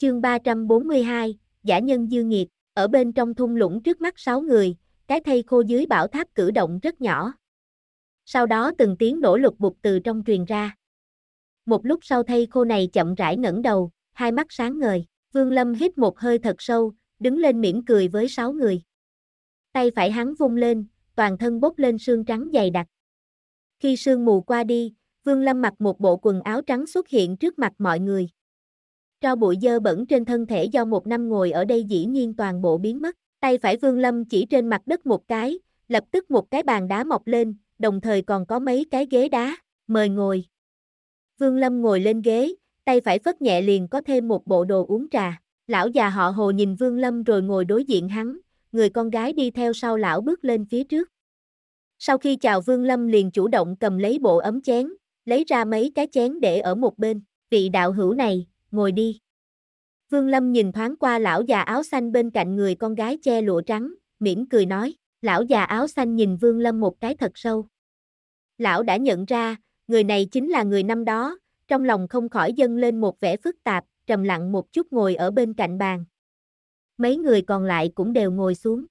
Chương 342, Giả nhân dư nghiệt, ở bên trong thung lũng trước mắt sáu người, cái thây khô dưới bảo tháp cử động rất nhỏ. Sau đó từng tiếng nổ lục bục từ trong truyền ra. Một lúc sau thây khô này chậm rãi ngẩng đầu, hai mắt sáng ngời, Vương Lâm hít một hơi thật sâu, đứng lên mỉm cười với sáu người. Tay phải hắn vung lên, toàn thân bốc lên sương trắng dày đặc. Khi sương mù qua đi, Vương Lâm mặc một bộ quần áo trắng xuất hiện trước mặt mọi người cho bụi dơ bẩn trên thân thể do một năm ngồi ở đây dĩ nhiên toàn bộ biến mất. Tay phải Vương Lâm chỉ trên mặt đất một cái, lập tức một cái bàn đá mọc lên, đồng thời còn có mấy cái ghế đá, mời ngồi. Vương Lâm ngồi lên ghế, tay phải phất nhẹ liền có thêm một bộ đồ uống trà. Lão già họ Hồ nhìn Vương Lâm rồi ngồi đối diện hắn, người con gái đi theo sau lão bước lên phía trước. Sau khi chào Vương Lâm liền chủ động cầm lấy bộ ấm chén, lấy ra mấy cái chén để ở một bên, vị đạo hữu này, ngồi đi. Vương Lâm nhìn thoáng qua lão già áo xanh bên cạnh người con gái che lụa trắng, mỉm cười nói, lão già áo xanh nhìn Vương Lâm một cái thật sâu. Lão đã nhận ra, người này chính là người năm đó, trong lòng không khỏi dâng lên một vẻ phức tạp, trầm lặng một chút ngồi ở bên cạnh bàn. Mấy người còn lại cũng đều ngồi xuống.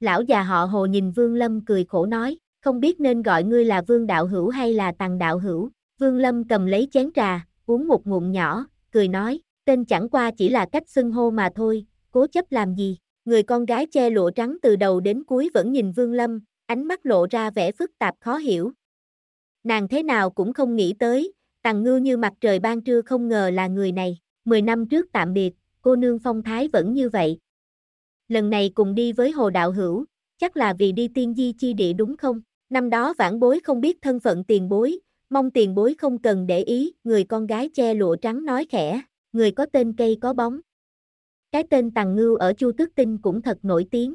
Lão già họ hồ nhìn Vương Lâm cười khổ nói, không biết nên gọi ngươi là Vương Đạo Hữu hay là Tàng Đạo Hữu. Vương Lâm cầm lấy chén trà, uống một ngụm nhỏ, cười nói, tên chẳng qua chỉ là cách xưng hô mà thôi, cố chấp làm gì. Người con gái che lụa trắng từ đầu đến cuối vẫn nhìn Vương Lâm, ánh mắt lộ ra vẻ phức tạp khó hiểu. Nàng thế nào cũng không nghĩ tới, tàng ngư như mặt trời ban trưa không ngờ là người này. Mười năm trước tạm biệt, cô nương phong thái vẫn như vậy. Lần này cùng đi với Hồ Đạo Hữu, chắc là vì đi tiên di chi địa đúng không? Năm đó vãn bối không biết thân phận tiền bối, Mong tiền bối không cần để ý, người con gái che lụa trắng nói khẽ, người có tên cây có bóng. Cái tên Tàng Ngưu ở Chu Tước Tinh cũng thật nổi tiếng.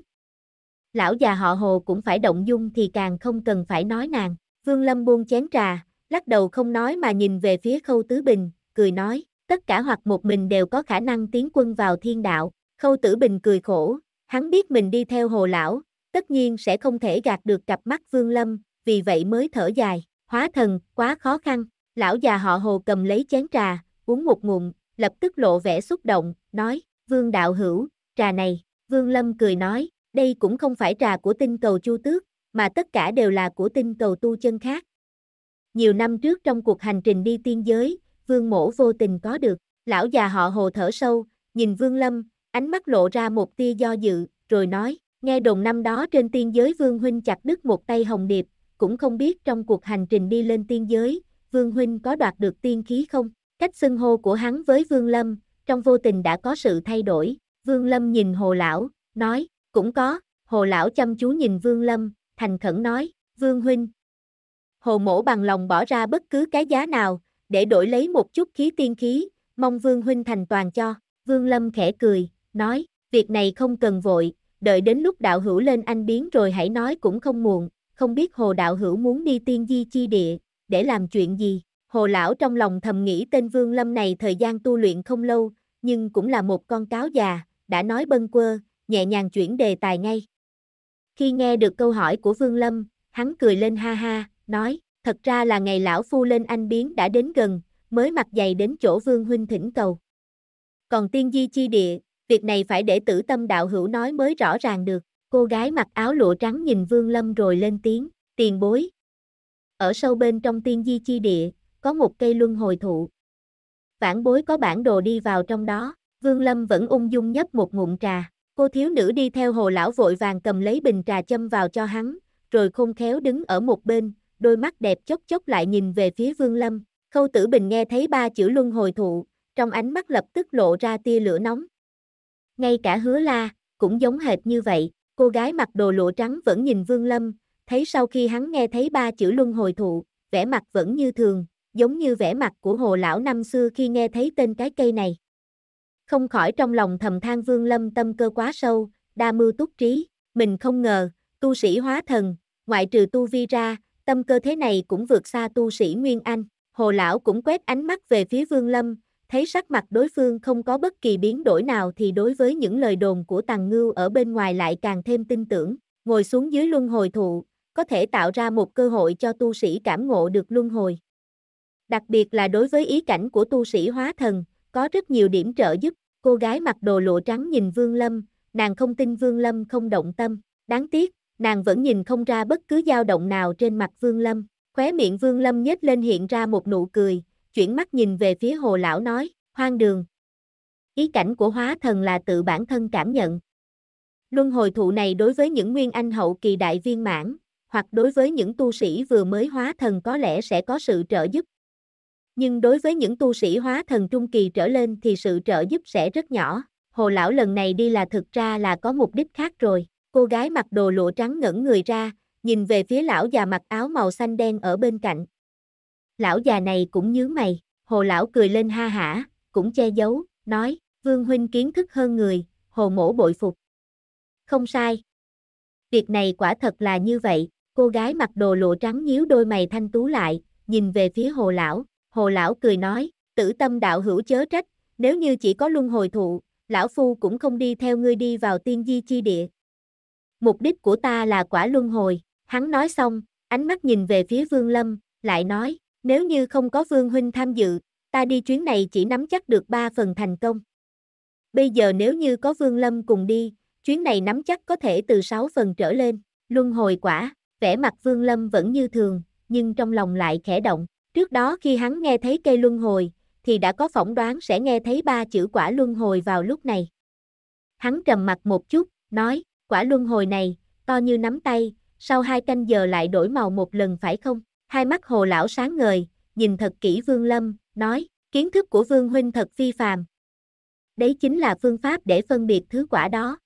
Lão già họ Hồ cũng phải động dung thì càng không cần phải nói nàng. Vương Lâm buông chén trà, lắc đầu không nói mà nhìn về phía Khâu Tứ Bình, cười nói, tất cả hoặc một mình đều có khả năng tiến quân vào thiên đạo. Khâu Tử Bình cười khổ, hắn biết mình đi theo Hồ Lão, tất nhiên sẽ không thể gạt được cặp mắt Vương Lâm, vì vậy mới thở dài. Hóa thần, quá khó khăn, lão già họ hồ cầm lấy chén trà, uống một ngụm, lập tức lộ vẻ xúc động, nói, vương đạo hữu, trà này, vương lâm cười nói, đây cũng không phải trà của tinh cầu chu tước, mà tất cả đều là của tinh cầu tu chân khác. Nhiều năm trước trong cuộc hành trình đi tiên giới, vương mổ vô tình có được, lão già họ hồ thở sâu, nhìn vương lâm, ánh mắt lộ ra một tia do dự, rồi nói, nghe đồn năm đó trên tiên giới vương huynh chặt đứt một tay hồng điệp, cũng không biết trong cuộc hành trình đi lên tiên giới, Vương Huynh có đoạt được tiên khí không? Cách xưng hô của hắn với Vương Lâm, trong vô tình đã có sự thay đổi, Vương Lâm nhìn Hồ Lão, nói, cũng có, Hồ Lão chăm chú nhìn Vương Lâm, thành khẩn nói, Vương Huynh. Hồ mổ bằng lòng bỏ ra bất cứ cái giá nào, để đổi lấy một chút khí tiên khí, mong Vương Huynh thành toàn cho, Vương Lâm khẽ cười, nói, việc này không cần vội, đợi đến lúc đạo hữu lên anh biến rồi hãy nói cũng không muộn, không biết hồ đạo hữu muốn đi tiên di chi địa, để làm chuyện gì. Hồ lão trong lòng thầm nghĩ tên Vương Lâm này thời gian tu luyện không lâu, nhưng cũng là một con cáo già, đã nói bâng quơ, nhẹ nhàng chuyển đề tài ngay. Khi nghe được câu hỏi của Vương Lâm, hắn cười lên ha ha, nói, thật ra là ngày lão phu lên anh biến đã đến gần, mới mặt dày đến chỗ Vương Huynh thỉnh cầu. Còn tiên di chi địa, việc này phải để tử tâm đạo hữu nói mới rõ ràng được. Cô gái mặc áo lụa trắng nhìn Vương Lâm rồi lên tiếng, tiền bối. Ở sâu bên trong tiên di chi địa, có một cây luân hồi thụ. Vãn bối có bản đồ đi vào trong đó, Vương Lâm vẫn ung dung nhấp một ngụm trà. Cô thiếu nữ đi theo hồ lão vội vàng cầm lấy bình trà châm vào cho hắn, rồi khôn khéo đứng ở một bên, đôi mắt đẹp chốc chốc lại nhìn về phía Vương Lâm. Khâu tử bình nghe thấy ba chữ luân hồi thụ, trong ánh mắt lập tức lộ ra tia lửa nóng. Ngay cả hứa la, cũng giống hệt như vậy, Cô gái mặc đồ lụa trắng vẫn nhìn Vương Lâm, thấy sau khi hắn nghe thấy ba chữ luân hồi thụ, vẻ mặt vẫn như thường, giống như vẻ mặt của hồ lão năm xưa khi nghe thấy tên cái cây này. Không khỏi trong lòng thầm than Vương Lâm tâm cơ quá sâu, đa mưu túc trí, mình không ngờ, tu sĩ hóa thần, ngoại trừ tu vi ra, tâm cơ thế này cũng vượt xa tu sĩ Nguyên Anh. Hồ lão cũng quét ánh mắt về phía Vương Lâm, thấy sắc mặt đối phương không có bất kỳ biến đổi nào thì đối với những lời đồn của Tằng Ngưu ở bên ngoài lại càng thêm tin tưởng, ngồi xuống dưới luân hồi thụ, có thể tạo ra một cơ hội cho tu sĩ cảm ngộ được luân hồi. Đặc biệt là đối với ý cảnh của tu sĩ hóa thần, có rất nhiều điểm trợ giúp, cô gái mặc đồ lụa trắng nhìn Vương Lâm, nàng không tin Vương Lâm không động tâm, đáng tiếc, nàng vẫn nhìn không ra bất cứ dao động nào trên mặt Vương Lâm, khóe miệng Vương Lâm nhếch lên hiện ra một nụ cười, chuyển mắt nhìn về phía hồ lão nói, hoang đường. Ý cảnh của hóa thần là tự bản thân cảm nhận. Luân hồi thụ này đối với những nguyên anh hậu kỳ đại viên mãn, hoặc đối với những tu sĩ vừa mới hóa thần có lẽ sẽ có sự trợ giúp. Nhưng đối với những tu sĩ hóa thần trung kỳ trở lên thì sự trợ giúp sẽ rất nhỏ. Hồ lão lần này đi là thực ra là có mục đích khác rồi. Cô gái mặc đồ lụa trắng ngẩn người ra, nhìn về phía lão già mặc áo màu xanh đen ở bên cạnh lão già này cũng nhớ mày, hồ lão cười lên ha hả, cũng che giấu, nói, vương huynh kiến thức hơn người, hồ mổ bội phục. Không sai. Việc này quả thật là như vậy, cô gái mặc đồ lụa trắng nhíu đôi mày thanh tú lại, nhìn về phía hồ lão, hồ lão cười nói, tử tâm đạo hữu chớ trách, nếu như chỉ có luân hồi thụ, lão phu cũng không đi theo ngươi đi vào tiên di chi địa. Mục đích của ta là quả luân hồi, hắn nói xong, ánh mắt nhìn về phía vương lâm, lại nói, nếu như không có Vương Huynh tham dự, ta đi chuyến này chỉ nắm chắc được 3 phần thành công. Bây giờ nếu như có Vương Lâm cùng đi, chuyến này nắm chắc có thể từ 6 phần trở lên. Luân hồi quả, vẻ mặt Vương Lâm vẫn như thường, nhưng trong lòng lại khẽ động. Trước đó khi hắn nghe thấy cây luân hồi, thì đã có phỏng đoán sẽ nghe thấy ba chữ quả luân hồi vào lúc này. Hắn trầm mặt một chút, nói, quả luân hồi này, to như nắm tay, sau hai canh giờ lại đổi màu một lần phải không? Hai mắt hồ lão sáng ngời, nhìn thật kỹ Vương Lâm, nói, kiến thức của Vương Huynh thật phi phàm. Đấy chính là phương pháp để phân biệt thứ quả đó.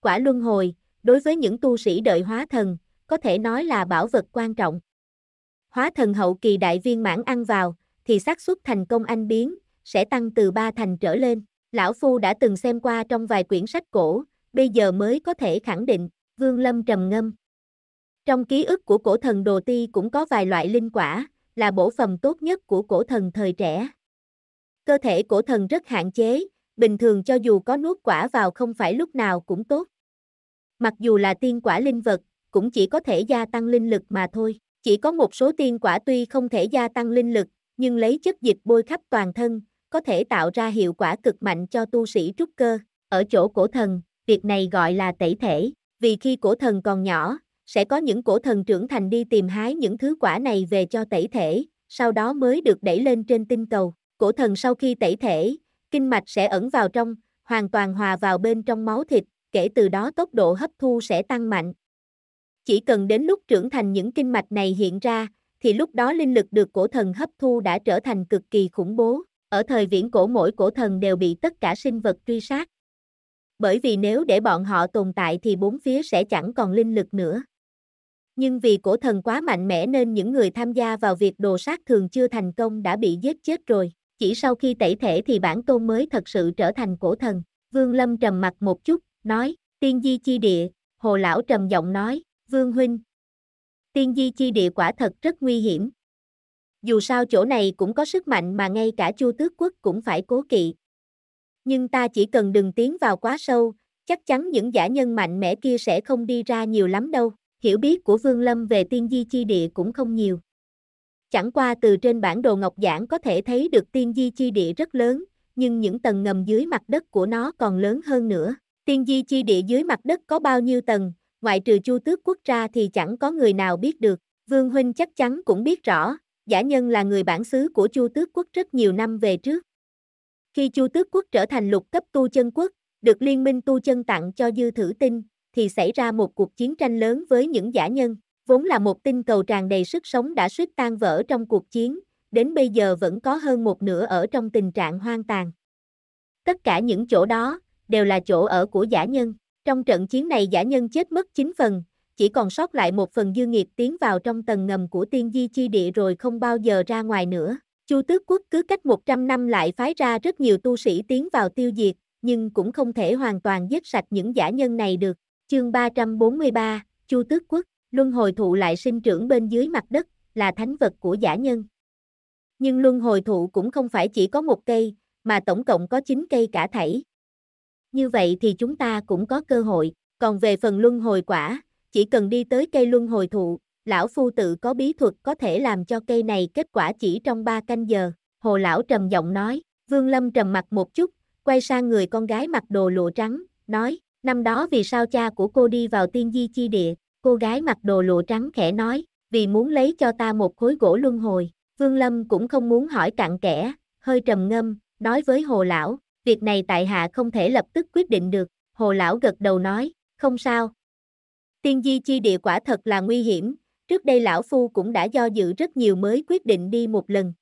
Quả luân hồi, đối với những tu sĩ đợi hóa thần, có thể nói là bảo vật quan trọng. Hóa thần hậu kỳ đại viên mãn ăn vào, thì xác suất thành công anh biến, sẽ tăng từ ba thành trở lên. Lão Phu đã từng xem qua trong vài quyển sách cổ, bây giờ mới có thể khẳng định, Vương Lâm trầm ngâm, trong ký ức của cổ thần Đồ Ti cũng có vài loại linh quả, là bổ phẩm tốt nhất của cổ thần thời trẻ. Cơ thể cổ thần rất hạn chế, bình thường cho dù có nuốt quả vào không phải lúc nào cũng tốt. Mặc dù là tiên quả linh vật, cũng chỉ có thể gia tăng linh lực mà thôi. Chỉ có một số tiên quả tuy không thể gia tăng linh lực, nhưng lấy chất dịch bôi khắp toàn thân, có thể tạo ra hiệu quả cực mạnh cho tu sĩ trúc cơ. Ở chỗ cổ thần, việc này gọi là tẩy thể, vì khi cổ thần còn nhỏ, sẽ có những cổ thần trưởng thành đi tìm hái những thứ quả này về cho tẩy thể, sau đó mới được đẩy lên trên tinh cầu. Cổ thần sau khi tẩy thể, kinh mạch sẽ ẩn vào trong, hoàn toàn hòa vào bên trong máu thịt, kể từ đó tốc độ hấp thu sẽ tăng mạnh. Chỉ cần đến lúc trưởng thành những kinh mạch này hiện ra, thì lúc đó linh lực được cổ thần hấp thu đã trở thành cực kỳ khủng bố. Ở thời viễn cổ mỗi cổ thần đều bị tất cả sinh vật truy sát. Bởi vì nếu để bọn họ tồn tại thì bốn phía sẽ chẳng còn linh lực nữa nhưng vì cổ thần quá mạnh mẽ nên những người tham gia vào việc đồ sát thường chưa thành công đã bị giết chết rồi. Chỉ sau khi tẩy thể thì bản tôn mới thật sự trở thành cổ thần. Vương Lâm trầm mặt một chút, nói, tiên di chi địa, hồ lão trầm giọng nói, Vương Huynh. Tiên di chi địa quả thật rất nguy hiểm. Dù sao chỗ này cũng có sức mạnh mà ngay cả chu tước quốc cũng phải cố kỵ. Nhưng ta chỉ cần đừng tiến vào quá sâu, chắc chắn những giả nhân mạnh mẽ kia sẽ không đi ra nhiều lắm đâu hiểu biết của Vương Lâm về tiên di chi địa cũng không nhiều. Chẳng qua từ trên bản đồ ngọc giảng có thể thấy được tiên di chi địa rất lớn, nhưng những tầng ngầm dưới mặt đất của nó còn lớn hơn nữa. Tiên di chi địa dưới mặt đất có bao nhiêu tầng, ngoại trừ Chu Tước Quốc ra thì chẳng có người nào biết được. Vương Huynh chắc chắn cũng biết rõ, giả nhân là người bản xứ của Chu Tước Quốc rất nhiều năm về trước. Khi Chu Tước Quốc trở thành lục cấp tu chân quốc, được Liên minh tu chân tặng cho dư thử tinh, thì xảy ra một cuộc chiến tranh lớn với những giả nhân, vốn là một tinh cầu tràn đầy sức sống đã suýt tan vỡ trong cuộc chiến, đến bây giờ vẫn có hơn một nửa ở trong tình trạng hoang tàn. Tất cả những chỗ đó, đều là chỗ ở của giả nhân, trong trận chiến này giả nhân chết mất 9 phần, chỉ còn sót lại một phần dư nghiệp tiến vào trong tầng ngầm của tiên di chi địa rồi không bao giờ ra ngoài nữa. Chu tước quốc cứ cách 100 năm lại phái ra rất nhiều tu sĩ tiến vào tiêu diệt, nhưng cũng không thể hoàn toàn giết sạch những giả nhân này được. Chương 343, Chu Tước Quốc, Luân Hồi Thụ lại sinh trưởng bên dưới mặt đất, là thánh vật của giả nhân. Nhưng Luân Hồi Thụ cũng không phải chỉ có một cây, mà tổng cộng có 9 cây cả thảy. Như vậy thì chúng ta cũng có cơ hội, còn về phần Luân Hồi Quả, chỉ cần đi tới cây Luân Hồi Thụ, lão phu tự có bí thuật có thể làm cho cây này kết quả chỉ trong 3 canh giờ, hồ lão trầm giọng nói, Vương Lâm trầm mặt một chút, quay sang người con gái mặc đồ lụa trắng, nói, Năm đó vì sao cha của cô đi vào tiên di chi địa, cô gái mặc đồ lụa trắng khẽ nói, vì muốn lấy cho ta một khối gỗ luân hồi. Vương Lâm cũng không muốn hỏi cặn kẽ, hơi trầm ngâm, nói với Hồ Lão, việc này tại hạ không thể lập tức quyết định được. Hồ Lão gật đầu nói, không sao. Tiên di chi địa quả thật là nguy hiểm, trước đây Lão Phu cũng đã do dự rất nhiều mới quyết định đi một lần.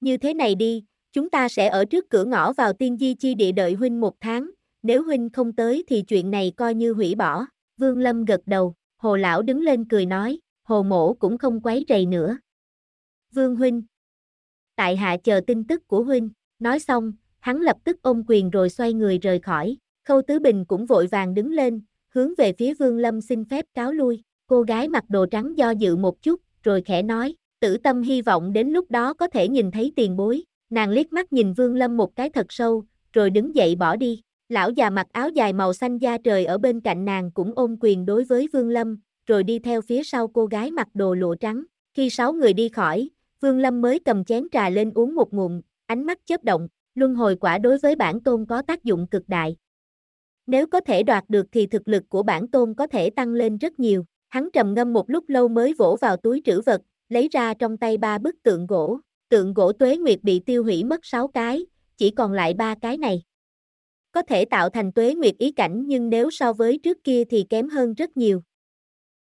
Như thế này đi, chúng ta sẽ ở trước cửa ngõ vào tiên di chi địa đợi huynh một tháng, nếu huynh không tới thì chuyện này coi như hủy bỏ, Vương Lâm gật đầu, Hồ Lão đứng lên cười nói, Hồ Mổ cũng không quấy rầy nữa. Vương Huynh Tại hạ chờ tin tức của Huynh, nói xong, hắn lập tức ôm quyền rồi xoay người rời khỏi, Khâu Tứ Bình cũng vội vàng đứng lên, hướng về phía Vương Lâm xin phép cáo lui, cô gái mặc đồ trắng do dự một chút, rồi khẽ nói, tử tâm hy vọng đến lúc đó có thể nhìn thấy tiền bối, nàng liếc mắt nhìn Vương Lâm một cái thật sâu, rồi đứng dậy bỏ đi. Lão già mặc áo dài màu xanh da trời ở bên cạnh nàng cũng ôm quyền đối với Vương Lâm, rồi đi theo phía sau cô gái mặc đồ lụa trắng. Khi sáu người đi khỏi, Vương Lâm mới cầm chén trà lên uống một ngụm, ánh mắt chớp động, luân hồi quả đối với bản tôn có tác dụng cực đại. Nếu có thể đoạt được thì thực lực của bản tôn có thể tăng lên rất nhiều. Hắn trầm ngâm một lúc lâu mới vỗ vào túi trữ vật, lấy ra trong tay ba bức tượng gỗ. Tượng gỗ tuế nguyệt bị tiêu hủy mất sáu cái, chỉ còn lại ba cái này có thể tạo thành tuế nguyệt ý cảnh nhưng nếu so với trước kia thì kém hơn rất nhiều.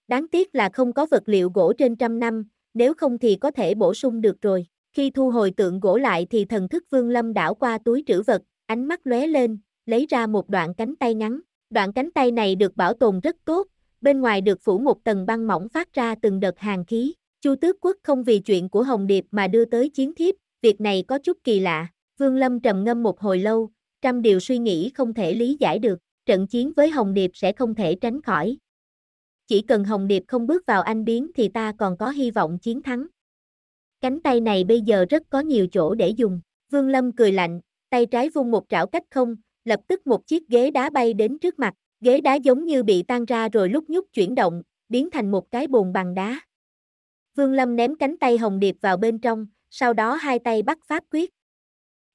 Đáng tiếc là không có vật liệu gỗ trên trăm năm, nếu không thì có thể bổ sung được rồi. Khi thu hồi tượng gỗ lại thì thần thức vương lâm đảo qua túi trữ vật, ánh mắt lóe lên, lấy ra một đoạn cánh tay ngắn. Đoạn cánh tay này được bảo tồn rất tốt, bên ngoài được phủ một tầng băng mỏng phát ra từng đợt hàng khí. Chu tước quốc không vì chuyện của Hồng Điệp mà đưa tới chiến thiếp, việc này có chút kỳ lạ. Vương Lâm trầm ngâm một hồi lâu, trăm điều suy nghĩ không thể lý giải được, trận chiến với Hồng Điệp sẽ không thể tránh khỏi. Chỉ cần Hồng Điệp không bước vào anh biến thì ta còn có hy vọng chiến thắng. Cánh tay này bây giờ rất có nhiều chỗ để dùng. Vương Lâm cười lạnh, tay trái vung một trảo cách không, lập tức một chiếc ghế đá bay đến trước mặt. Ghế đá giống như bị tan ra rồi lúc nhúc chuyển động, biến thành một cái bồn bằng đá. Vương Lâm ném cánh tay Hồng Điệp vào bên trong, sau đó hai tay bắt pháp quyết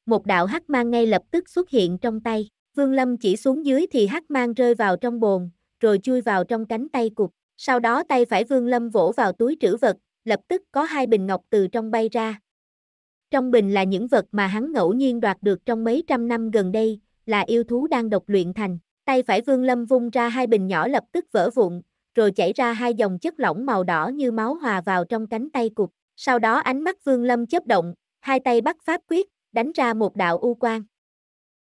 một đạo hắc mang ngay lập tức xuất hiện trong tay. Vương Lâm chỉ xuống dưới thì hắc mang rơi vào trong bồn, rồi chui vào trong cánh tay cục. Sau đó tay phải Vương Lâm vỗ vào túi trữ vật, lập tức có hai bình ngọc từ trong bay ra. Trong bình là những vật mà hắn ngẫu nhiên đoạt được trong mấy trăm năm gần đây, là yêu thú đang độc luyện thành. Tay phải Vương Lâm vung ra hai bình nhỏ lập tức vỡ vụn, rồi chảy ra hai dòng chất lỏng màu đỏ như máu hòa vào trong cánh tay cục. Sau đó ánh mắt Vương Lâm chớp động, hai tay bắt pháp quyết, đánh ra một đạo u quang.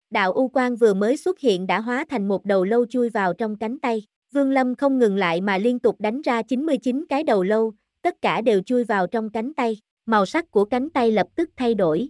Đạo u quang vừa mới xuất hiện đã hóa thành một đầu lâu chui vào trong cánh tay. Vương Lâm không ngừng lại mà liên tục đánh ra 99 cái đầu lâu, tất cả đều chui vào trong cánh tay. Màu sắc của cánh tay lập tức thay đổi.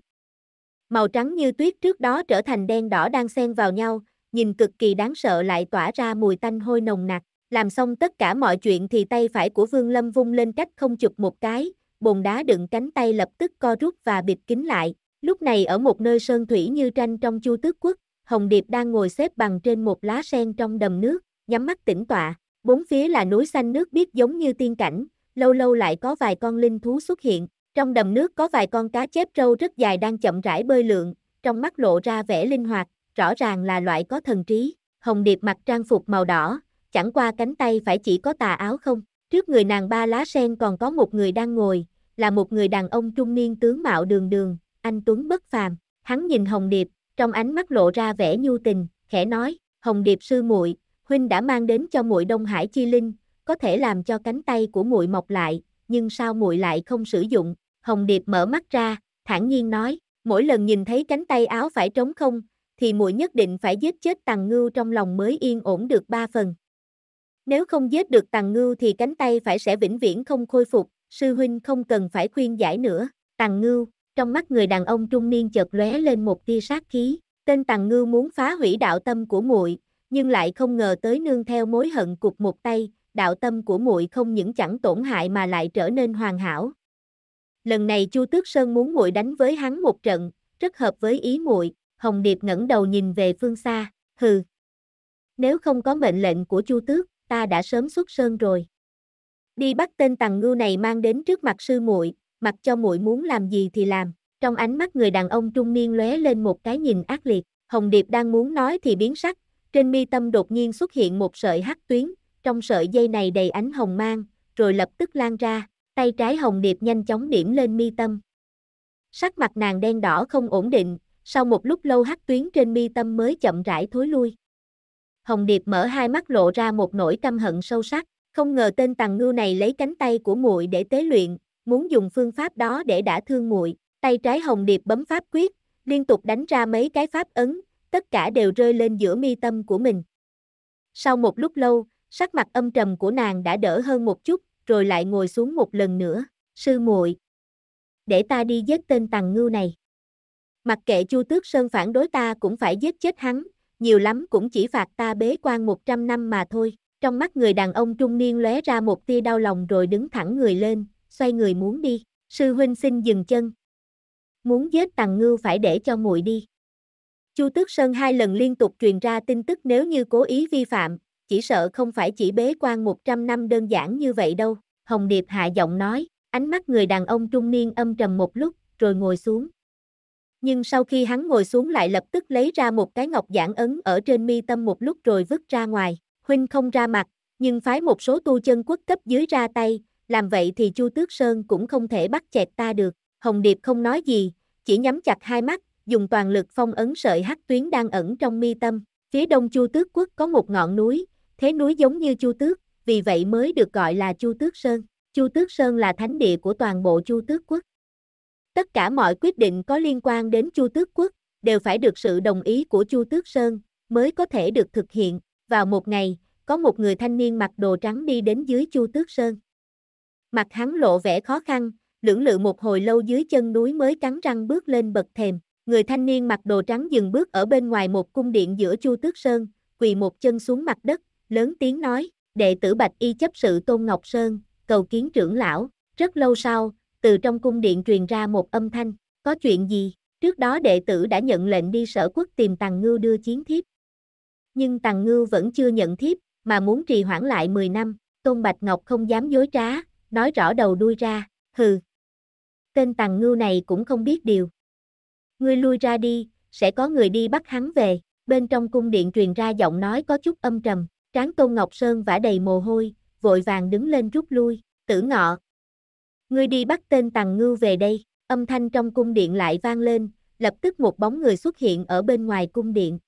Màu trắng như tuyết trước đó trở thành đen đỏ đang xen vào nhau, nhìn cực kỳ đáng sợ lại tỏa ra mùi tanh hôi nồng nặc. Làm xong tất cả mọi chuyện thì tay phải của Vương Lâm vung lên cách không chụp một cái, bồn đá đựng cánh tay lập tức co rút và bịt kín lại, Lúc này ở một nơi sơn thủy như tranh trong chu tước quốc, Hồng Điệp đang ngồi xếp bằng trên một lá sen trong đầm nước, nhắm mắt tĩnh tọa, bốn phía là núi xanh nước biếc giống như tiên cảnh, lâu lâu lại có vài con linh thú xuất hiện, trong đầm nước có vài con cá chép trâu rất dài đang chậm rãi bơi lượn, trong mắt lộ ra vẻ linh hoạt, rõ ràng là loại có thần trí. Hồng Điệp mặc trang phục màu đỏ, chẳng qua cánh tay phải chỉ có tà áo không. Trước người nàng ba lá sen còn có một người đang ngồi, là một người đàn ông trung niên tướng mạo đường đường, anh Tuấn bất phàm, hắn nhìn Hồng Điệp, trong ánh mắt lộ ra vẻ nhu tình, khẽ nói, Hồng Điệp sư muội, huynh đã mang đến cho muội Đông Hải chi linh, có thể làm cho cánh tay của muội mọc lại, nhưng sao muội lại không sử dụng? Hồng Điệp mở mắt ra, thản nhiên nói, mỗi lần nhìn thấy cánh tay áo phải trống không, thì muội nhất định phải giết chết Tằng Ngưu trong lòng mới yên ổn được ba phần. Nếu không giết được Tằng Ngưu thì cánh tay phải sẽ vĩnh viễn không khôi phục, sư huynh không cần phải khuyên giải nữa. Tằng Ngưu, trong mắt người đàn ông trung niên chợt lóe lên một tia sát khí, tên Tằng Ngư muốn phá hủy đạo tâm của muội, nhưng lại không ngờ tới nương theo mối hận cục một tay, đạo tâm của muội không những chẳng tổn hại mà lại trở nên hoàn hảo. Lần này Chu Tước Sơn muốn muội đánh với hắn một trận, rất hợp với ý muội. Hồng Điệp ngẩng đầu nhìn về phương xa, hừ. Nếu không có mệnh lệnh của Chu Tước, ta đã sớm xuất sơn rồi. Đi bắt tên tằng ngưu này mang đến trước mặt sư muội, mặc cho muội muốn làm gì thì làm. Trong ánh mắt người đàn ông trung niên lóe lên một cái nhìn ác liệt, Hồng Điệp đang muốn nói thì biến sắc, trên mi tâm đột nhiên xuất hiện một sợi hắc tuyến, trong sợi dây này đầy ánh hồng mang, rồi lập tức lan ra, tay trái Hồng Điệp nhanh chóng điểm lên mi tâm. Sắc mặt nàng đen đỏ không ổn định, sau một lúc lâu hắc tuyến trên mi tâm mới chậm rãi thối lui. Hồng Điệp mở hai mắt lộ ra một nỗi căm hận sâu sắc, không ngờ tên tàng ngưu này lấy cánh tay của muội để tế luyện, muốn dùng phương pháp đó để đã thương muội. Tay trái Hồng Điệp bấm pháp quyết, liên tục đánh ra mấy cái pháp ấn, tất cả đều rơi lên giữa mi tâm của mình. Sau một lúc lâu, sắc mặt âm trầm của nàng đã đỡ hơn một chút, rồi lại ngồi xuống một lần nữa, "Sư muội, để ta đi giết tên tàng ngưu này." Mặc kệ Chu Tước Sơn phản đối ta cũng phải giết chết hắn, nhiều lắm cũng chỉ phạt ta bế quan 100 năm mà thôi. Trong mắt người đàn ông trung niên lóe ra một tia đau lòng rồi đứng thẳng người lên, xoay người muốn đi, sư huynh xin dừng chân. Muốn giết tàng ngưu phải để cho muội đi. Chu Tước Sơn hai lần liên tục truyền ra tin tức nếu như cố ý vi phạm, chỉ sợ không phải chỉ bế quan 100 năm đơn giản như vậy đâu. Hồng Điệp hạ giọng nói, ánh mắt người đàn ông trung niên âm trầm một lúc, rồi ngồi xuống. Nhưng sau khi hắn ngồi xuống lại lập tức lấy ra một cái ngọc giản ấn ở trên mi tâm một lúc rồi vứt ra ngoài. Huynh không ra mặt, nhưng phái một số tu chân quốc cấp dưới ra tay, làm vậy thì Chu Tước Sơn cũng không thể bắt chẹt ta được. Hồng Điệp không nói gì, chỉ nhắm chặt hai mắt, dùng toàn lực phong ấn sợi hắc tuyến đang ẩn trong mi tâm. Phía đông Chu Tước Quốc có một ngọn núi, thế núi giống như Chu Tước, vì vậy mới được gọi là Chu Tước Sơn. Chu Tước Sơn là thánh địa của toàn bộ Chu Tước Quốc. Tất cả mọi quyết định có liên quan đến Chu Tước Quốc đều phải được sự đồng ý của Chu Tước Sơn mới có thể được thực hiện. Vào một ngày, có một người thanh niên mặc đồ trắng đi đến dưới Chu Tước Sơn. Mặt hắn lộ vẻ khó khăn, lưỡng lự một hồi lâu dưới chân núi mới cắn răng bước lên bậc thềm. Người thanh niên mặc đồ trắng dừng bước ở bên ngoài một cung điện giữa Chu Tước Sơn, quỳ một chân xuống mặt đất, lớn tiếng nói, đệ tử Bạch Y chấp sự Tôn Ngọc Sơn, cầu kiến trưởng lão. Rất lâu sau, từ trong cung điện truyền ra một âm thanh, có chuyện gì? Trước đó đệ tử đã nhận lệnh đi sở quốc tìm Tàng Ngưu đưa chiến thiếp. Nhưng Tàng Ngưu vẫn chưa nhận thiếp, mà muốn trì hoãn lại 10 năm, Tôn Bạch Ngọc không dám dối trá, nói rõ đầu đuôi ra, hừ. Tên tàng ngưu này cũng không biết điều. Ngươi lui ra đi, sẽ có người đi bắt hắn về. Bên trong cung điện truyền ra giọng nói có chút âm trầm, tráng Tôn Ngọc Sơn vả đầy mồ hôi, vội vàng đứng lên rút lui, tử ngọ. Ngươi đi bắt tên tàng ngưu về đây, âm thanh trong cung điện lại vang lên, lập tức một bóng người xuất hiện ở bên ngoài cung điện.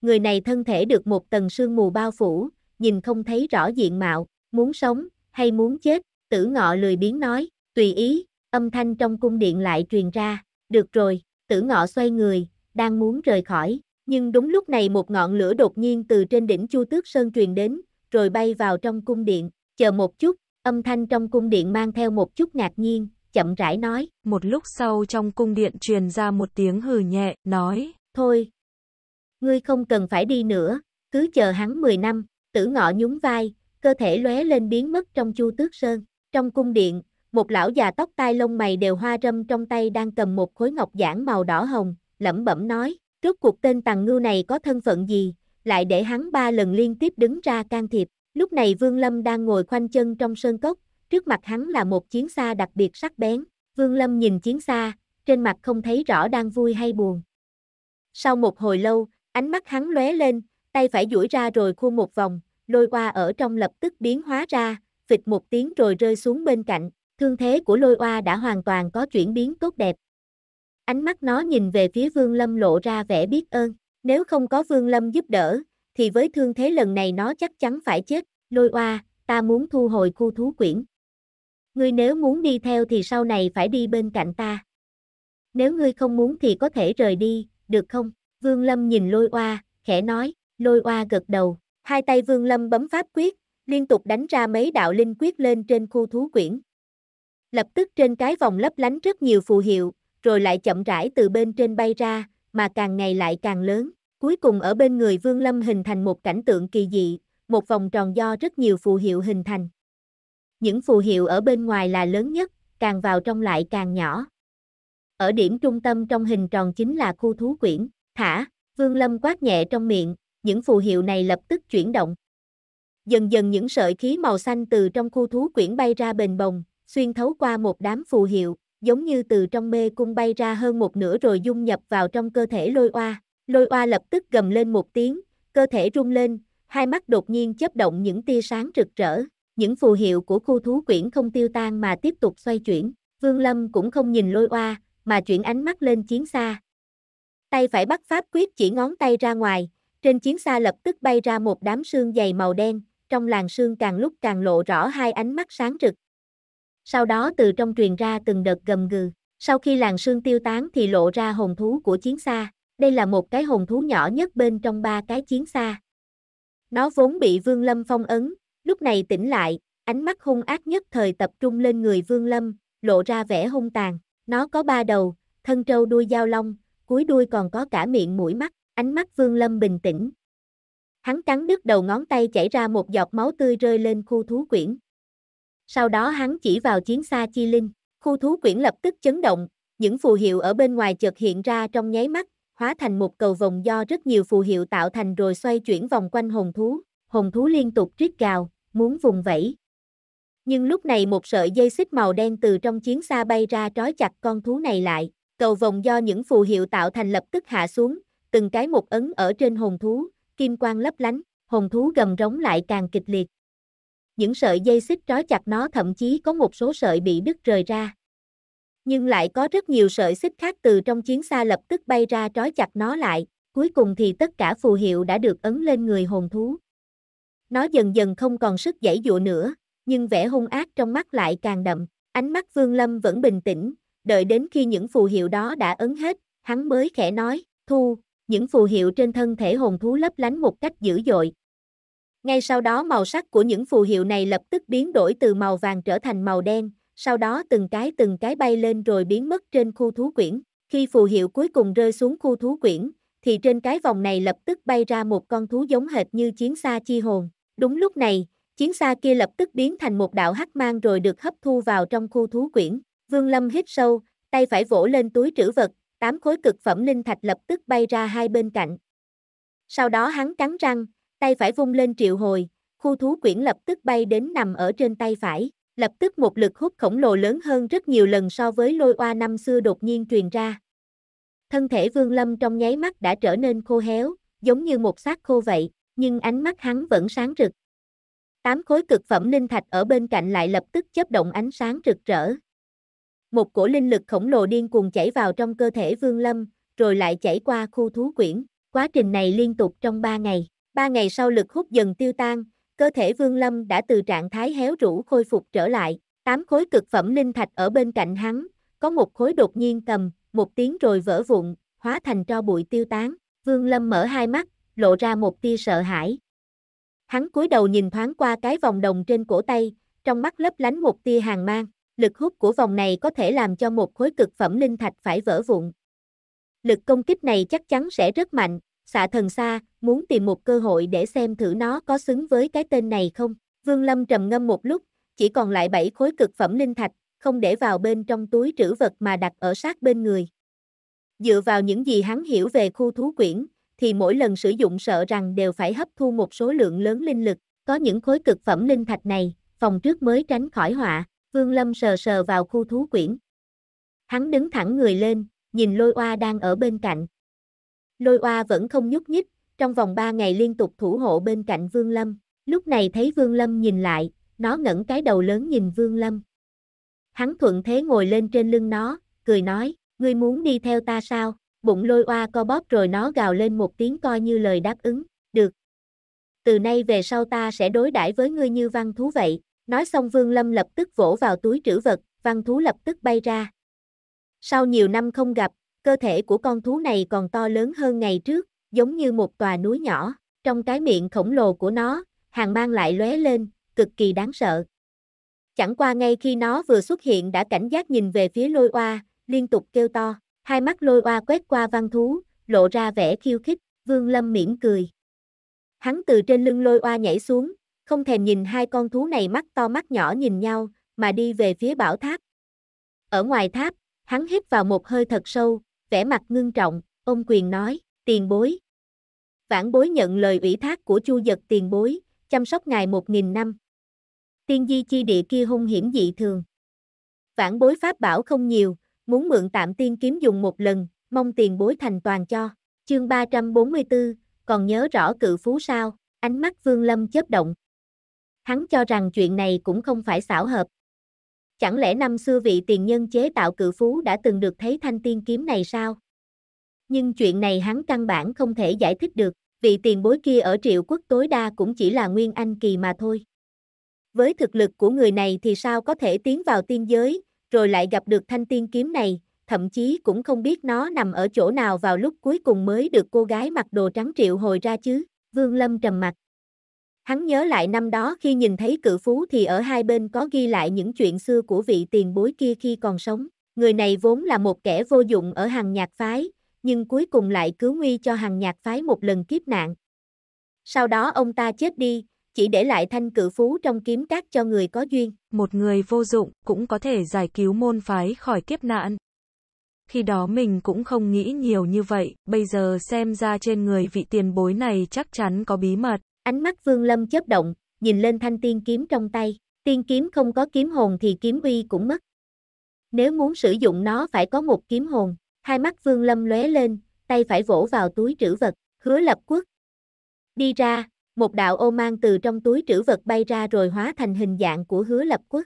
Người này thân thể được một tầng sương mù bao phủ, nhìn không thấy rõ diện mạo, muốn sống, hay muốn chết, Tử ngọ lười biến nói, tùy ý, âm thanh trong cung điện lại truyền ra, được rồi, tử ngọ xoay người, đang muốn rời khỏi, nhưng đúng lúc này một ngọn lửa đột nhiên từ trên đỉnh Chu Tước Sơn truyền đến, rồi bay vào trong cung điện, chờ một chút, âm thanh trong cung điện mang theo một chút ngạc nhiên, chậm rãi nói. Một lúc sau trong cung điện truyền ra một tiếng hừ nhẹ, nói, thôi, ngươi không cần phải đi nữa, cứ chờ hắn 10 năm, tử ngọ nhún vai, cơ thể lóe lên biến mất trong Chu Tước Sơn. Trong cung điện, một lão già tóc tai lông mày đều hoa râm trong tay đang cầm một khối ngọc giản màu đỏ hồng, lẩm bẩm nói, trước cuộc tên tàng ngưu này có thân phận gì, lại để hắn ba lần liên tiếp đứng ra can thiệp. Lúc này Vương Lâm đang ngồi khoanh chân trong sơn cốc, trước mặt hắn là một chiến xa đặc biệt sắc bén. Vương Lâm nhìn chiến xa, trên mặt không thấy rõ đang vui hay buồn. Sau một hồi lâu, ánh mắt hắn lóe lên, tay phải duỗi ra rồi khu một vòng, lôi qua ở trong lập tức biến hóa ra, vịch một tiếng rồi rơi xuống bên cạnh, thương thế của lôi oa đã hoàn toàn có chuyển biến tốt đẹp. Ánh mắt nó nhìn về phía Vương Lâm lộ ra vẻ biết ơn, nếu không có Vương Lâm giúp đỡ, thì với thương thế lần này nó chắc chắn phải chết, lôi oa, ta muốn thu hồi khu thú quyển. Ngươi nếu muốn đi theo thì sau này phải đi bên cạnh ta. Nếu ngươi không muốn thì có thể rời đi, được không? Vương Lâm nhìn lôi oa, khẽ nói, lôi oa gật đầu, hai tay Vương Lâm bấm pháp quyết, liên tục đánh ra mấy đạo linh quyết lên trên khu thú quyển. Lập tức trên cái vòng lấp lánh rất nhiều phù hiệu, rồi lại chậm rãi từ bên trên bay ra, mà càng ngày lại càng lớn. Cuối cùng ở bên người Vương Lâm hình thành một cảnh tượng kỳ dị, một vòng tròn do rất nhiều phù hiệu hình thành. Những phù hiệu ở bên ngoài là lớn nhất, càng vào trong lại càng nhỏ. Ở điểm trung tâm trong hình tròn chính là khu thú quyển, thả, Vương Lâm quát nhẹ trong miệng, những phù hiệu này lập tức chuyển động, dần dần những sợi khí màu xanh từ trong khu thú quyển bay ra bền bồng, xuyên thấu qua một đám phù hiệu, giống như từ trong mê cung bay ra hơn một nửa rồi dung nhập vào trong cơ thể lôi oa. Lôi oa lập tức gầm lên một tiếng, cơ thể rung lên, hai mắt đột nhiên chớp động những tia sáng rực rỡ, những phù hiệu của khu thú quyển không tiêu tan mà tiếp tục xoay chuyển. Vương Lâm cũng không nhìn lôi oa, mà chuyển ánh mắt lên chiến xa. Tay phải bắt pháp quyết chỉ ngón tay ra ngoài, trên chiến xa lập tức bay ra một đám sương dày màu đen, trong làn sương càng lúc càng lộ rõ hai ánh mắt sáng rực. Sau đó từ trong truyền ra từng đợt gầm gừ, sau khi làn sương tiêu tán thì lộ ra hồn thú của chiến xa, đây là một cái hồn thú nhỏ nhất bên trong ba cái chiến xa. Nó vốn bị Vương Lâm phong ấn, lúc này tỉnh lại, ánh mắt hung ác nhất thời tập trung lên người Vương Lâm, lộ ra vẻ hung tàn. Nó có ba đầu, thân trâu đuôi dao long, cuối đuôi còn có cả miệng mũi mắt, ánh mắt Vương Lâm bình tĩnh, Hắn cắn đứt đầu ngón tay chảy ra một giọt máu tươi rơi lên khu thú quyển. Sau đó hắn chỉ vào chiến xa chi linh, khu thú quyển lập tức chấn động, những phù hiệu ở bên ngoài chợt hiện ra trong nháy mắt, hóa thành một cầu vòng do rất nhiều phù hiệu tạo thành rồi xoay chuyển vòng quanh hồn thú, hồn thú liên tục rít gào, muốn vùng vẫy. Nhưng lúc này một sợi dây xích màu đen từ trong chiến xa bay ra trói chặt con thú này lại, cầu vòng do những phù hiệu tạo thành lập tức hạ xuống, từng cái một ấn ở trên hồn thú, kim quang lấp lánh, hồn thú gầm rống lại càng kịch liệt. Những sợi dây xích trói chặt nó thậm chí có một số sợi bị đứt rời ra. Nhưng lại có rất nhiều sợi xích khác từ trong chiến xa lập tức bay ra trói chặt nó lại, cuối cùng thì tất cả phù hiệu đã được ấn lên người hồn thú. Nó dần dần không còn sức giãy dụa nữa, nhưng vẻ hung ác trong mắt lại càng đậm, ánh mắt Vương Lâm vẫn bình tĩnh, đợi đến khi những phù hiệu đó đã ấn hết, hắn mới khẽ nói, thu, những phù hiệu trên thân thể hồn thú lấp lánh một cách dữ dội. Ngay sau đó màu sắc của những phù hiệu này lập tức biến đổi từ màu vàng trở thành màu đen, sau đó từng cái từng cái bay lên rồi biến mất trên khu thú quyển. Khi phù hiệu cuối cùng rơi xuống khu thú quyển, thì trên cái vòng này lập tức bay ra một con thú giống hệt như chiến xa chi hồn. Đúng lúc này, chiến xa kia lập tức biến thành một đạo hắc mang rồi được hấp thu vào trong khu thú quyển. Vương Lâm hít sâu, tay phải vỗ lên túi trữ vật, tám khối cực phẩm linh thạch lập tức bay ra hai bên cạnh. Sau đó hắn cắn răng, tay phải vung lên triệu hồi, khu thú quyển lập tức bay đến nằm ở trên tay phải, lập tức một lực hút khổng lồ lớn hơn rất nhiều lần so với lôi oa năm xưa đột nhiên truyền ra. Thân thể Vương Lâm trong nháy mắt đã trở nên khô héo, giống như một xác khô vậy, nhưng ánh mắt hắn vẫn sáng rực. Tám khối cực phẩm linh thạch ở bên cạnh lại lập tức chớp động ánh sáng rực rỡ. Một cổ linh lực khổng lồ điên cuồng chảy vào trong cơ thể Vương Lâm, rồi lại chảy qua khu thú quyển. Quá trình này liên tục trong 3 ngày. 3 ngày sau lực hút dần tiêu tan, cơ thể Vương Lâm đã từ trạng thái héo rũ khôi phục trở lại. Tám khối cực phẩm linh thạch ở bên cạnh hắn, có một khối đột nhiên cầm, một tiếng rồi vỡ vụn, hóa thành tro bụi tiêu tán. Vương Lâm mở hai mắt, lộ ra một tia sợ hãi. Hắn cúi đầu nhìn thoáng qua cái vòng đồng trên cổ tay, trong mắt lấp lánh một tia hàng mang lực hút của vòng này có thể làm cho một khối cực phẩm linh thạch phải vỡ vụn. Lực công kích này chắc chắn sẽ rất mạnh, xạ thần xa, muốn tìm một cơ hội để xem thử nó có xứng với cái tên này không. Vương Lâm trầm ngâm một lúc, chỉ còn lại 7 khối cực phẩm linh thạch, không để vào bên trong túi trữ vật mà đặt ở sát bên người. Dựa vào những gì hắn hiểu về khu thú quyển, thì mỗi lần sử dụng sợ rằng đều phải hấp thu một số lượng lớn linh lực, có những khối cực phẩm linh thạch này, phòng trước mới tránh khỏi họa. Vương Lâm sờ sờ vào khu thú quyển. Hắn đứng thẳng người lên, nhìn lôi oa đang ở bên cạnh. Lôi oa vẫn không nhúc nhích, trong vòng ba ngày liên tục thủ hộ bên cạnh Vương Lâm. Lúc này thấy Vương Lâm nhìn lại, nó ngẩng cái đầu lớn nhìn Vương Lâm. Hắn thuận thế ngồi lên trên lưng nó, cười nói, ngươi muốn đi theo ta sao? Bụng lôi oa co bóp rồi nó gào lên một tiếng coi như lời đáp ứng, được. Từ nay về sau ta sẽ đối đãi với ngươi như văn thú vậy. Nói xong Vương Lâm lập tức vỗ vào túi trữ vật, văn thú lập tức bay ra. Sau nhiều năm không gặp, cơ thể của con thú này còn to lớn hơn ngày trước, giống như một tòa núi nhỏ, trong cái miệng khổng lồ của nó, hàng mang lại lóe lên, cực kỳ đáng sợ. Chẳng qua ngay khi nó vừa xuất hiện đã cảnh giác nhìn về phía lôi oa, liên tục kêu to, hai mắt lôi oa quét qua văn thú, lộ ra vẻ khiêu khích, vương lâm mỉm cười. Hắn từ trên lưng lôi oa nhảy xuống, không thèm nhìn hai con thú này mắt to mắt nhỏ nhìn nhau, mà đi về phía bảo tháp. Ở ngoài tháp, hắn hít vào một hơi thật sâu, vẻ mặt ngưng trọng, ông quyền nói, tiền bối. Vãn bối nhận lời ủy thác của chu giật tiền bối, chăm sóc ngài một nghìn năm. Tiên di chi địa kia hung hiểm dị thường. Vãn bối pháp bảo không nhiều, muốn mượn tạm tiên kiếm dùng một lần, mong tiền bối thành toàn cho. Chương 344, còn nhớ rõ cự phú sao, ánh mắt vương lâm chớp động hắn cho rằng chuyện này cũng không phải xảo hợp. Chẳng lẽ năm xưa vị tiền nhân chế tạo cự phú đã từng được thấy thanh tiên kiếm này sao? Nhưng chuyện này hắn căn bản không thể giải thích được, vị tiền bối kia ở triệu quốc tối đa cũng chỉ là nguyên anh kỳ mà thôi. Với thực lực của người này thì sao có thể tiến vào tiên giới, rồi lại gặp được thanh tiên kiếm này, thậm chí cũng không biết nó nằm ở chỗ nào vào lúc cuối cùng mới được cô gái mặc đồ trắng triệu hồi ra chứ. Vương Lâm trầm mặt, Hắn nhớ lại năm đó khi nhìn thấy cự phú thì ở hai bên có ghi lại những chuyện xưa của vị tiền bối kia khi còn sống. Người này vốn là một kẻ vô dụng ở hàng nhạc phái, nhưng cuối cùng lại cứu nguy cho hàng nhạc phái một lần kiếp nạn. Sau đó ông ta chết đi, chỉ để lại thanh cự phú trong kiếm cát cho người có duyên. Một người vô dụng cũng có thể giải cứu môn phái khỏi kiếp nạn. Khi đó mình cũng không nghĩ nhiều như vậy, bây giờ xem ra trên người vị tiền bối này chắc chắn có bí mật, Ánh mắt Vương Lâm chớp động, nhìn lên thanh tiên kiếm trong tay, tiên kiếm không có kiếm hồn thì kiếm uy cũng mất. Nếu muốn sử dụng nó phải có một kiếm hồn, hai mắt Vương Lâm lóe lên, tay phải vỗ vào túi trữ vật, hứa lập quốc. Đi ra, một đạo ô mang từ trong túi trữ vật bay ra rồi hóa thành hình dạng của hứa lập quốc.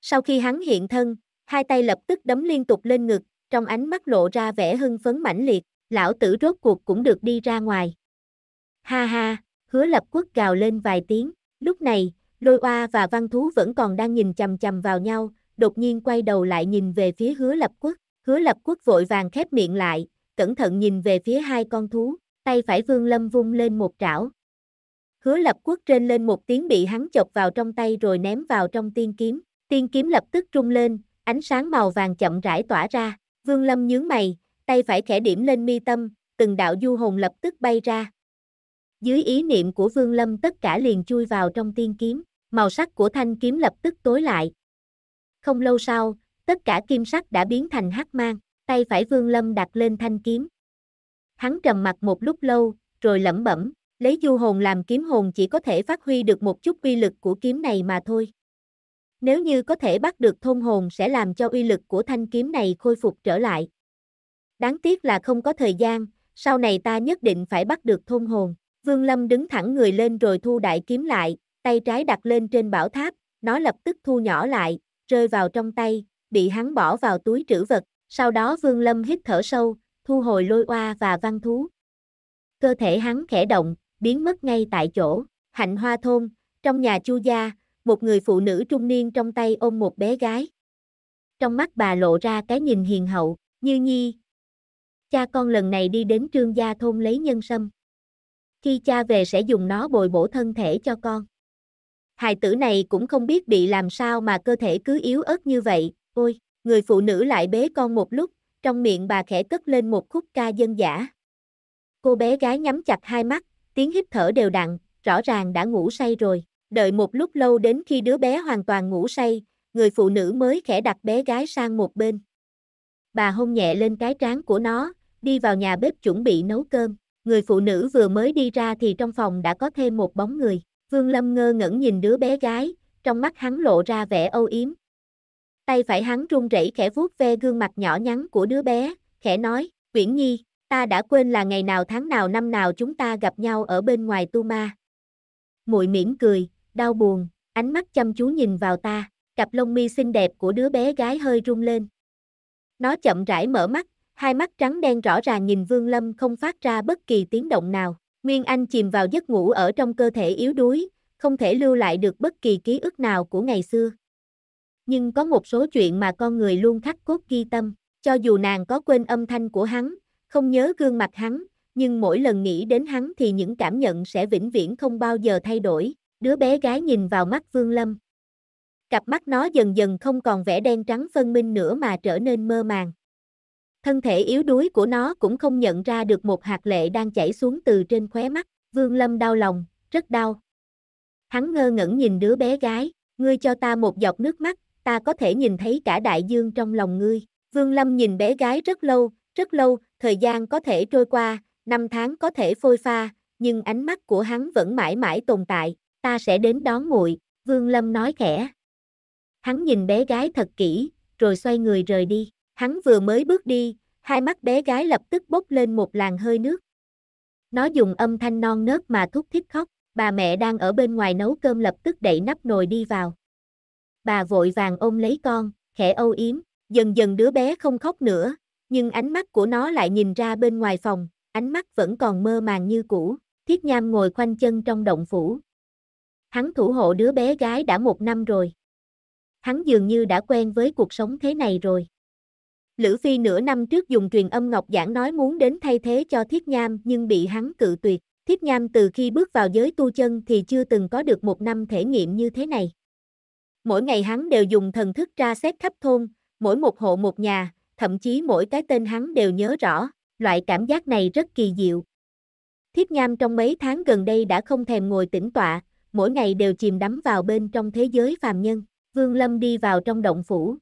Sau khi hắn hiện thân, hai tay lập tức đấm liên tục lên ngực, trong ánh mắt lộ ra vẻ hưng phấn mãnh liệt, lão tử rốt cuộc cũng được đi ra ngoài. Ha ha, hứa lập quốc gào lên vài tiếng. Lúc này, lôi oa và văn thú vẫn còn đang nhìn chầm chầm vào nhau, đột nhiên quay đầu lại nhìn về phía hứa lập quốc. Hứa lập quốc vội vàng khép miệng lại, cẩn thận nhìn về phía hai con thú, tay phải vương lâm vung lên một trảo. Hứa lập quốc trên lên một tiếng bị hắn chọc vào trong tay rồi ném vào trong tiên kiếm. Tiên kiếm lập tức trung lên, ánh sáng màu vàng chậm rãi tỏa ra. Vương lâm nhướng mày, tay phải khẽ điểm lên mi tâm, từng đạo du hồn lập tức bay ra. Dưới ý niệm của Vương Lâm tất cả liền chui vào trong tiên kiếm, màu sắc của thanh kiếm lập tức tối lại. Không lâu sau, tất cả kim sắc đã biến thành hắc mang, tay phải Vương Lâm đặt lên thanh kiếm. Hắn trầm mặt một lúc lâu, rồi lẩm bẩm, lấy du hồn làm kiếm hồn chỉ có thể phát huy được một chút uy lực của kiếm này mà thôi. Nếu như có thể bắt được thôn hồn sẽ làm cho uy lực của thanh kiếm này khôi phục trở lại. Đáng tiếc là không có thời gian, sau này ta nhất định phải bắt được thôn hồn. Vương Lâm đứng thẳng người lên rồi thu đại kiếm lại, tay trái đặt lên trên bảo tháp, nó lập tức thu nhỏ lại, rơi vào trong tay, bị hắn bỏ vào túi trữ vật, sau đó Vương Lâm hít thở sâu, thu hồi lôi oa và văn thú. Cơ thể hắn khẽ động, biến mất ngay tại chỗ, hạnh hoa thôn, trong nhà chu gia, một người phụ nữ trung niên trong tay ôm một bé gái. Trong mắt bà lộ ra cái nhìn hiền hậu, như nhi. Cha con lần này đi đến trương gia thôn lấy nhân sâm khi cha về sẽ dùng nó bồi bổ thân thể cho con. Hài tử này cũng không biết bị làm sao mà cơ thể cứ yếu ớt như vậy, ôi, người phụ nữ lại bế con một lúc, trong miệng bà khẽ cất lên một khúc ca dân giả. Cô bé gái nhắm chặt hai mắt, tiếng hít thở đều đặn, rõ ràng đã ngủ say rồi. Đợi một lúc lâu đến khi đứa bé hoàn toàn ngủ say, người phụ nữ mới khẽ đặt bé gái sang một bên. Bà hôn nhẹ lên cái trán của nó, đi vào nhà bếp chuẩn bị nấu cơm người phụ nữ vừa mới đi ra thì trong phòng đã có thêm một bóng người. Vương Lâm ngơ ngẩn nhìn đứa bé gái, trong mắt hắn lộ ra vẻ âu yếm. Tay phải hắn run rẩy khẽ vuốt ve gương mặt nhỏ nhắn của đứa bé, khẽ nói, Quyển Nhi, ta đã quên là ngày nào tháng nào năm nào chúng ta gặp nhau ở bên ngoài Tu Ma. Mụi mỉm cười, đau buồn, ánh mắt chăm chú nhìn vào ta, cặp lông mi xinh đẹp của đứa bé gái hơi rung lên. Nó chậm rãi mở mắt, Hai mắt trắng đen rõ ràng nhìn Vương Lâm không phát ra bất kỳ tiếng động nào. Nguyên Anh chìm vào giấc ngủ ở trong cơ thể yếu đuối, không thể lưu lại được bất kỳ ký ức nào của ngày xưa. Nhưng có một số chuyện mà con người luôn khắc cốt ghi tâm, cho dù nàng có quên âm thanh của hắn, không nhớ gương mặt hắn, nhưng mỗi lần nghĩ đến hắn thì những cảm nhận sẽ vĩnh viễn không bao giờ thay đổi. Đứa bé gái nhìn vào mắt Vương Lâm. Cặp mắt nó dần dần không còn vẻ đen trắng phân minh nữa mà trở nên mơ màng. Thân thể yếu đuối của nó cũng không nhận ra được một hạt lệ đang chảy xuống từ trên khóe mắt, Vương Lâm đau lòng, rất đau. Hắn ngơ ngẩn nhìn đứa bé gái, ngươi cho ta một giọt nước mắt, ta có thể nhìn thấy cả đại dương trong lòng ngươi. Vương Lâm nhìn bé gái rất lâu, rất lâu, thời gian có thể trôi qua, năm tháng có thể phôi pha, nhưng ánh mắt của hắn vẫn mãi mãi tồn tại, ta sẽ đến đón muội, Vương Lâm nói khẽ. Hắn nhìn bé gái thật kỹ, rồi xoay người rời đi. Hắn vừa mới bước đi, hai mắt bé gái lập tức bốc lên một làn hơi nước. Nó dùng âm thanh non nớt mà thúc thích khóc, bà mẹ đang ở bên ngoài nấu cơm lập tức đẩy nắp nồi đi vào. Bà vội vàng ôm lấy con, khẽ âu yếm, dần dần đứa bé không khóc nữa, nhưng ánh mắt của nó lại nhìn ra bên ngoài phòng, ánh mắt vẫn còn mơ màng như cũ, thiết nham ngồi khoanh chân trong động phủ. Hắn thủ hộ đứa bé gái đã một năm rồi. Hắn dường như đã quen với cuộc sống thế này rồi. Lữ Phi nửa năm trước dùng truyền âm ngọc giảng nói muốn đến thay thế cho Thiết Nham nhưng bị hắn cự tuyệt. Thiết Nham từ khi bước vào giới tu chân thì chưa từng có được một năm thể nghiệm như thế này. Mỗi ngày hắn đều dùng thần thức tra xét khắp thôn, mỗi một hộ một nhà, thậm chí mỗi cái tên hắn đều nhớ rõ, loại cảm giác này rất kỳ diệu. Thiết Nham trong mấy tháng gần đây đã không thèm ngồi tĩnh tọa, mỗi ngày đều chìm đắm vào bên trong thế giới phàm nhân. Vương Lâm đi vào trong động phủ,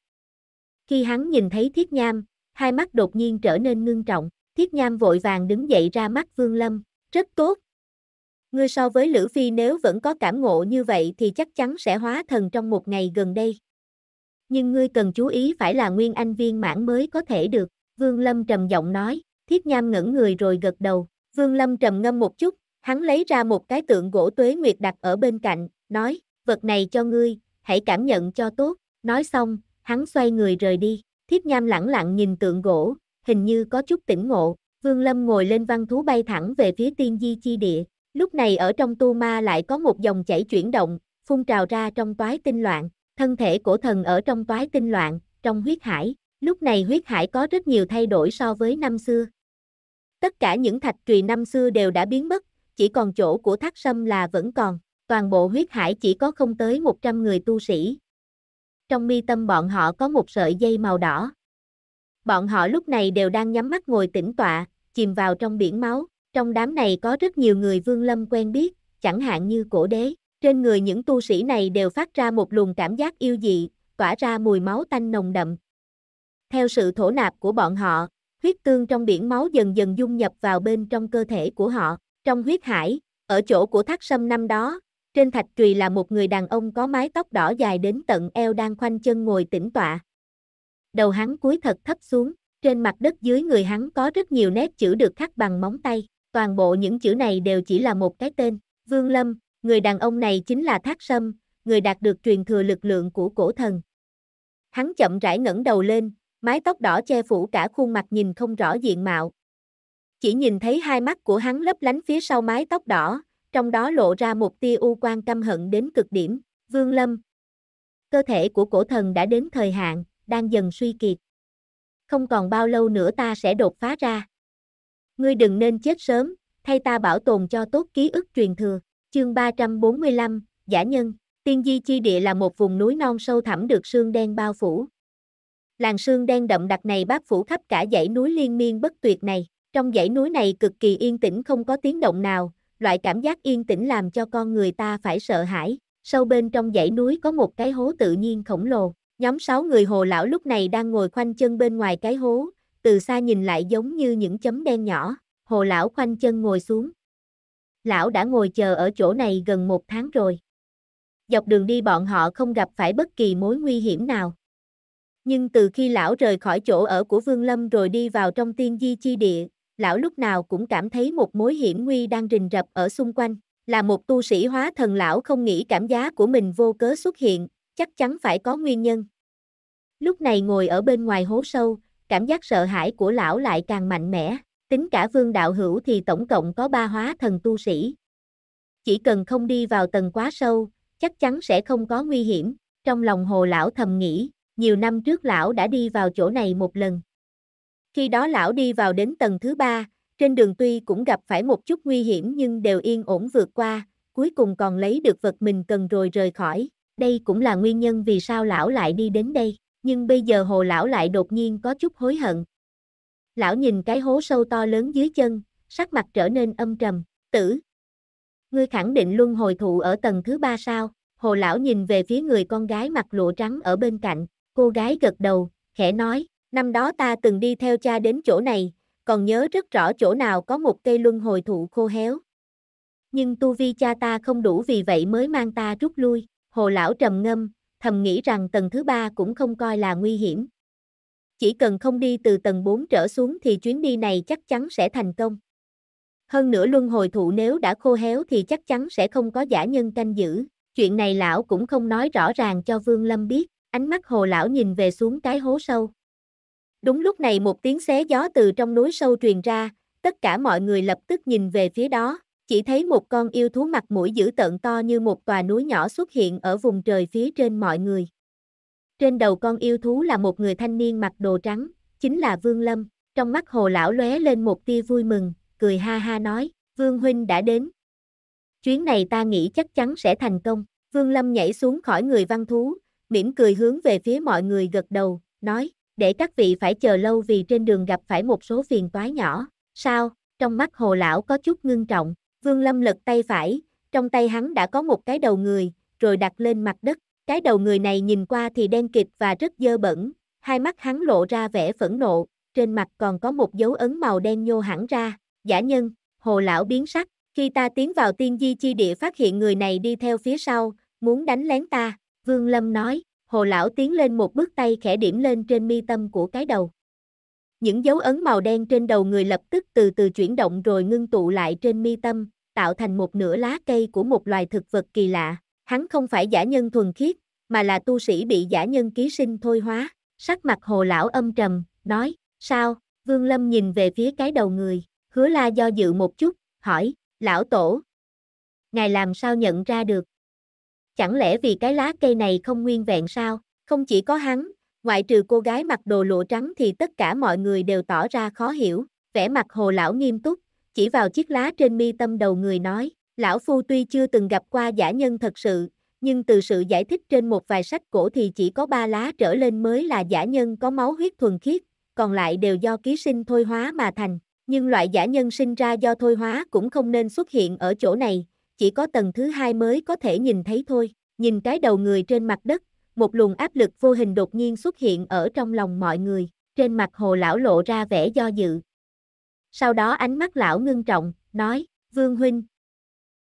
khi hắn nhìn thấy Thiết Nham, hai mắt đột nhiên trở nên ngưng trọng, Thiết Nham vội vàng đứng dậy ra mắt Vương Lâm, rất tốt. Ngươi so với Lữ Phi nếu vẫn có cảm ngộ như vậy thì chắc chắn sẽ hóa thần trong một ngày gần đây. Nhưng ngươi cần chú ý phải là nguyên anh viên mãn mới có thể được, Vương Lâm trầm giọng nói, Thiết Nham ngẩng người rồi gật đầu, Vương Lâm trầm ngâm một chút, hắn lấy ra một cái tượng gỗ tuế nguyệt đặt ở bên cạnh, nói, vật này cho ngươi, hãy cảm nhận cho tốt, nói xong, hắn xoay người rời đi, thiếp nham lẳng lặng nhìn tượng gỗ, hình như có chút tỉnh ngộ, vương lâm ngồi lên văn thú bay thẳng về phía tiên di chi địa, lúc này ở trong tu ma lại có một dòng chảy chuyển động, phun trào ra trong toái tinh loạn, thân thể cổ thần ở trong toái tinh loạn, trong huyết hải, lúc này huyết hải có rất nhiều thay đổi so với năm xưa. Tất cả những thạch trùy năm xưa đều đã biến mất, chỉ còn chỗ của thác sâm là vẫn còn, toàn bộ huyết hải chỉ có không tới 100 người tu sĩ, trong mi tâm bọn họ có một sợi dây màu đỏ. Bọn họ lúc này đều đang nhắm mắt ngồi tĩnh tọa, chìm vào trong biển máu, trong đám này có rất nhiều người vương lâm quen biết, chẳng hạn như cổ đế, trên người những tu sĩ này đều phát ra một luồng cảm giác yêu dị, tỏa ra mùi máu tanh nồng đậm. Theo sự thổ nạp của bọn họ, huyết tương trong biển máu dần dần dung nhập vào bên trong cơ thể của họ, trong huyết hải, ở chỗ của thác sâm năm đó, trên thạch trùy là một người đàn ông có mái tóc đỏ dài đến tận eo đang khoanh chân ngồi tĩnh tọa. Đầu hắn cúi thật thấp xuống, trên mặt đất dưới người hắn có rất nhiều nét chữ được khắc bằng móng tay, toàn bộ những chữ này đều chỉ là một cái tên, Vương Lâm, người đàn ông này chính là Thác Sâm, người đạt được truyền thừa lực lượng của cổ thần. Hắn chậm rãi ngẩng đầu lên, mái tóc đỏ che phủ cả khuôn mặt nhìn không rõ diện mạo. Chỉ nhìn thấy hai mắt của hắn lấp lánh phía sau mái tóc đỏ, trong đó lộ ra một tia u quan căm hận đến cực điểm, Vương Lâm. Cơ thể của cổ thần đã đến thời hạn, đang dần suy kiệt. Không còn bao lâu nữa ta sẽ đột phá ra. Ngươi đừng nên chết sớm, thay ta bảo tồn cho tốt ký ức truyền thừa. Chương 345, Giả Nhân, Tiên Di Chi Địa là một vùng núi non sâu thẳm được sương đen bao phủ. làng sương đen đậm đặc này bác phủ khắp cả dãy núi liên miên bất tuyệt này. Trong dãy núi này cực kỳ yên tĩnh không có tiếng động nào, loại cảm giác yên tĩnh làm cho con người ta phải sợ hãi. Sâu bên trong dãy núi có một cái hố tự nhiên khổng lồ. Nhóm sáu người hồ lão lúc này đang ngồi khoanh chân bên ngoài cái hố, từ xa nhìn lại giống như những chấm đen nhỏ. Hồ lão khoanh chân ngồi xuống. Lão đã ngồi chờ ở chỗ này gần một tháng rồi. Dọc đường đi bọn họ không gặp phải bất kỳ mối nguy hiểm nào. Nhưng từ khi lão rời khỏi chỗ ở của Vương Lâm rồi đi vào trong tiên di chi địa, lão lúc nào cũng cảm thấy một mối hiểm nguy đang rình rập ở xung quanh. Là một tu sĩ hóa thần lão không nghĩ cảm giá của mình vô cớ xuất hiện, chắc chắn phải có nguyên nhân. Lúc này ngồi ở bên ngoài hố sâu, cảm giác sợ hãi của lão lại càng mạnh mẽ, tính cả vương đạo hữu thì tổng cộng có ba hóa thần tu sĩ. Chỉ cần không đi vào tầng quá sâu, chắc chắn sẽ không có nguy hiểm, trong lòng hồ lão thầm nghĩ, nhiều năm trước lão đã đi vào chỗ này một lần, khi đó lão đi vào đến tầng thứ ba, trên đường tuy cũng gặp phải một chút nguy hiểm nhưng đều yên ổn vượt qua, cuối cùng còn lấy được vật mình cần rồi rời khỏi. Đây cũng là nguyên nhân vì sao lão lại đi đến đây, nhưng bây giờ hồ lão lại đột nhiên có chút hối hận. Lão nhìn cái hố sâu to lớn dưới chân, sắc mặt trở nên âm trầm, tử. Ngươi khẳng định luân hồi thụ ở tầng thứ ba sao, hồ lão nhìn về phía người con gái mặc lụa trắng ở bên cạnh, cô gái gật đầu, khẽ nói, Năm đó ta từng đi theo cha đến chỗ này, còn nhớ rất rõ chỗ nào có một cây luân hồi thụ khô héo. Nhưng tu vi cha ta không đủ vì vậy mới mang ta rút lui, hồ lão trầm ngâm, thầm nghĩ rằng tầng thứ ba cũng không coi là nguy hiểm. Chỉ cần không đi từ tầng 4 trở xuống thì chuyến đi này chắc chắn sẽ thành công. Hơn nữa luân hồi thụ nếu đã khô héo thì chắc chắn sẽ không có giả nhân canh giữ. Chuyện này lão cũng không nói rõ ràng cho Vương Lâm biết, ánh mắt hồ lão nhìn về xuống cái hố sâu. Đúng lúc này một tiếng xé gió từ trong núi sâu truyền ra, tất cả mọi người lập tức nhìn về phía đó, chỉ thấy một con yêu thú mặt mũi dữ tợn to như một tòa núi nhỏ xuất hiện ở vùng trời phía trên mọi người. Trên đầu con yêu thú là một người thanh niên mặc đồ trắng, chính là Vương Lâm, trong mắt hồ lão lóe lên một tia vui mừng, cười ha ha nói, Vương Huynh đã đến. Chuyến này ta nghĩ chắc chắn sẽ thành công, Vương Lâm nhảy xuống khỏi người văn thú, mỉm cười hướng về phía mọi người gật đầu, nói, để các vị phải chờ lâu vì trên đường gặp phải một số phiền toái nhỏ. Sao? Trong mắt hồ lão có chút ngưng trọng, Vương Lâm lật tay phải, trong tay hắn đã có một cái đầu người, rồi đặt lên mặt đất. Cái đầu người này nhìn qua thì đen kịt và rất dơ bẩn, hai mắt hắn lộ ra vẻ phẫn nộ, trên mặt còn có một dấu ấn màu đen nhô hẳn ra. Giả nhân, hồ lão biến sắc, khi ta tiến vào tiên di chi địa phát hiện người này đi theo phía sau, muốn đánh lén ta, Vương Lâm nói, Hồ lão tiến lên một bước tay khẽ điểm lên trên mi tâm của cái đầu. Những dấu ấn màu đen trên đầu người lập tức từ từ chuyển động rồi ngưng tụ lại trên mi tâm, tạo thành một nửa lá cây của một loài thực vật kỳ lạ. Hắn không phải giả nhân thuần khiết, mà là tu sĩ bị giả nhân ký sinh thôi hóa. Sắc mặt hồ lão âm trầm, nói, sao, Vương Lâm nhìn về phía cái đầu người, hứa la do dự một chút, hỏi, lão tổ. Ngài làm sao nhận ra được? chẳng lẽ vì cái lá cây này không nguyên vẹn sao? Không chỉ có hắn, ngoại trừ cô gái mặc đồ lụa trắng thì tất cả mọi người đều tỏ ra khó hiểu, vẻ mặt hồ lão nghiêm túc, chỉ vào chiếc lá trên mi tâm đầu người nói, lão phu tuy chưa từng gặp qua giả nhân thật sự, nhưng từ sự giải thích trên một vài sách cổ thì chỉ có ba lá trở lên mới là giả nhân có máu huyết thuần khiết, còn lại đều do ký sinh thôi hóa mà thành, nhưng loại giả nhân sinh ra do thôi hóa cũng không nên xuất hiện ở chỗ này, chỉ có tầng thứ hai mới có thể nhìn thấy thôi. Nhìn cái đầu người trên mặt đất, một luồng áp lực vô hình đột nhiên xuất hiện ở trong lòng mọi người, trên mặt hồ lão lộ ra vẻ do dự. Sau đó ánh mắt lão ngưng trọng, nói, Vương Huynh,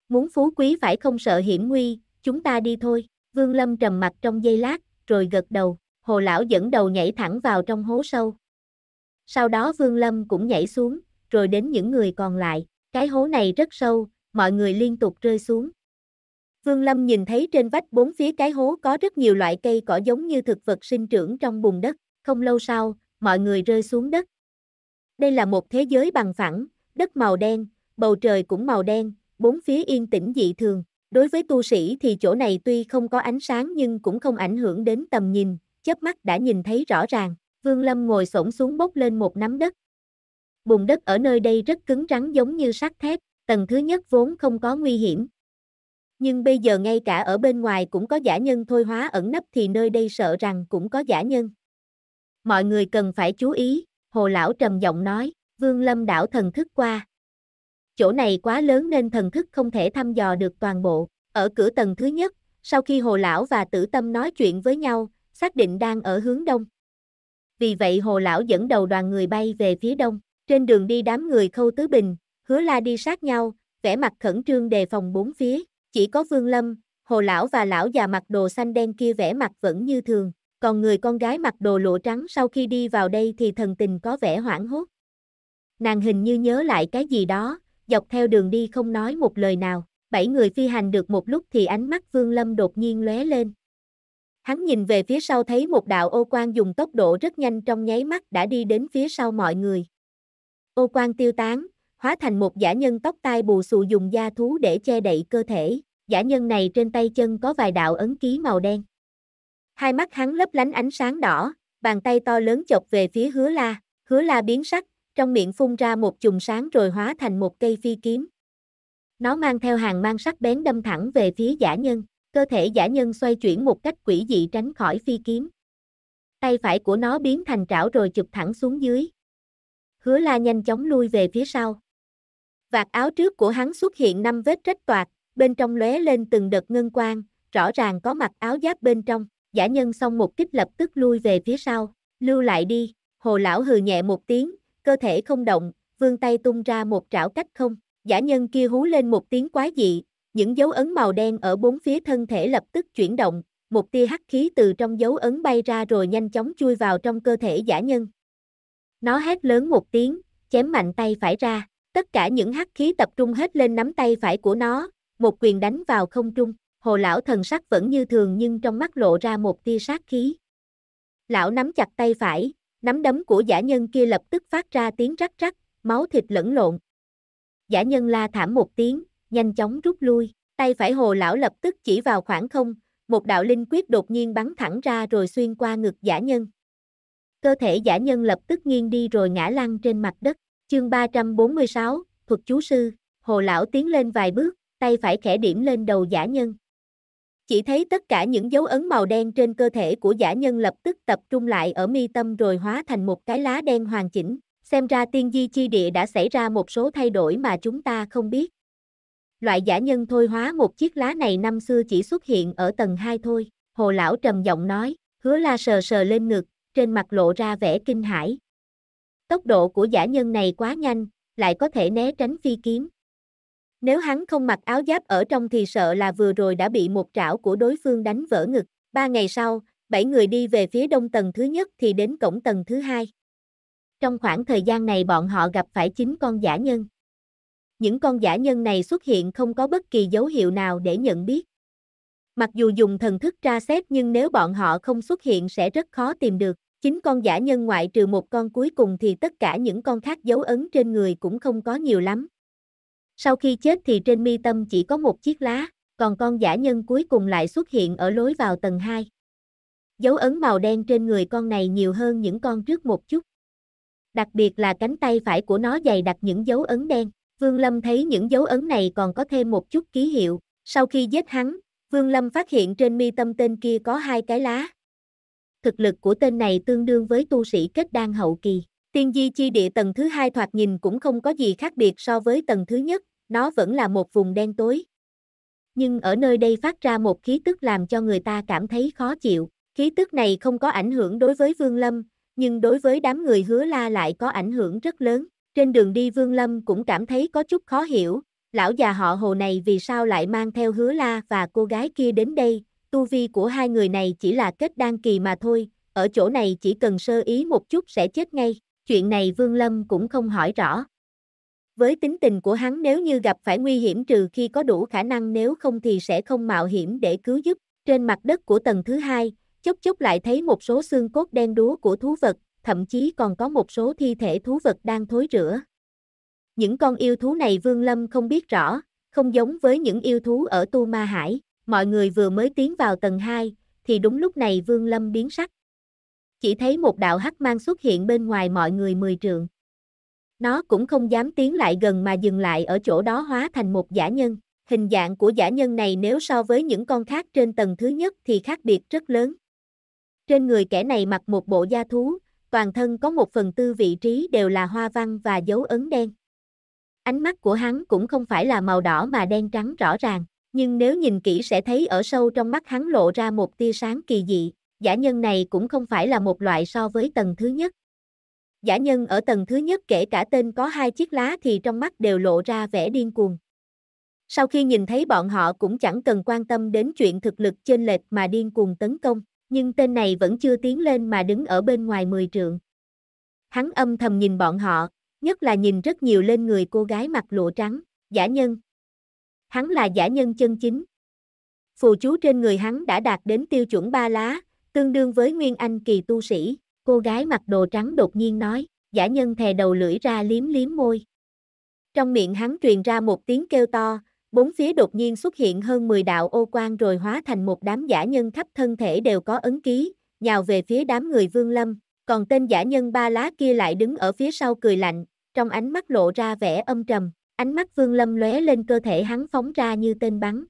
muốn phú quý phải không sợ hiểm nguy, chúng ta đi thôi. Vương Lâm trầm mặt trong giây lát, rồi gật đầu, hồ lão dẫn đầu nhảy thẳng vào trong hố sâu. Sau đó Vương Lâm cũng nhảy xuống, rồi đến những người còn lại. Cái hố này rất sâu, mọi người liên tục rơi xuống. Vương Lâm nhìn thấy trên vách bốn phía cái hố có rất nhiều loại cây cỏ giống như thực vật sinh trưởng trong bùn đất, không lâu sau, mọi người rơi xuống đất. Đây là một thế giới bằng phẳng, đất màu đen, bầu trời cũng màu đen, bốn phía yên tĩnh dị thường. Đối với tu sĩ thì chỗ này tuy không có ánh sáng nhưng cũng không ảnh hưởng đến tầm nhìn, chớp mắt đã nhìn thấy rõ ràng. Vương Lâm ngồi xổm xuống bốc lên một nắm đất. Bùn đất ở nơi đây rất cứng rắn giống như sắt thép, Tầng thứ nhất vốn không có nguy hiểm. Nhưng bây giờ ngay cả ở bên ngoài cũng có giả nhân thôi hóa ẩn nấp thì nơi đây sợ rằng cũng có giả nhân. Mọi người cần phải chú ý, hồ lão trầm giọng nói, vương lâm đảo thần thức qua. Chỗ này quá lớn nên thần thức không thể thăm dò được toàn bộ. Ở cửa tầng thứ nhất, sau khi hồ lão và tử tâm nói chuyện với nhau, xác định đang ở hướng đông. Vì vậy hồ lão dẫn đầu đoàn người bay về phía đông, trên đường đi đám người khâu tứ bình, hứa la đi sát nhau, vẻ mặt khẩn trương đề phòng bốn phía, chỉ có Vương Lâm, Hồ Lão và Lão già mặc đồ xanh đen kia vẻ mặt vẫn như thường, còn người con gái mặc đồ lụa trắng sau khi đi vào đây thì thần tình có vẻ hoảng hốt. Nàng hình như nhớ lại cái gì đó, dọc theo đường đi không nói một lời nào, bảy người phi hành được một lúc thì ánh mắt Vương Lâm đột nhiên lóe lên. Hắn nhìn về phía sau thấy một đạo ô quan dùng tốc độ rất nhanh trong nháy mắt đã đi đến phía sau mọi người. Ô quan tiêu tán, hóa thành một giả nhân tóc tai bù xù dùng da thú để che đậy cơ thể, giả nhân này trên tay chân có vài đạo ấn ký màu đen. Hai mắt hắn lấp lánh ánh sáng đỏ, bàn tay to lớn chọc về phía hứa la, hứa la biến sắc, trong miệng phun ra một chùm sáng rồi hóa thành một cây phi kiếm. Nó mang theo hàng mang sắc bén đâm thẳng về phía giả nhân, cơ thể giả nhân xoay chuyển một cách quỷ dị tránh khỏi phi kiếm. Tay phải của nó biến thành trảo rồi chụp thẳng xuống dưới. Hứa la nhanh chóng lui về phía sau. Vạt áo trước của hắn xuất hiện năm vết rách toạc, bên trong lóe lên từng đợt ngân quang, rõ ràng có mặt áo giáp bên trong. Giả nhân xong một kích lập tức lui về phía sau, lưu lại đi, hồ lão hừ nhẹ một tiếng, cơ thể không động, vương tay tung ra một trảo cách không, giả nhân kia hú lên một tiếng quái dị, những dấu ấn màu đen ở bốn phía thân thể lập tức chuyển động, một tia hắc khí từ trong dấu ấn bay ra rồi nhanh chóng chui vào trong cơ thể giả nhân. Nó hét lớn một tiếng, chém mạnh tay phải ra, Tất cả những hắc khí tập trung hết lên nắm tay phải của nó, một quyền đánh vào không trung, hồ lão thần sắc vẫn như thường nhưng trong mắt lộ ra một tia sát khí. Lão nắm chặt tay phải, nắm đấm của giả nhân kia lập tức phát ra tiếng rắc rắc, máu thịt lẫn lộn. Giả nhân la thảm một tiếng, nhanh chóng rút lui, tay phải hồ lão lập tức chỉ vào khoảng không, một đạo linh quyết đột nhiên bắn thẳng ra rồi xuyên qua ngực giả nhân. Cơ thể giả nhân lập tức nghiêng đi rồi ngã lăn trên mặt đất. Chương 346, thuật chú sư, hồ lão tiến lên vài bước, tay phải khẽ điểm lên đầu giả nhân. Chỉ thấy tất cả những dấu ấn màu đen trên cơ thể của giả nhân lập tức tập trung lại ở mi tâm rồi hóa thành một cái lá đen hoàn chỉnh. Xem ra tiên di chi địa đã xảy ra một số thay đổi mà chúng ta không biết. Loại giả nhân thôi hóa một chiếc lá này năm xưa chỉ xuất hiện ở tầng 2 thôi. Hồ lão trầm giọng nói, hứa la sờ sờ lên ngực, trên mặt lộ ra vẻ kinh hãi, Tốc độ của giả nhân này quá nhanh, lại có thể né tránh phi kiếm. Nếu hắn không mặc áo giáp ở trong thì sợ là vừa rồi đã bị một trảo của đối phương đánh vỡ ngực. Ba ngày sau, bảy người đi về phía đông tầng thứ nhất thì đến cổng tầng thứ hai. Trong khoảng thời gian này bọn họ gặp phải chín con giả nhân. Những con giả nhân này xuất hiện không có bất kỳ dấu hiệu nào để nhận biết. Mặc dù dùng thần thức tra xét nhưng nếu bọn họ không xuất hiện sẽ rất khó tìm được. Chính con giả nhân ngoại trừ một con cuối cùng thì tất cả những con khác dấu ấn trên người cũng không có nhiều lắm. Sau khi chết thì trên mi tâm chỉ có một chiếc lá, còn con giả nhân cuối cùng lại xuất hiện ở lối vào tầng 2. Dấu ấn màu đen trên người con này nhiều hơn những con trước một chút. Đặc biệt là cánh tay phải của nó dày đặc những dấu ấn đen. Vương Lâm thấy những dấu ấn này còn có thêm một chút ký hiệu. Sau khi giết hắn, Vương Lâm phát hiện trên mi tâm tên kia có hai cái lá, thực lực của tên này tương đương với tu sĩ kết đan hậu kỳ. Tiên di chi địa tầng thứ hai thoạt nhìn cũng không có gì khác biệt so với tầng thứ nhất, nó vẫn là một vùng đen tối. Nhưng ở nơi đây phát ra một khí tức làm cho người ta cảm thấy khó chịu. Khí tức này không có ảnh hưởng đối với Vương Lâm, nhưng đối với đám người hứa la lại có ảnh hưởng rất lớn. Trên đường đi Vương Lâm cũng cảm thấy có chút khó hiểu, lão già họ hồ này vì sao lại mang theo hứa la và cô gái kia đến đây, tu vi của hai người này chỉ là kết đan kỳ mà thôi, ở chỗ này chỉ cần sơ ý một chút sẽ chết ngay, chuyện này Vương Lâm cũng không hỏi rõ. Với tính tình của hắn nếu như gặp phải nguy hiểm trừ khi có đủ khả năng nếu không thì sẽ không mạo hiểm để cứu giúp. Trên mặt đất của tầng thứ hai, chốc chốc lại thấy một số xương cốt đen đúa của thú vật, thậm chí còn có một số thi thể thú vật đang thối rữa. Những con yêu thú này Vương Lâm không biết rõ, không giống với những yêu thú ở Tu Ma Hải mọi người vừa mới tiến vào tầng 2, thì đúng lúc này Vương Lâm biến sắc. Chỉ thấy một đạo hắc mang xuất hiện bên ngoài mọi người mười trượng. Nó cũng không dám tiến lại gần mà dừng lại ở chỗ đó hóa thành một giả nhân. Hình dạng của giả nhân này nếu so với những con khác trên tầng thứ nhất thì khác biệt rất lớn. Trên người kẻ này mặc một bộ da thú, toàn thân có một phần tư vị trí đều là hoa văn và dấu ấn đen. Ánh mắt của hắn cũng không phải là màu đỏ mà đen trắng rõ ràng nhưng nếu nhìn kỹ sẽ thấy ở sâu trong mắt hắn lộ ra một tia sáng kỳ dị, giả nhân này cũng không phải là một loại so với tầng thứ nhất. Giả nhân ở tầng thứ nhất kể cả tên có hai chiếc lá thì trong mắt đều lộ ra vẻ điên cuồng. Sau khi nhìn thấy bọn họ cũng chẳng cần quan tâm đến chuyện thực lực chênh lệch mà điên cuồng tấn công, nhưng tên này vẫn chưa tiến lên mà đứng ở bên ngoài mười trượng. Hắn âm thầm nhìn bọn họ, nhất là nhìn rất nhiều lên người cô gái mặc lụa trắng, giả nhân, hắn là giả nhân chân chính. Phù chú trên người hắn đã đạt đến tiêu chuẩn ba lá, tương đương với Nguyên Anh kỳ tu sĩ, cô gái mặc đồ trắng đột nhiên nói, giả nhân thè đầu lưỡi ra liếm liếm môi. Trong miệng hắn truyền ra một tiếng kêu to, bốn phía đột nhiên xuất hiện hơn 10 đạo ô quan rồi hóa thành một đám giả nhân khắp thân thể đều có ấn ký, nhào về phía đám người vương lâm, còn tên giả nhân ba lá kia lại đứng ở phía sau cười lạnh, trong ánh mắt lộ ra vẻ âm trầm, Ánh mắt Vương Lâm lóe lên cơ thể hắn phóng ra như tên bắn.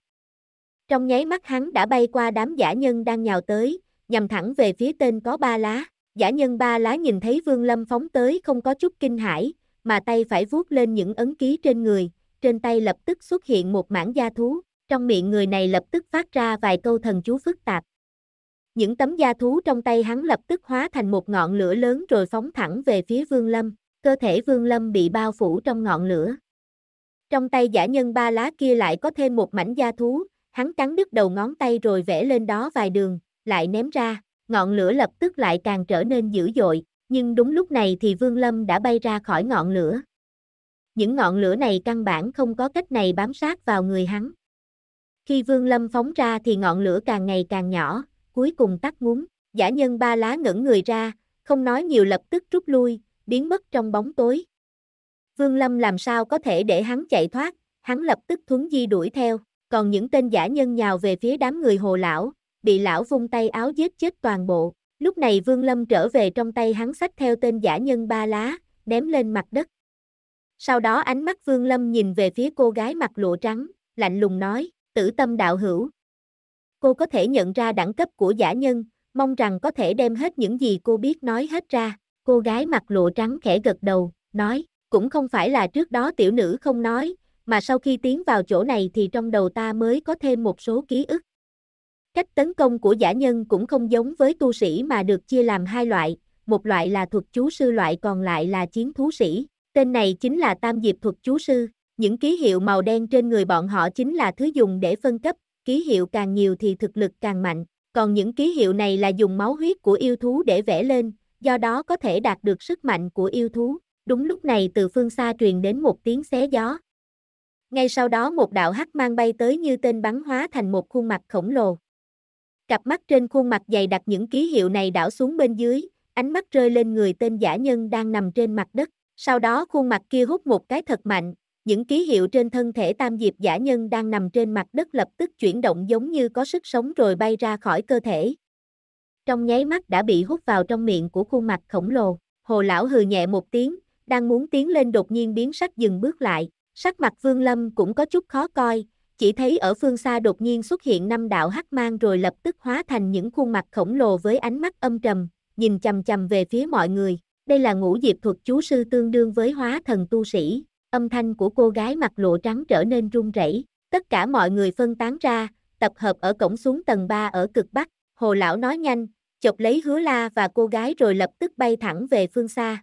Trong nháy mắt hắn đã bay qua đám giả nhân đang nhào tới, nhằm thẳng về phía tên có ba lá. Giả nhân ba lá nhìn thấy Vương Lâm phóng tới không có chút kinh hãi, mà tay phải vuốt lên những ấn ký trên người, trên tay lập tức xuất hiện một mảng da thú, trong miệng người này lập tức phát ra vài câu thần chú phức tạp. Những tấm da thú trong tay hắn lập tức hóa thành một ngọn lửa lớn rồi phóng thẳng về phía Vương Lâm, cơ thể Vương Lâm bị bao phủ trong ngọn lửa. Trong tay giả nhân ba lá kia lại có thêm một mảnh da thú, hắn cắn đứt đầu ngón tay rồi vẽ lên đó vài đường, lại ném ra, ngọn lửa lập tức lại càng trở nên dữ dội, nhưng đúng lúc này thì Vương Lâm đã bay ra khỏi ngọn lửa. Những ngọn lửa này căn bản không có cách này bám sát vào người hắn. Khi Vương Lâm phóng ra thì ngọn lửa càng ngày càng nhỏ, cuối cùng tắt ngúm, giả nhân ba lá ngẩng người ra, không nói nhiều lập tức rút lui, biến mất trong bóng tối. Vương Lâm làm sao có thể để hắn chạy thoát, hắn lập tức thuấn di đuổi theo, còn những tên giả nhân nhào về phía đám người hồ lão, bị lão vung tay áo giết chết toàn bộ. Lúc này Vương Lâm trở về trong tay hắn sách theo tên giả nhân ba lá, ném lên mặt đất. Sau đó ánh mắt Vương Lâm nhìn về phía cô gái mặt lụa trắng, lạnh lùng nói, tử tâm đạo hữu. Cô có thể nhận ra đẳng cấp của giả nhân, mong rằng có thể đem hết những gì cô biết nói hết ra. Cô gái mặt lụa trắng khẽ gật đầu, nói, cũng không phải là trước đó tiểu nữ không nói, mà sau khi tiến vào chỗ này thì trong đầu ta mới có thêm một số ký ức. Cách tấn công của giả nhân cũng không giống với tu sĩ mà được chia làm hai loại, một loại là thuật chú sư loại còn lại là chiến thú sĩ, tên này chính là tam diệp thuật chú sư, những ký hiệu màu đen trên người bọn họ chính là thứ dùng để phân cấp, ký hiệu càng nhiều thì thực lực càng mạnh, còn những ký hiệu này là dùng máu huyết của yêu thú để vẽ lên, do đó có thể đạt được sức mạnh của yêu thú. Đúng lúc này từ phương xa truyền đến một tiếng xé gió. Ngay sau đó một đạo hắc mang bay tới như tên bắn hóa thành một khuôn mặt khổng lồ. Cặp mắt trên khuôn mặt dày đặt những ký hiệu này đảo xuống bên dưới, ánh mắt rơi lên người tên giả nhân đang nằm trên mặt đất. Sau đó khuôn mặt kia hút một cái thật mạnh, những ký hiệu trên thân thể tam diệp giả nhân đang nằm trên mặt đất lập tức chuyển động giống như có sức sống rồi bay ra khỏi cơ thể. Trong nháy mắt đã bị hút vào trong miệng của khuôn mặt khổng lồ, hồ lão hừ nhẹ một tiếng, đang muốn tiến lên đột nhiên biến sắc dừng bước lại, sắc mặt Vương Lâm cũng có chút khó coi, chỉ thấy ở phương xa đột nhiên xuất hiện năm đạo hắc mang rồi lập tức hóa thành những khuôn mặt khổng lồ với ánh mắt âm trầm, nhìn chằm chằm về phía mọi người. Đây là ngũ diệp thuật chú sư tương đương với hóa thần tu sĩ, âm thanh của cô gái mặt lộ trắng trở nên run rẩy. Tất cả mọi người phân tán ra, tập hợp ở cổng xuống tầng 3 ở cực bắc, hồ lão nói nhanh, chọc lấy hứa la và cô gái rồi lập tức bay thẳng về phương xa.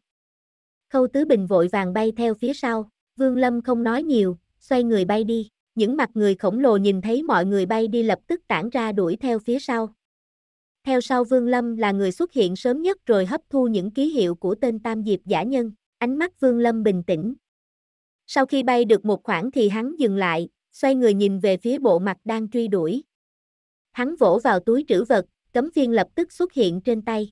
Khâu Tứ Bình vội vàng bay theo phía sau, Vương Lâm không nói nhiều, xoay người bay đi, những mặt người khổng lồ nhìn thấy mọi người bay đi lập tức tản ra đuổi theo phía sau. Theo sau Vương Lâm là người xuất hiện sớm nhất rồi hấp thu những ký hiệu của tên Tam Diệp giả nhân, ánh mắt Vương Lâm bình tĩnh. Sau khi bay được một khoảng thì hắn dừng lại, xoay người nhìn về phía bộ mặt đang truy đuổi. Hắn vỗ vào túi trữ vật, cấm viên lập tức xuất hiện trên tay.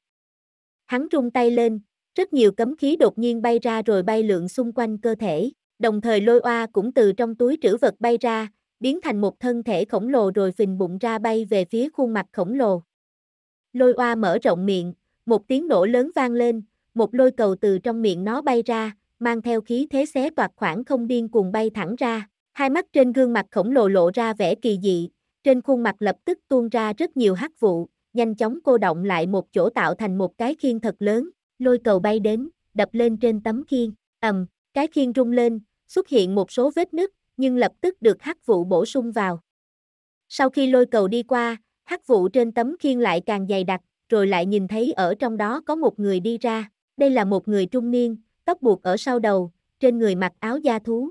Hắn rung tay lên, rất nhiều cấm khí đột nhiên bay ra rồi bay lượn xung quanh cơ thể, đồng thời lôi oa cũng từ trong túi trữ vật bay ra, biến thành một thân thể khổng lồ rồi phình bụng ra bay về phía khuôn mặt khổng lồ. Lôi oa mở rộng miệng, một tiếng nổ lớn vang lên, một lôi cầu từ trong miệng nó bay ra, mang theo khí thế xé toạc khoảng không điên cuồng bay thẳng ra, hai mắt trên gương mặt khổng lồ lộ ra vẻ kỳ dị, trên khuôn mặt lập tức tuôn ra rất nhiều hắc vụ, nhanh chóng cô động lại một chỗ tạo thành một cái khiên thật lớn, lôi cầu bay đến, đập lên trên tấm khiên, ầm, cái khiên rung lên, xuất hiện một số vết nứt, nhưng lập tức được hắc vụ bổ sung vào. Sau khi lôi cầu đi qua, hắc vụ trên tấm khiên lại càng dày đặc, rồi lại nhìn thấy ở trong đó có một người đi ra, đây là một người trung niên, tóc buộc ở sau đầu, trên người mặc áo da thú.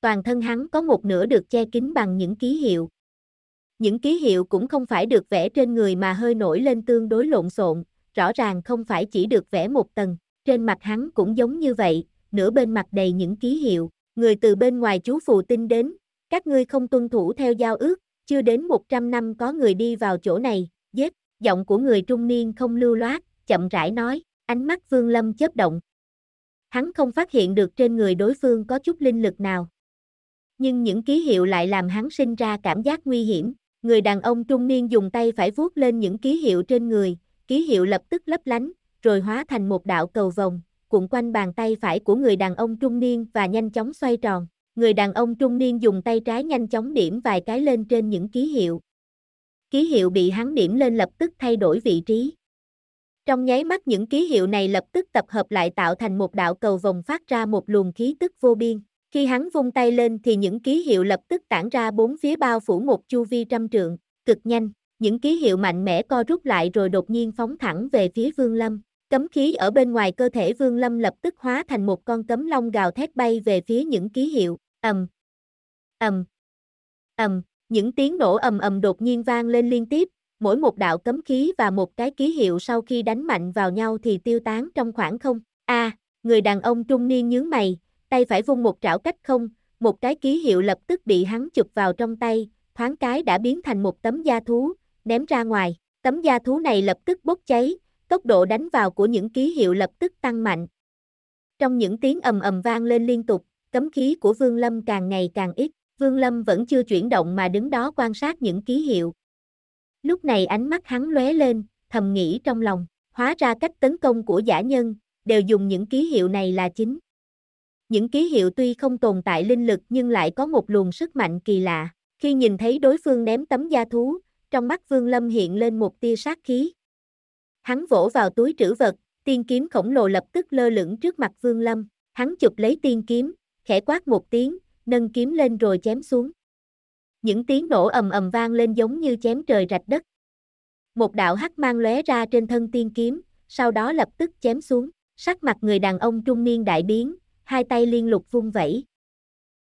Toàn thân hắn có một nửa được che kín bằng những ký hiệu. Những ký hiệu cũng không phải được vẽ trên người mà hơi nổi lên tương đối lộn xộn, rõ ràng không phải chỉ được vẽ một tầng, trên mặt hắn cũng giống như vậy, nửa bên mặt đầy những ký hiệu, người từ bên ngoài chú phù tin đến, các ngươi không tuân thủ theo giao ước, chưa đến 100 năm có người đi vào chỗ này, giết, giọng của người trung niên không lưu loát, chậm rãi nói, ánh mắt Vương Lâm chớp động. Hắn không phát hiện được trên người đối phương có chút linh lực nào. Nhưng những ký hiệu lại làm hắn sinh ra cảm giác nguy hiểm, người đàn ông trung niên dùng tay phải vuốt lên những ký hiệu trên người, ký hiệu lập tức lấp lánh, rồi hóa thành một đạo cầu vòng, cuộn quanh bàn tay phải của người đàn ông trung niên và nhanh chóng xoay tròn. Người đàn ông trung niên dùng tay trái nhanh chóng điểm vài cái lên trên những ký hiệu. Ký hiệu bị hắn điểm lên lập tức thay đổi vị trí. Trong nháy mắt những ký hiệu này lập tức tập hợp lại tạo thành một đạo cầu vòng phát ra một luồng khí tức vô biên. Khi hắn vung tay lên thì những ký hiệu lập tức tản ra bốn phía bao phủ một chu vi trăm trượng, cực nhanh những ký hiệu mạnh mẽ co rút lại rồi đột nhiên phóng thẳng về phía Vương Lâm. Cấm khí ở bên ngoài cơ thể Vương Lâm lập tức hóa thành một con cấm long gào thét bay về phía những ký hiệu, ầm, ầm, ầm, những tiếng nổ ầm ầm đột nhiên vang lên liên tiếp, mỗi một đạo cấm khí và một cái ký hiệu sau khi đánh mạnh vào nhau thì tiêu tán trong khoảng không. A, à, người đàn ông trung niên nhướng mày, tay phải vung một trảo cách không, một cái ký hiệu lập tức bị hắn chụp vào trong tay, thoáng cái đã biến thành một tấm da thú, ném ra ngoài, tấm da thú này lập tức bốc cháy, tốc độ đánh vào của những ký hiệu lập tức tăng mạnh. Trong những tiếng ầm ầm vang lên liên tục, cấm khí của Vương Lâm càng ngày càng ít, Vương Lâm vẫn chưa chuyển động mà đứng đó quan sát những ký hiệu. Lúc này ánh mắt hắn lóe lên, thầm nghĩ trong lòng, hóa ra cách tấn công của giả nhân, đều dùng những ký hiệu này là chính. Những ký hiệu tuy không tồn tại linh lực nhưng lại có một luồng sức mạnh kỳ lạ. Khi nhìn thấy đối phương ném tấm da thú, trong mắt Vương Lâm hiện lên một tia sát khí. Hắn vỗ vào túi trữ vật, tiên kiếm khổng lồ lập tức lơ lửng trước mặt Vương Lâm, hắn chụp lấy tiên kiếm, khẽ quát một tiếng, nâng kiếm lên rồi chém xuống. Những tiếng nổ ầm ầm vang lên giống như chém trời rạch đất. Một đạo hắc mang lóe ra trên thân tiên kiếm, sau đó lập tức chém xuống, sắc mặt người đàn ông trung niên đại biến, hai tay liên lục vung vẩy.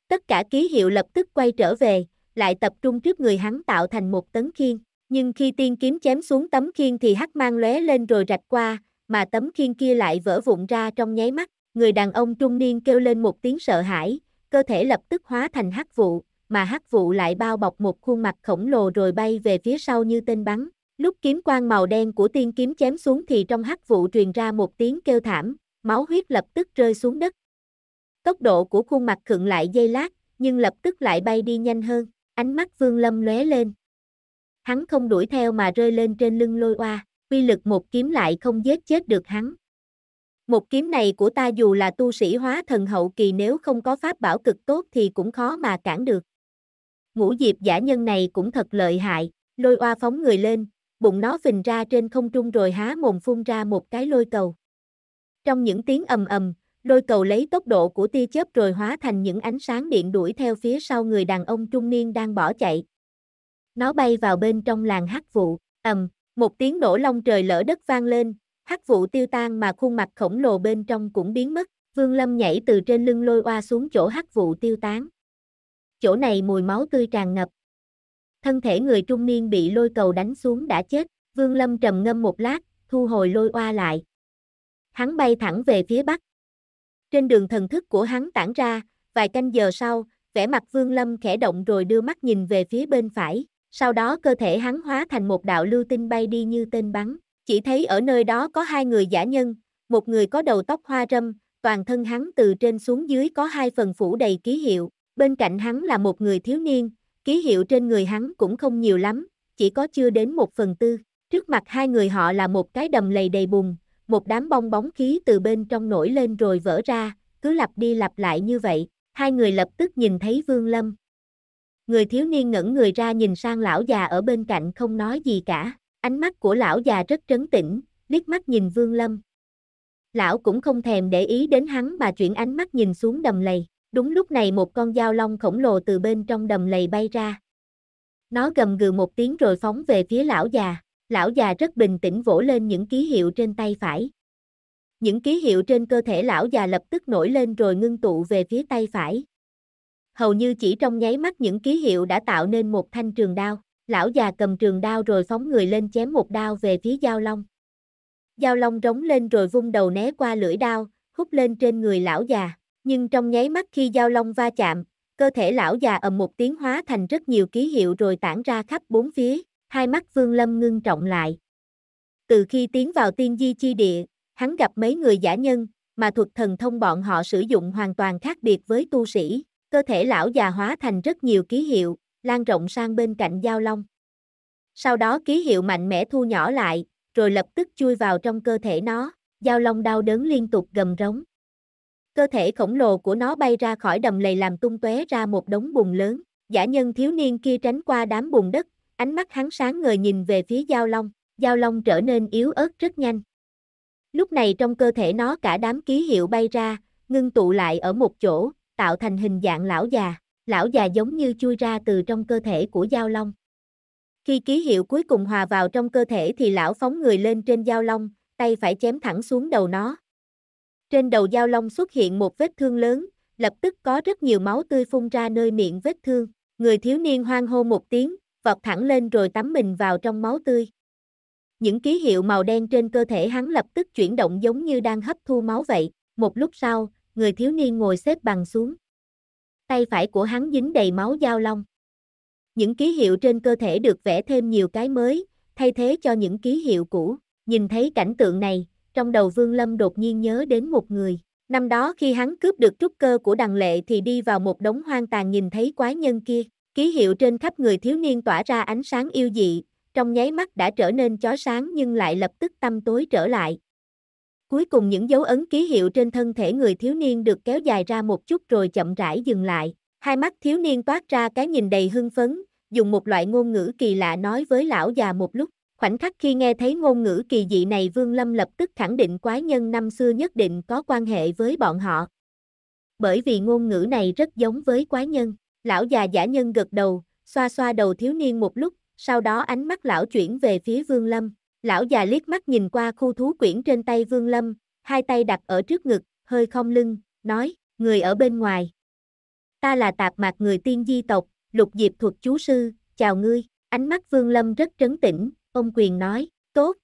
Tất cả ký hiệu lập tức quay trở về, lại tập trung trước người hắn tạo thành một tấm khiên. Nhưng khi tiên kiếm chém xuống tấm khiên thì hắc mang lóe lên rồi rạch qua, mà tấm khiên kia lại vỡ vụn ra trong nháy mắt. Người đàn ông trung niên kêu lên một tiếng sợ hãi, cơ thể lập tức hóa thành hắc vụ, mà hắc vụ lại bao bọc một khuôn mặt khổng lồ rồi bay về phía sau như tên bắn. Lúc kiếm quang màu đen của tiên kiếm chém xuống thì trong hắc vụ truyền ra một tiếng kêu thảm, máu huyết lập tức rơi xuống đất. Tốc độ của khuôn mặt khựng lại dây lát, nhưng lập tức lại bay đi nhanh hơn. Ánh mắt Vương Lâm lóe lên. Hắn không đuổi theo mà rơi lên trên lưng lôi oa, quy lực một kiếm lại không giết chết được hắn. Một kiếm này của ta dù là tu sĩ hóa thần hậu kỳ nếu không có pháp bảo cực tốt thì cũng khó mà cản được. Ngũ diệp giả nhân này cũng thật lợi hại, lôi oa phóng người lên, bụng nó phình ra trên không trung rồi há mồm phun ra một cái lôi cầu. Trong những tiếng ầm ầm, đôi cầu lấy tốc độ của tia chớp rồi hóa thành những ánh sáng điện đuổi theo phía sau người đàn ông trung niên đang bỏ chạy. Nó bay vào bên trong làng hắc vụ, ầm, một tiếng nổ long trời lỡ đất vang lên, hắc vụ tiêu tan mà khuôn mặt khổng lồ bên trong cũng biến mất, Vương Lâm nhảy từ trên lưng lôi oa xuống chỗ hắc vụ tiêu tán. Chỗ này mùi máu tươi tràn ngập. Thân thể người trung niên bị lôi cầu đánh xuống đã chết, Vương Lâm trầm ngâm một lát, thu hồi lôi oa lại. Hắn bay thẳng về phía bắc, trên đường thần thức của hắn tản ra, vài canh giờ sau, vẻ mặt Vương Lâm khẽ động rồi đưa mắt nhìn về phía bên phải, sau đó cơ thể hắn hóa thành một đạo lưu tinh bay đi như tên bắn, chỉ thấy ở nơi đó có hai người giả nhân, một người có đầu tóc hoa râm, toàn thân hắn từ trên xuống dưới có hai phần phủ đầy ký hiệu, bên cạnh hắn là một người thiếu niên, ký hiệu trên người hắn cũng không nhiều lắm, chỉ có chưa đến một phần tư. Trước mặt hai người họ là một cái đầm lầy đầy bùn, một đám bong bóng khí từ bên trong nổi lên rồi vỡ ra, cứ lặp đi lặp lại như vậy, hai người lập tức nhìn thấy Vương Lâm. Người thiếu niên ngẩn người ra nhìn sang lão già ở bên cạnh không nói gì cả, ánh mắt của lão già rất trấn tĩnh, liếc mắt nhìn Vương Lâm. Lão cũng không thèm để ý đến hắn mà chuyển ánh mắt nhìn xuống đầm lầy, đúng lúc này một con dao long khổng lồ từ bên trong đầm lầy bay ra. Nó gầm gừ một tiếng rồi phóng về phía lão già lão già rất bình tĩnh vỗ lên những ký hiệu trên tay phải. Những ký hiệu trên cơ thể lão già lập tức nổi lên rồi ngưng tụ về phía tay phải. Hầu như chỉ trong nháy mắt những ký hiệu đã tạo nên một thanh trường đao, lão già cầm trường đao rồi phóng người lên chém một đao về phía Giao Long. Giao Long rống lên rồi vung đầu né qua lưỡi đao, hút lên trên người lão già, nhưng trong nháy mắt khi Giao Long va chạm, cơ thể lão già ầm một tiếng hóa thành rất nhiều ký hiệu rồi tản ra khắp bốn phía, hai mắt Vương Lâm ngưng trọng lại. Từ khi tiến vào tiên di chi địa, hắn gặp mấy người giả nhân, mà thuật thần thông bọn họ sử dụng hoàn toàn khác biệt với tu sĩ, cơ thể lão già hóa thành rất nhiều ký hiệu, lan rộng sang bên cạnh giao long. Sau đó ký hiệu mạnh mẽ thu nhỏ lại, rồi lập tức chui vào trong cơ thể nó, giao long đau đớn liên tục gầm rống. Cơ thể khổng lồ của nó bay ra khỏi đầm lầy làm tung tóe ra một đống bùn lớn, giả nhân thiếu niên kia tránh qua đám bùn đất, Ánh mắt hắn sáng ngời nhìn về phía Giao Long, Giao Long trở nên yếu ớt rất nhanh. Lúc này trong cơ thể nó cả đám ký hiệu bay ra, ngưng tụ lại ở một chỗ, tạo thành hình dạng lão già, lão già giống như chui ra từ trong cơ thể của Giao Long. Khi ký hiệu cuối cùng hòa vào trong cơ thể thì lão phóng người lên trên Giao Long, tay phải chém thẳng xuống đầu nó. Trên đầu Giao Long xuất hiện một vết thương lớn, lập tức có rất nhiều máu tươi phun ra nơi miệng vết thương. Người thiếu niên hoang hô một tiếng, vọt thẳng lên rồi tắm mình vào trong máu tươi. Những ký hiệu màu đen trên cơ thể hắn lập tức chuyển động giống như đang hấp thu máu vậy, một lúc sau, người thiếu niên ngồi xếp bằng xuống. Tay phải của hắn dính đầy máu dao long. Những ký hiệu trên cơ thể được vẽ thêm nhiều cái mới, thay thế cho những ký hiệu cũ. Nhìn thấy cảnh tượng này, trong đầu Vương Lâm đột nhiên nhớ đến một người. Năm đó khi hắn cướp được trúc cơ của đằng lệ thì đi vào một đống hoang tàn nhìn thấy quái nhân kia. Ký hiệu trên khắp người thiếu niên tỏa ra ánh sáng yêu dị, trong nháy mắt đã trở nên chói sáng nhưng lại lập tức tăm tối trở lại. Cuối cùng những dấu ấn ký hiệu trên thân thể người thiếu niên được kéo dài ra một chút rồi chậm rãi dừng lại. Hai mắt thiếu niên toát ra cái nhìn đầy hưng phấn, dùng một loại ngôn ngữ kỳ lạ nói với lão già một lúc. Khoảnh khắc khi nghe thấy ngôn ngữ kỳ dị này Vương Lâm lập tức khẳng định quái nhân năm xưa nhất định có quan hệ với bọn họ. Bởi vì ngôn ngữ này rất giống với quái nhân. Lão già giả nhân gật đầu, xoa xoa đầu thiếu niên một lúc, sau đó ánh mắt lão chuyển về phía Vương Lâm. Lão già liếc mắt nhìn qua khu thú quyển trên tay Vương Lâm, hai tay đặt ở trước ngực, hơi không lưng, nói, người ở bên ngoài. Ta là tạp mạc người tiên di tộc, lục diệp thuật chú sư, chào ngươi, ánh mắt Vương Lâm rất trấn tĩnh, ông quyền nói, tốt.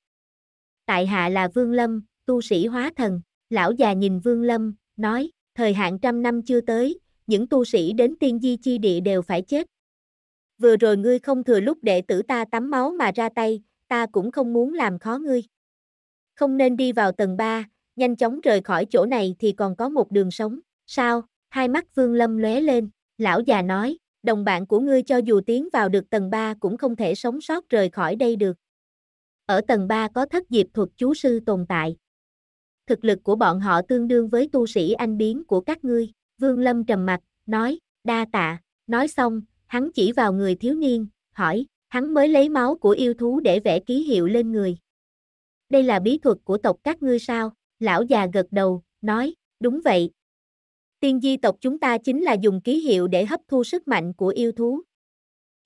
Tại hạ là Vương Lâm, tu sĩ hóa thần, lão già nhìn Vương Lâm, nói, thời hạn trăm năm chưa tới, những tu sĩ đến tiên di chi địa đều phải chết. Vừa rồi ngươi không thừa lúc đệ tử ta tắm máu mà ra tay, ta cũng không muốn làm khó ngươi. Không nên đi vào tầng 3, nhanh chóng rời khỏi chỗ này thì còn có một đường sống. Sao? Hai mắt Vương Lâm lóe lên, lão già nói, đồng bạn của ngươi cho dù tiến vào được tầng 3 cũng không thể sống sót rời khỏi đây được. Ở tầng 3 có thất diệp thuật chú sư tồn tại. Thực lực của bọn họ tương đương với tu sĩ anh biến của các ngươi. Vương Lâm trầm mặt, nói, đa tạ, nói xong, hắn chỉ vào người thiếu niên, hỏi, hắn mới lấy máu của yêu thú để vẽ ký hiệu lên người. Đây là bí thuật của tộc các ngươi sao? Lão già gật đầu, nói, đúng vậy. Tiên di tộc chúng ta chính là dùng ký hiệu để hấp thu sức mạnh của yêu thú.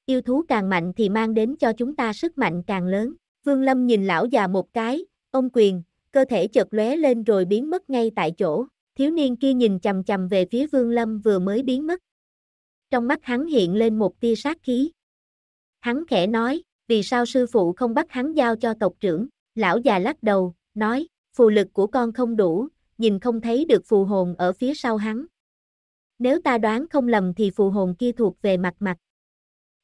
Yêu thú càng mạnh thì mang đến cho chúng ta sức mạnh càng lớn. Vương Lâm nhìn lão già một cái, ông quyền, cơ thể chợt lóe lên rồi biến mất ngay tại chỗ thiếu niên kia nhìn chầm chầm về phía Vương Lâm vừa mới biến mất. Trong mắt hắn hiện lên một tia sát khí. Hắn khẽ nói, vì sao sư phụ không bắt hắn giao cho tộc trưởng, lão già lắc đầu, nói, phù lực của con không đủ, nhìn không thấy được phù hồn ở phía sau hắn. Nếu ta đoán không lầm thì phù hồn kia thuộc về mặt mặt.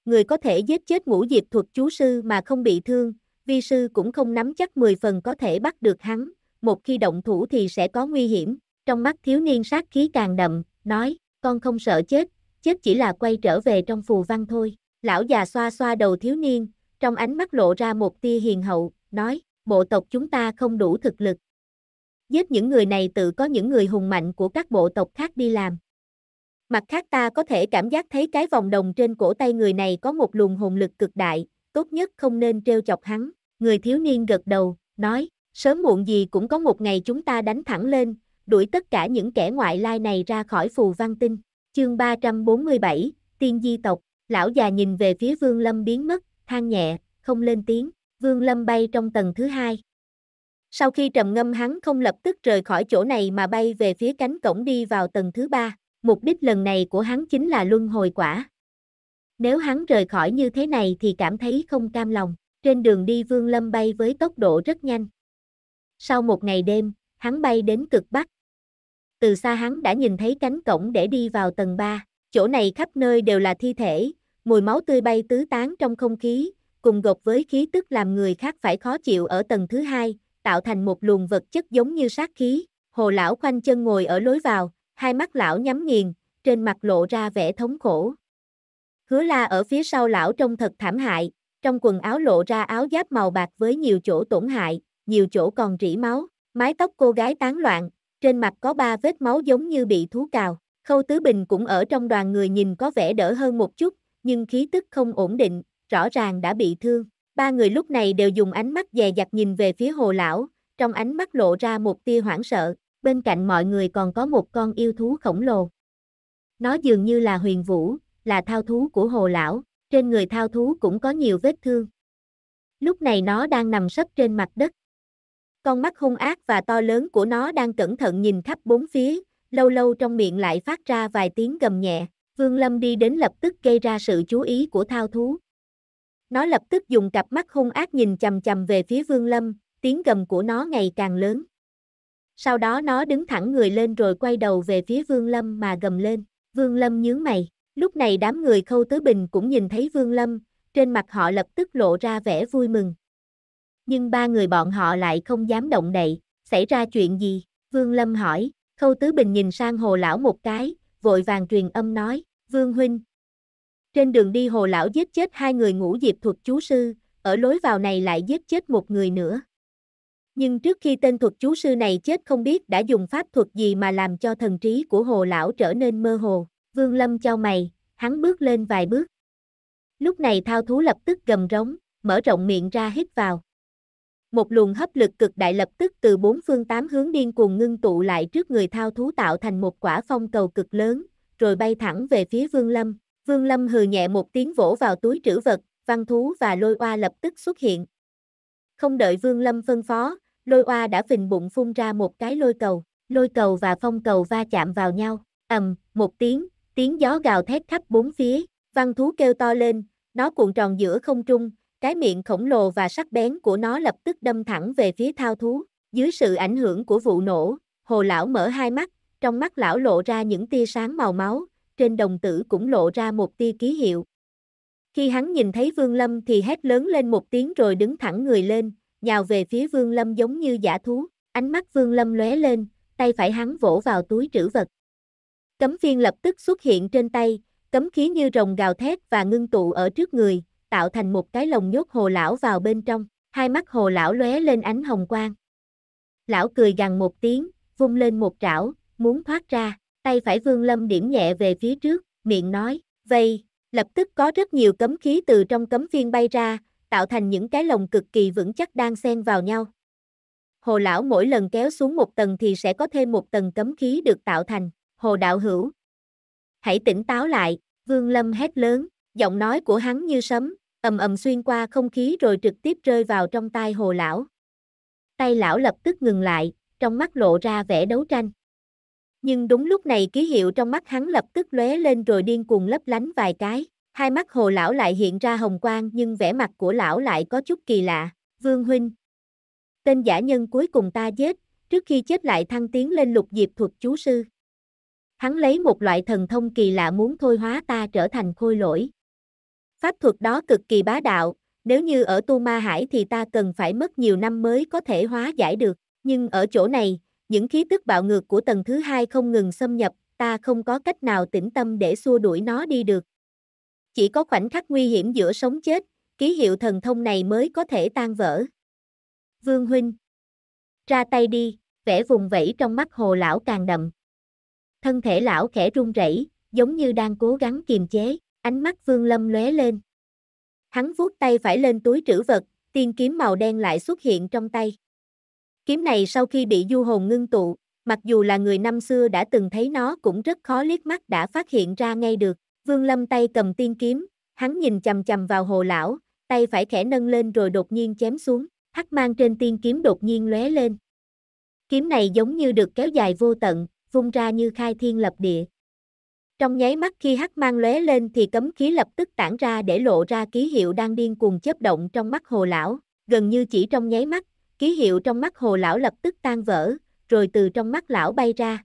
Người có thể giết chết ngũ diệp thuật chú sư mà không bị thương, vi sư cũng không nắm chắc 10 phần có thể bắt được hắn, một khi động thủ thì sẽ có nguy hiểm, trong mắt thiếu niên sát khí càng đậm, nói, con không sợ chết, chết chỉ là quay trở về trong phù văn thôi. Lão già xoa xoa đầu thiếu niên, trong ánh mắt lộ ra một tia hiền hậu, nói, bộ tộc chúng ta không đủ thực lực. Giết những người này tự có những người hùng mạnh của các bộ tộc khác đi làm. Mặt khác ta có thể cảm giác thấy cái vòng đồng trên cổ tay người này có một luồng hồn lực cực đại, tốt nhất không nên trêu chọc hắn. Người thiếu niên gật đầu, nói, sớm muộn gì cũng có một ngày chúng ta đánh thẳng lên, đuổi tất cả những kẻ ngoại lai này ra khỏi phù văn tinh. Chương 347, Tiên di tộc, lão già nhìn về phía Vương Lâm biến mất, than nhẹ, không lên tiếng, Vương Lâm bay trong tầng thứ hai. Sau khi trầm ngâm hắn không lập tức rời khỏi chỗ này mà bay về phía cánh cổng đi vào tầng thứ ba, mục đích lần này của hắn chính là luân hồi quả. Nếu hắn rời khỏi như thế này thì cảm thấy không cam lòng, trên đường đi Vương Lâm bay với tốc độ rất nhanh. Sau một ngày đêm, hắn bay đến cực Bắc, từ xa hắn đã nhìn thấy cánh cổng để đi vào tầng 3. Chỗ này khắp nơi đều là thi thể, mùi máu tươi bay tứ tán trong không khí, cùng gộp với khí tức làm người khác phải khó chịu ở tầng thứ hai, tạo thành một luồng vật chất giống như sát khí. Hồ lão khoanh chân ngồi ở lối vào, hai mắt lão nhắm nghiền, trên mặt lộ ra vẻ thống khổ. Hứa la ở phía sau lão trông thật thảm hại, trong quần áo lộ ra áo giáp màu bạc với nhiều chỗ tổn hại, nhiều chỗ còn rỉ máu, mái tóc cô gái tán loạn, trên mặt có ba vết máu giống như bị thú cào. Khâu Tứ Bình cũng ở trong đoàn người nhìn có vẻ đỡ hơn một chút, nhưng khí tức không ổn định, rõ ràng đã bị thương. Ba người lúc này đều dùng ánh mắt dè dặt nhìn về phía hồ lão, trong ánh mắt lộ ra một tia hoảng sợ, bên cạnh mọi người còn có một con yêu thú khổng lồ. Nó dường như là huyền vũ, là thao thú của hồ lão, trên người thao thú cũng có nhiều vết thương. Lúc này nó đang nằm sấp trên mặt đất, con mắt hung ác và to lớn của nó đang cẩn thận nhìn khắp bốn phía, lâu lâu trong miệng lại phát ra vài tiếng gầm nhẹ. Vương Lâm đi đến lập tức gây ra sự chú ý của thao thú. Nó lập tức dùng cặp mắt hung ác nhìn chầm chầm về phía Vương Lâm, tiếng gầm của nó ngày càng lớn. Sau đó nó đứng thẳng người lên rồi quay đầu về phía Vương Lâm mà gầm lên. Vương Lâm nhướng mày, lúc này đám người khâu tứ bình cũng nhìn thấy Vương Lâm, trên mặt họ lập tức lộ ra vẻ vui mừng nhưng ba người bọn họ lại không dám động đậy, xảy ra chuyện gì? Vương Lâm hỏi, Khâu Tứ Bình nhìn sang hồ lão một cái, vội vàng truyền âm nói, Vương Huynh. Trên đường đi hồ lão giết chết hai người ngũ diệp thuật chú sư, ở lối vào này lại giết chết một người nữa. Nhưng trước khi tên thuật chú sư này chết không biết đã dùng pháp thuật gì mà làm cho thần trí của hồ lão trở nên mơ hồ, Vương Lâm cho mày, hắn bước lên vài bước. Lúc này thao thú lập tức gầm rống, mở rộng miệng ra hít vào một luồng hấp lực cực đại lập tức từ bốn phương tám hướng điên cuồng ngưng tụ lại trước người thao thú tạo thành một quả phong cầu cực lớn, rồi bay thẳng về phía Vương Lâm. Vương Lâm hừ nhẹ một tiếng vỗ vào túi trữ vật, văn thú và lôi oa lập tức xuất hiện. Không đợi Vương Lâm phân phó, lôi oa đã phình bụng phun ra một cái lôi cầu, lôi cầu và phong cầu va chạm vào nhau, ầm, một tiếng, tiếng gió gào thét khắp bốn phía, văn thú kêu to lên, nó cuộn tròn giữa không trung, cái miệng khổng lồ và sắc bén của nó lập tức đâm thẳng về phía thao thú. Dưới sự ảnh hưởng của vụ nổ, hồ lão mở hai mắt, trong mắt lão lộ ra những tia sáng màu máu, trên đồng tử cũng lộ ra một tia ký hiệu. Khi hắn nhìn thấy Vương Lâm thì hét lớn lên một tiếng rồi đứng thẳng người lên, nhào về phía Vương Lâm giống như giả thú, ánh mắt Vương Lâm lóe lên, tay phải hắn vỗ vào túi trữ vật. Cấm phiên lập tức xuất hiện trên tay, cấm khí như rồng gào thét và ngưng tụ ở trước người, tạo thành một cái lồng nhốt hồ lão vào bên trong, hai mắt hồ lão lóe lên ánh hồng quang. Lão cười gằn một tiếng, vung lên một trảo, muốn thoát ra, tay phải vương lâm điểm nhẹ về phía trước, miệng nói, vây, lập tức có rất nhiều cấm khí từ trong cấm viên bay ra, tạo thành những cái lồng cực kỳ vững chắc đang xen vào nhau. Hồ lão mỗi lần kéo xuống một tầng thì sẽ có thêm một tầng cấm khí được tạo thành, hồ đạo hữu. Hãy tỉnh táo lại, vương lâm hét lớn, giọng nói của hắn như sấm, ầm ầm xuyên qua không khí rồi trực tiếp rơi vào trong tai hồ lão. Tay lão lập tức ngừng lại, trong mắt lộ ra vẻ đấu tranh. Nhưng đúng lúc này ký hiệu trong mắt hắn lập tức lóe lên rồi điên cuồng lấp lánh vài cái. Hai mắt hồ lão lại hiện ra hồng quang nhưng vẻ mặt của lão lại có chút kỳ lạ. Vương Huynh. Tên giả nhân cuối cùng ta giết, trước khi chết lại thăng tiến lên lục diệp thuật chú sư. Hắn lấy một loại thần thông kỳ lạ muốn thôi hóa ta trở thành khôi lỗi. Pháp thuật đó cực kỳ bá đạo, nếu như ở Tu Ma Hải thì ta cần phải mất nhiều năm mới có thể hóa giải được, nhưng ở chỗ này, những khí tức bạo ngược của tầng thứ hai không ngừng xâm nhập, ta không có cách nào tĩnh tâm để xua đuổi nó đi được. Chỉ có khoảnh khắc nguy hiểm giữa sống chết, ký hiệu thần thông này mới có thể tan vỡ. Vương Huynh Ra tay đi, vẻ vùng vẫy trong mắt hồ lão càng đậm. Thân thể lão khẽ run rẩy, giống như đang cố gắng kiềm chế. Ánh mắt Vương Lâm lóe lên. Hắn vuốt tay phải lên túi trữ vật, tiên kiếm màu đen lại xuất hiện trong tay. Kiếm này sau khi bị du hồn ngưng tụ, mặc dù là người năm xưa đã từng thấy nó cũng rất khó liếc mắt đã phát hiện ra ngay được. Vương Lâm tay cầm tiên kiếm, hắn nhìn chầm chầm vào hồ lão, tay phải khẽ nâng lên rồi đột nhiên chém xuống, hắc mang trên tiên kiếm đột nhiên lóe lên. Kiếm này giống như được kéo dài vô tận, vung ra như khai thiên lập địa. Trong nháy mắt khi hắc mang lóe lên thì cấm khí lập tức tản ra để lộ ra ký hiệu đang điên cuồng chớp động trong mắt hồ lão, gần như chỉ trong nháy mắt, ký hiệu trong mắt hồ lão lập tức tan vỡ, rồi từ trong mắt lão bay ra.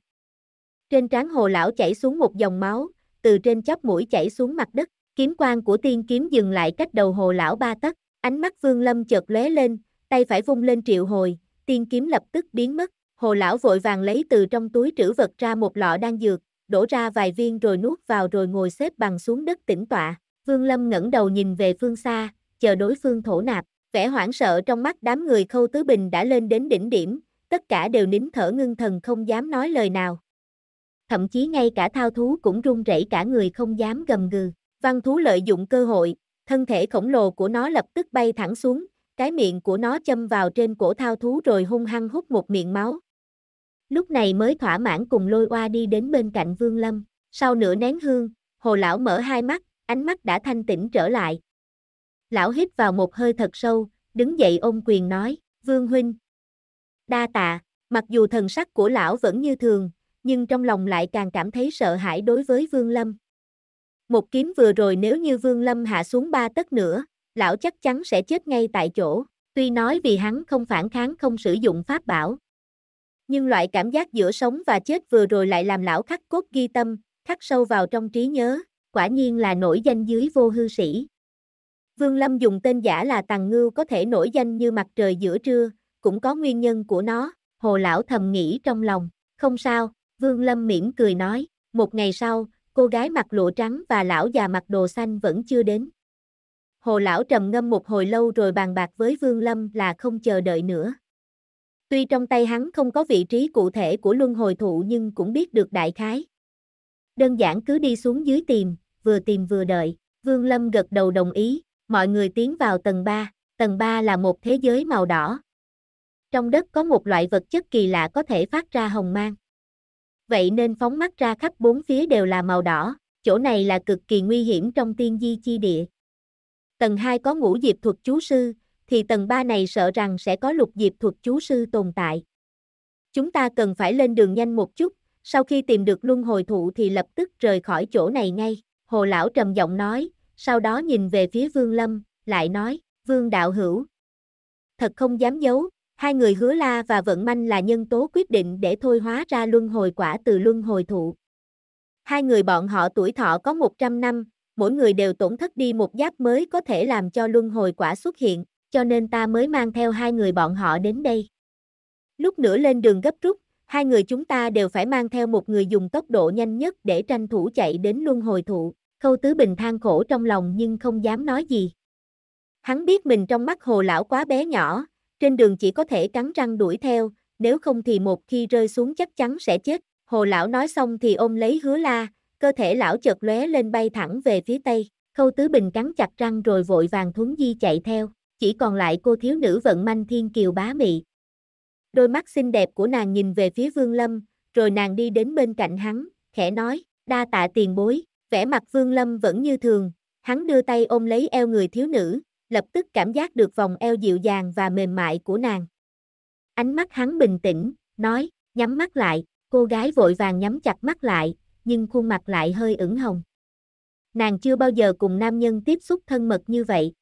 Trên trán hồ lão chảy xuống một dòng máu, từ trên chóp mũi chảy xuống mặt đất, kiếm quang của tiên kiếm dừng lại cách đầu hồ lão ba tấc, ánh mắt Vương Lâm chợt lóe lên, tay phải vung lên triệu hồi, tiên kiếm lập tức biến mất, hồ lão vội vàng lấy từ trong túi trữ vật ra một lọ đan dược, đổ ra vài viên rồi nuốt vào rồi ngồi xếp bằng xuống đất tĩnh tọa. Vương Lâm ngẩng đầu nhìn về phương xa, chờ đối phương thổ nạp, vẻ hoảng sợ trong mắt đám người Khâu Tứ Bình đã lên đến đỉnh điểm, tất cả đều nín thở ngưng thần không dám nói lời nào. Thậm chí ngay cả thao thú cũng run rẩy cả người không dám gầm gừ. Văn thú lợi dụng cơ hội, thân thể khổng lồ của nó lập tức bay thẳng xuống, cái miệng của nó châm vào trên cổ thao thú rồi hung hăng hút một miệng máu lúc này mới thỏa mãn cùng lôi oa đi đến bên cạnh Vương Lâm. Sau nửa nén hương, hồ lão mở hai mắt, ánh mắt đã thanh tĩnh trở lại. Lão hít vào một hơi thật sâu, đứng dậy ôm quyền nói, Vương Huynh. Đa tạ, mặc dù thần sắc của lão vẫn như thường, nhưng trong lòng lại càng cảm thấy sợ hãi đối với Vương Lâm. Một kiếm vừa rồi nếu như Vương Lâm hạ xuống ba tấc nữa, lão chắc chắn sẽ chết ngay tại chỗ. Tuy nói vì hắn không phản kháng không sử dụng pháp bảo, nhưng loại cảm giác giữa sống và chết vừa rồi lại làm lão khắc cốt ghi tâm, khắc sâu vào trong trí nhớ, quả nhiên là nổi danh dưới vô hư sĩ. Vương Lâm dùng tên giả là Tàng Ngưu có thể nổi danh như mặt trời giữa trưa, cũng có nguyên nhân của nó, hồ lão thầm nghĩ trong lòng, không sao, Vương Lâm mỉm cười nói, một ngày sau, cô gái mặc lụa trắng và lão già mặc đồ xanh vẫn chưa đến. Hồ lão trầm ngâm một hồi lâu rồi bàn bạc với Vương Lâm là không chờ đợi nữa. Tuy trong tay hắn không có vị trí cụ thể của luân hồi thụ nhưng cũng biết được đại khái. Đơn giản cứ đi xuống dưới tìm, vừa tìm vừa đợi, Vương Lâm gật đầu đồng ý, mọi người tiến vào tầng 3, tầng 3 là một thế giới màu đỏ. Trong đất có một loại vật chất kỳ lạ có thể phát ra hồng mang. Vậy nên phóng mắt ra khắp bốn phía đều là màu đỏ, chỗ này là cực kỳ nguy hiểm trong tiên di chi địa. Tầng 2 có ngũ diệp thuật chú sư, thì tầng 3 này sợ rằng sẽ có lục diệp thuật chú sư tồn tại. Chúng ta cần phải lên đường nhanh một chút, sau khi tìm được luân hồi thụ thì lập tức rời khỏi chỗ này ngay, hồ lão trầm giọng nói, sau đó nhìn về phía vương lâm, lại nói, vương đạo hữu. Thật không dám giấu, hai người hứa la và vận manh là nhân tố quyết định để thôi hóa ra luân hồi quả từ luân hồi thụ. Hai người bọn họ tuổi thọ có 100 năm, mỗi người đều tổn thất đi một giáp mới có thể làm cho luân hồi quả xuất hiện cho nên ta mới mang theo hai người bọn họ đến đây. Lúc nữa lên đường gấp rút, hai người chúng ta đều phải mang theo một người dùng tốc độ nhanh nhất để tranh thủ chạy đến luân hồi thụ. Khâu Tứ Bình than khổ trong lòng nhưng không dám nói gì. Hắn biết mình trong mắt hồ lão quá bé nhỏ, trên đường chỉ có thể cắn răng đuổi theo, nếu không thì một khi rơi xuống chắc chắn sẽ chết. Hồ lão nói xong thì ôm lấy hứa la, cơ thể lão chợt lóe lên bay thẳng về phía tây. Khâu Tứ Bình cắn chặt răng rồi vội vàng thúng di chạy theo chỉ còn lại cô thiếu nữ vận manh thiên kiều bá mị. Đôi mắt xinh đẹp của nàng nhìn về phía Vương Lâm, rồi nàng đi đến bên cạnh hắn, khẽ nói, đa tạ tiền bối, vẻ mặt Vương Lâm vẫn như thường, hắn đưa tay ôm lấy eo người thiếu nữ, lập tức cảm giác được vòng eo dịu dàng và mềm mại của nàng. Ánh mắt hắn bình tĩnh, nói, nhắm mắt lại, cô gái vội vàng nhắm chặt mắt lại, nhưng khuôn mặt lại hơi ửng hồng. Nàng chưa bao giờ cùng nam nhân tiếp xúc thân mật như vậy.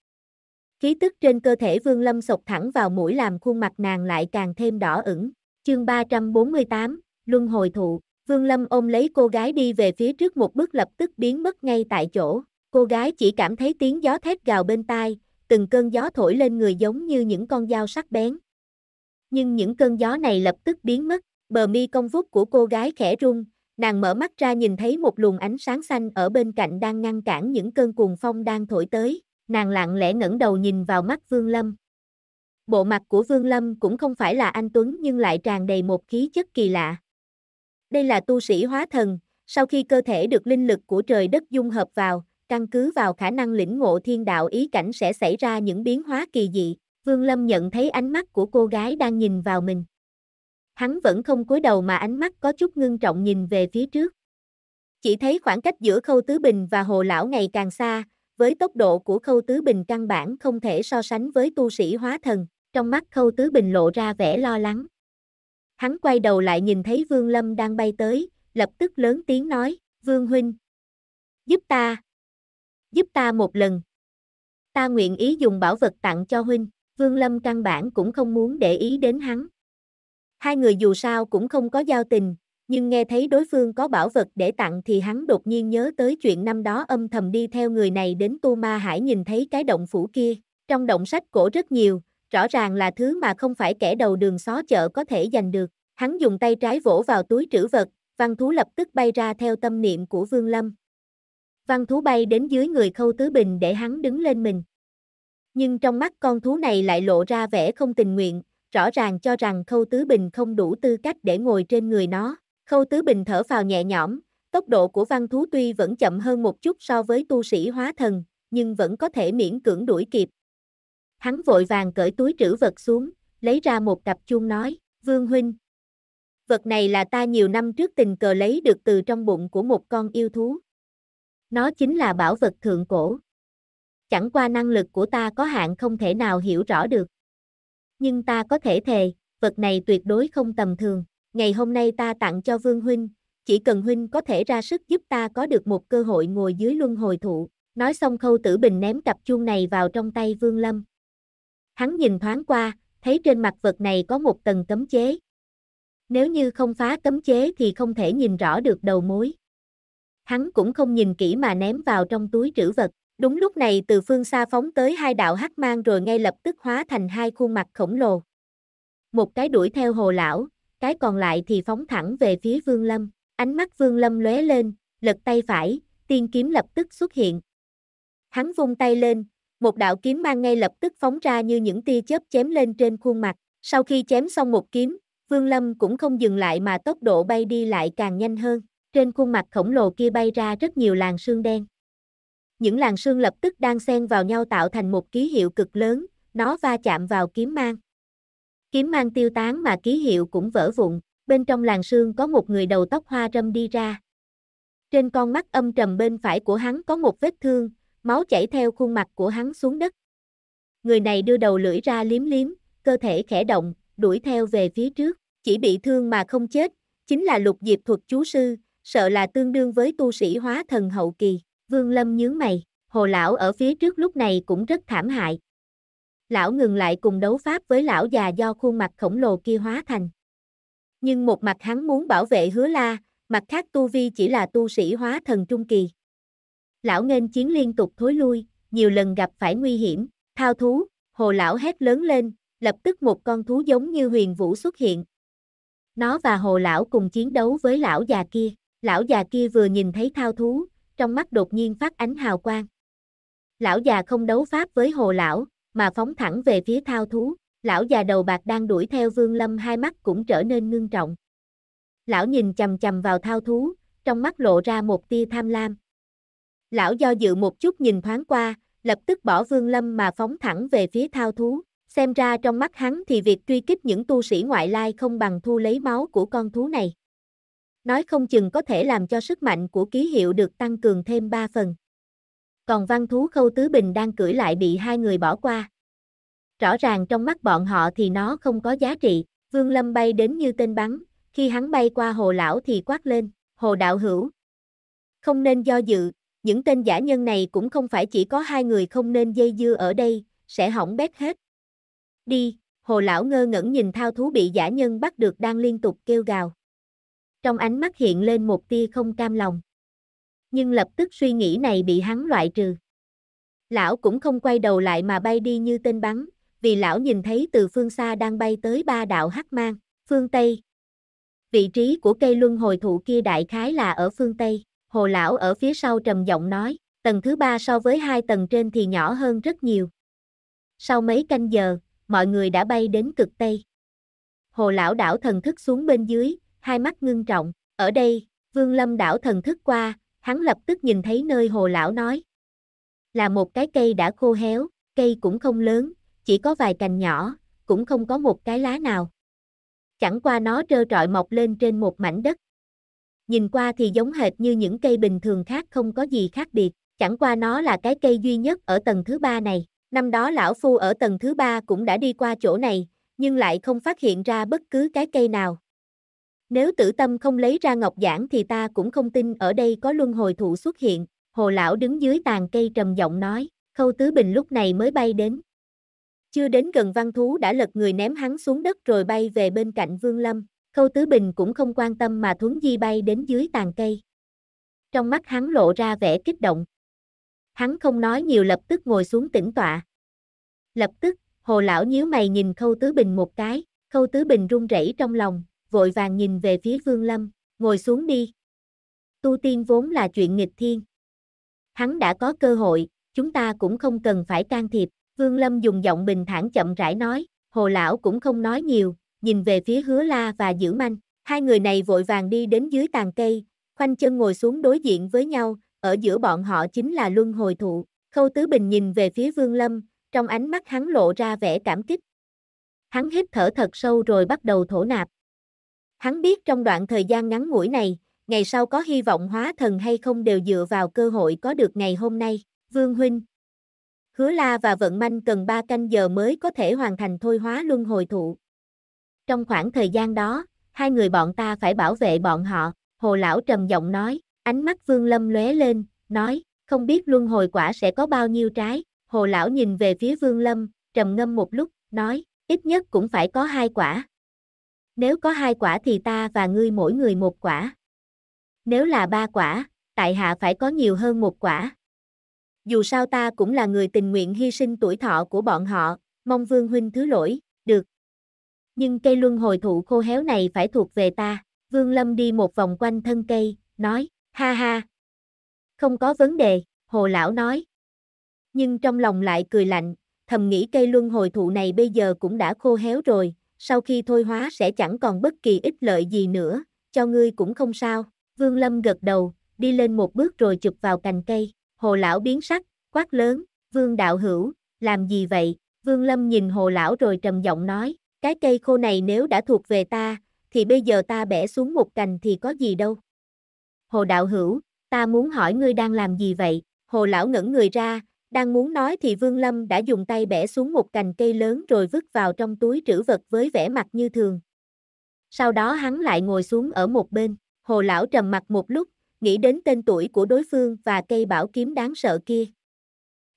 Khí tức trên cơ thể Vương Lâm sộc thẳng vào mũi làm khuôn mặt nàng lại càng thêm đỏ ửng. Chương 348, Luân hồi thụ, Vương Lâm ôm lấy cô gái đi về phía trước một bước lập tức biến mất ngay tại chỗ. Cô gái chỉ cảm thấy tiếng gió thét gào bên tai, từng cơn gió thổi lên người giống như những con dao sắc bén. Nhưng những cơn gió này lập tức biến mất, bờ mi cong vút của cô gái khẽ rung, nàng mở mắt ra nhìn thấy một luồng ánh sáng xanh ở bên cạnh đang ngăn cản những cơn cuồng phong đang thổi tới nàng lặng lẽ ngẩng đầu nhìn vào mắt Vương Lâm. Bộ mặt của Vương Lâm cũng không phải là anh Tuấn nhưng lại tràn đầy một khí chất kỳ lạ. Đây là tu sĩ hóa thần, sau khi cơ thể được linh lực của trời đất dung hợp vào, căn cứ vào khả năng lĩnh ngộ thiên đạo ý cảnh sẽ xảy ra những biến hóa kỳ dị. Vương Lâm nhận thấy ánh mắt của cô gái đang nhìn vào mình. Hắn vẫn không cúi đầu mà ánh mắt có chút ngưng trọng nhìn về phía trước. Chỉ thấy khoảng cách giữa Khâu Tứ Bình và Hồ Lão ngày càng xa, với tốc độ của Khâu Tứ Bình căn bản không thể so sánh với tu sĩ hóa thần, trong mắt Khâu Tứ Bình lộ ra vẻ lo lắng. Hắn quay đầu lại nhìn thấy Vương Lâm đang bay tới, lập tức lớn tiếng nói, Vương Huynh, giúp ta, giúp ta một lần. Ta nguyện ý dùng bảo vật tặng cho Huynh, Vương Lâm căn bản cũng không muốn để ý đến hắn. Hai người dù sao cũng không có giao tình, nhưng nghe thấy đối phương có bảo vật để tặng thì hắn đột nhiên nhớ tới chuyện năm đó âm thầm đi theo người này đến Tu Ma Hải nhìn thấy cái động phủ kia. Trong động sách cổ rất nhiều, rõ ràng là thứ mà không phải kẻ đầu đường xó chợ có thể giành được. Hắn dùng tay trái vỗ vào túi trữ vật, văn thú lập tức bay ra theo tâm niệm của Vương Lâm. Văn thú bay đến dưới người Khâu Tứ Bình để hắn đứng lên mình. Nhưng trong mắt con thú này lại lộ ra vẻ không tình nguyện, rõ ràng cho rằng Khâu Tứ Bình không đủ tư cách để ngồi trên người nó. Khâu Tứ Bình thở vào nhẹ nhõm, tốc độ của văn thú tuy vẫn chậm hơn một chút so với tu sĩ hóa thần, nhưng vẫn có thể miễn cưỡng đuổi kịp. Hắn vội vàng cởi túi trữ vật xuống, lấy ra một cặp chuông nói, Vương Huynh. Vật này là ta nhiều năm trước tình cờ lấy được từ trong bụng của một con yêu thú. Nó chính là bảo vật thượng cổ. Chẳng qua năng lực của ta có hạn không thể nào hiểu rõ được. Nhưng ta có thể thề, vật này tuyệt đối không tầm thường. Ngày hôm nay ta tặng cho Vương Huynh, chỉ cần Huynh có thể ra sức giúp ta có được một cơ hội ngồi dưới luân hồi thụ. Nói xong khâu tử bình ném cặp chuông này vào trong tay Vương Lâm. Hắn nhìn thoáng qua, thấy trên mặt vật này có một tầng cấm chế. Nếu như không phá cấm chế thì không thể nhìn rõ được đầu mối. Hắn cũng không nhìn kỹ mà ném vào trong túi trữ vật. Đúng lúc này từ phương xa phóng tới hai đạo hắc mang rồi ngay lập tức hóa thành hai khuôn mặt khổng lồ. Một cái đuổi theo hồ lão, cái còn lại thì phóng thẳng về phía Vương Lâm. Ánh mắt Vương Lâm lóe lên, lật tay phải, tiên kiếm lập tức xuất hiện. Hắn vung tay lên, một đạo kiếm mang ngay lập tức phóng ra như những tia chớp chém lên trên khuôn mặt. Sau khi chém xong một kiếm, Vương Lâm cũng không dừng lại mà tốc độ bay đi lại càng nhanh hơn. Trên khuôn mặt khổng lồ kia bay ra rất nhiều làn sương đen. Những làn sương lập tức đang xen vào nhau tạo thành một ký hiệu cực lớn, nó va chạm vào kiếm mang. Kiếm mang tiêu tán mà ký hiệu cũng vỡ vụn, bên trong làng sương có một người đầu tóc hoa râm đi ra. Trên con mắt âm trầm bên phải của hắn có một vết thương, máu chảy theo khuôn mặt của hắn xuống đất. Người này đưa đầu lưỡi ra liếm liếm, cơ thể khẽ động, đuổi theo về phía trước, chỉ bị thương mà không chết, chính là lục diệp thuật chú sư, sợ là tương đương với tu sĩ hóa thần hậu kỳ. Vương Lâm nhướng mày, hồ lão ở phía trước lúc này cũng rất thảm hại, lão ngừng lại cùng đấu pháp với lão già do khuôn mặt khổng lồ kia hóa thành. Nhưng một mặt hắn muốn bảo vệ hứa la, mặt khác tu vi chỉ là tu sĩ hóa thần trung kỳ. Lão nghênh chiến liên tục thối lui, nhiều lần gặp phải nguy hiểm, thao thú, hồ lão hét lớn lên, lập tức một con thú giống như huyền vũ xuất hiện. Nó và hồ lão cùng chiến đấu với lão già kia, lão già kia vừa nhìn thấy thao thú, trong mắt đột nhiên phát ánh hào quang. Lão già không đấu pháp với hồ lão, mà phóng thẳng về phía thao thú, lão già đầu bạc đang đuổi theo Vương Lâm hai mắt cũng trở nên ngưng trọng. Lão nhìn chầm chầm vào thao thú, trong mắt lộ ra một tia tham lam. Lão do dự một chút nhìn thoáng qua, lập tức bỏ Vương Lâm mà phóng thẳng về phía thao thú. Xem ra trong mắt hắn thì việc truy kích những tu sĩ ngoại lai không bằng thu lấy máu của con thú này. Nói không chừng có thể làm cho sức mạnh của ký hiệu được tăng cường thêm 3 phần còn văn thú khâu tứ bình đang cưỡi lại bị hai người bỏ qua. Rõ ràng trong mắt bọn họ thì nó không có giá trị, Vương Lâm bay đến như tên bắn, khi hắn bay qua hồ lão thì quát lên, hồ đạo hữu. Không nên do dự, những tên giả nhân này cũng không phải chỉ có hai người không nên dây dưa ở đây, sẽ hỏng bét hết. Đi, hồ lão ngơ ngẩn nhìn thao thú bị giả nhân bắt được đang liên tục kêu gào. Trong ánh mắt hiện lên một tia không cam lòng nhưng lập tức suy nghĩ này bị hắn loại trừ. Lão cũng không quay đầu lại mà bay đi như tên bắn, vì lão nhìn thấy từ phương xa đang bay tới ba đạo hắc mang, phương Tây. Vị trí của cây luân hồi thụ kia đại khái là ở phương Tây, hồ lão ở phía sau trầm giọng nói, tầng thứ ba so với hai tầng trên thì nhỏ hơn rất nhiều. Sau mấy canh giờ, mọi người đã bay đến cực Tây. Hồ lão đảo thần thức xuống bên dưới, hai mắt ngưng trọng, ở đây, Vương Lâm đảo thần thức qua, hắn lập tức nhìn thấy nơi hồ lão nói. Là một cái cây đã khô héo, cây cũng không lớn, chỉ có vài cành nhỏ, cũng không có một cái lá nào. Chẳng qua nó trơ trọi mọc lên trên một mảnh đất. Nhìn qua thì giống hệt như những cây bình thường khác không có gì khác biệt, chẳng qua nó là cái cây duy nhất ở tầng thứ ba này. Năm đó lão phu ở tầng thứ ba cũng đã đi qua chỗ này, nhưng lại không phát hiện ra bất cứ cái cây nào. Nếu tử tâm không lấy ra ngọc giảng thì ta cũng không tin ở đây có luân hồi thụ xuất hiện, hồ lão đứng dưới tàn cây trầm giọng nói, khâu tứ bình lúc này mới bay đến. Chưa đến gần văn thú đã lật người ném hắn xuống đất rồi bay về bên cạnh vương lâm, khâu tứ bình cũng không quan tâm mà thuấn di bay đến dưới tàn cây. Trong mắt hắn lộ ra vẻ kích động. Hắn không nói nhiều lập tức ngồi xuống tĩnh tọa. Lập tức, hồ lão nhíu mày nhìn khâu tứ bình một cái, khâu tứ bình run rẩy trong lòng, vội vàng nhìn về phía Vương Lâm, ngồi xuống đi. Tu tiên vốn là chuyện nghịch thiên. Hắn đã có cơ hội, chúng ta cũng không cần phải can thiệp, Vương Lâm dùng giọng bình thản chậm rãi nói, Hồ Lão cũng không nói nhiều, nhìn về phía Hứa La và Giữ Manh, hai người này vội vàng đi đến dưới tàn cây, khoanh chân ngồi xuống đối diện với nhau, ở giữa bọn họ chính là Luân Hồi Thụ, Khâu Tứ Bình nhìn về phía Vương Lâm, trong ánh mắt hắn lộ ra vẻ cảm kích. Hắn hít thở thật sâu rồi bắt đầu thổ nạp, Hắn biết trong đoạn thời gian ngắn ngủi này, ngày sau có hy vọng hóa thần hay không đều dựa vào cơ hội có được ngày hôm nay, Vương Huynh. Hứa La và Vận Manh cần 3 canh giờ mới có thể hoàn thành thôi hóa luân hồi thụ. Trong khoảng thời gian đó, hai người bọn ta phải bảo vệ bọn họ, Hồ Lão trầm giọng nói, ánh mắt Vương Lâm lóe lên, nói, không biết luân hồi quả sẽ có bao nhiêu trái, Hồ Lão nhìn về phía Vương Lâm, trầm ngâm một lúc, nói, ít nhất cũng phải có hai quả, nếu có hai quả thì ta và ngươi mỗi người một quả. Nếu là ba quả, tại hạ phải có nhiều hơn một quả. Dù sao ta cũng là người tình nguyện hy sinh tuổi thọ của bọn họ, mong vương huynh thứ lỗi, được. Nhưng cây luân hồi thụ khô héo này phải thuộc về ta. Vương Lâm đi một vòng quanh thân cây, nói, ha ha. Không có vấn đề, hồ lão nói. Nhưng trong lòng lại cười lạnh, thầm nghĩ cây luân hồi thụ này bây giờ cũng đã khô héo rồi, sau khi thôi hóa sẽ chẳng còn bất kỳ ích lợi gì nữa, cho ngươi cũng không sao. Vương Lâm gật đầu, đi lên một bước rồi chụp vào cành cây, hồ lão biến sắc, quát lớn, Vương đạo hữu, làm gì vậy? Vương Lâm nhìn hồ lão rồi trầm giọng nói, cái cây khô này nếu đã thuộc về ta, thì bây giờ ta bẻ xuống một cành thì có gì đâu. Hồ đạo hữu, ta muốn hỏi ngươi đang làm gì vậy? Hồ lão ngẩn người ra, đang muốn nói thì Vương Lâm đã dùng tay bẻ xuống một cành cây lớn rồi vứt vào trong túi trữ vật với vẻ mặt như thường. Sau đó hắn lại ngồi xuống ở một bên, hồ lão trầm mặt một lúc, nghĩ đến tên tuổi của đối phương và cây bảo kiếm đáng sợ kia.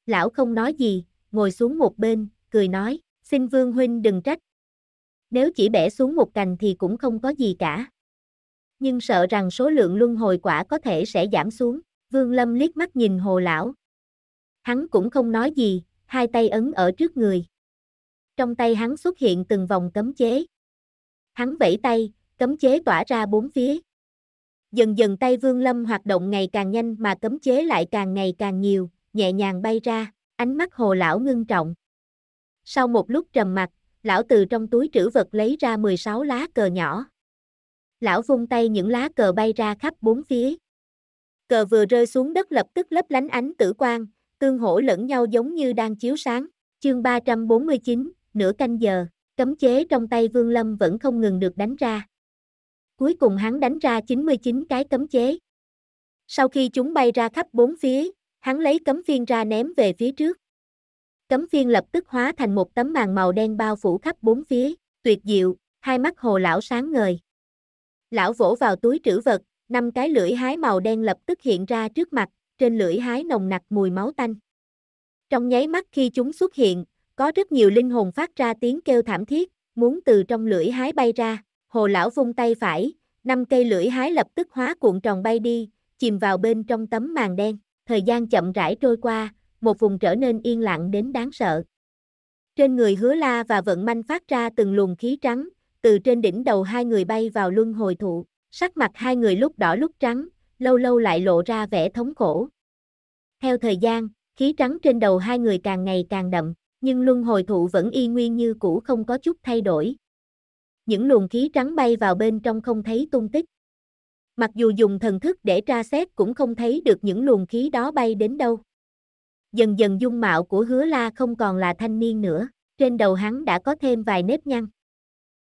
Lão không nói gì, ngồi xuống một bên, cười nói, xin Vương Huynh đừng trách. Nếu chỉ bẻ xuống một cành thì cũng không có gì cả. Nhưng sợ rằng số lượng luân hồi quả có thể sẽ giảm xuống, Vương Lâm liếc mắt nhìn hồ lão, Hắn cũng không nói gì, hai tay ấn ở trước người. Trong tay hắn xuất hiện từng vòng cấm chế. Hắn vẫy tay, cấm chế tỏa ra bốn phía. Dần dần tay Vương Lâm hoạt động ngày càng nhanh mà cấm chế lại càng ngày càng nhiều, nhẹ nhàng bay ra, ánh mắt hồ lão ngưng trọng. Sau một lúc trầm mặt, lão từ trong túi trữ vật lấy ra 16 lá cờ nhỏ. Lão vung tay những lá cờ bay ra khắp bốn phía. Cờ vừa rơi xuống đất lập tức lấp lánh ánh tử quang, tương hỗ lẫn nhau giống như đang chiếu sáng, chương 349, nửa canh giờ, cấm chế trong tay Vương Lâm vẫn không ngừng được đánh ra. Cuối cùng hắn đánh ra 99 cái cấm chế. Sau khi chúng bay ra khắp bốn phía, hắn lấy cấm phiên ra ném về phía trước. Cấm phiên lập tức hóa thành một tấm màn màu đen bao phủ khắp bốn phía, tuyệt diệu, hai mắt hồ lão sáng ngời. Lão vỗ vào túi trữ vật, năm cái lưỡi hái màu đen lập tức hiện ra trước mặt, trên lưỡi hái nồng nặc mùi máu tanh. Trong nháy mắt khi chúng xuất hiện, có rất nhiều linh hồn phát ra tiếng kêu thảm thiết, muốn từ trong lưỡi hái bay ra. Hồ lão vung tay phải, năm cây lưỡi hái lập tức hóa cuộn tròn bay đi, chìm vào bên trong tấm màn đen. Thời gian chậm rãi trôi qua, một vùng trở nên yên lặng đến đáng sợ. Trên người hứa la và vận manh phát ra từng luồng khí trắng, từ trên đỉnh đầu hai người bay vào luân hồi thụ, sắc mặt hai người lúc đỏ lúc trắng, lâu lâu lại lộ ra vẻ thống khổ. Theo thời gian, khí trắng trên đầu hai người càng ngày càng đậm, nhưng luân hồi thụ vẫn y nguyên như cũ không có chút thay đổi. Những luồng khí trắng bay vào bên trong không thấy tung tích. Mặc dù dùng thần thức để tra xét cũng không thấy được những luồng khí đó bay đến đâu. Dần dần dung mạo của hứa la không còn là thanh niên nữa, trên đầu hắn đã có thêm vài nếp nhăn.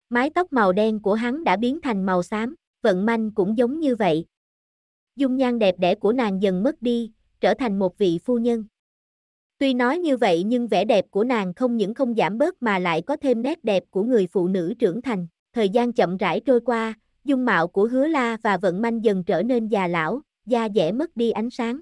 Mái tóc màu đen của hắn đã biến thành màu xám, vận manh cũng giống như vậy, dung nhan đẹp đẽ của nàng dần mất đi, trở thành một vị phu nhân. Tuy nói như vậy nhưng vẻ đẹp của nàng không những không giảm bớt mà lại có thêm nét đẹp của người phụ nữ trưởng thành. Thời gian chậm rãi trôi qua, dung mạo của hứa la và vận manh dần trở nên già lão, da dẻ mất đi ánh sáng.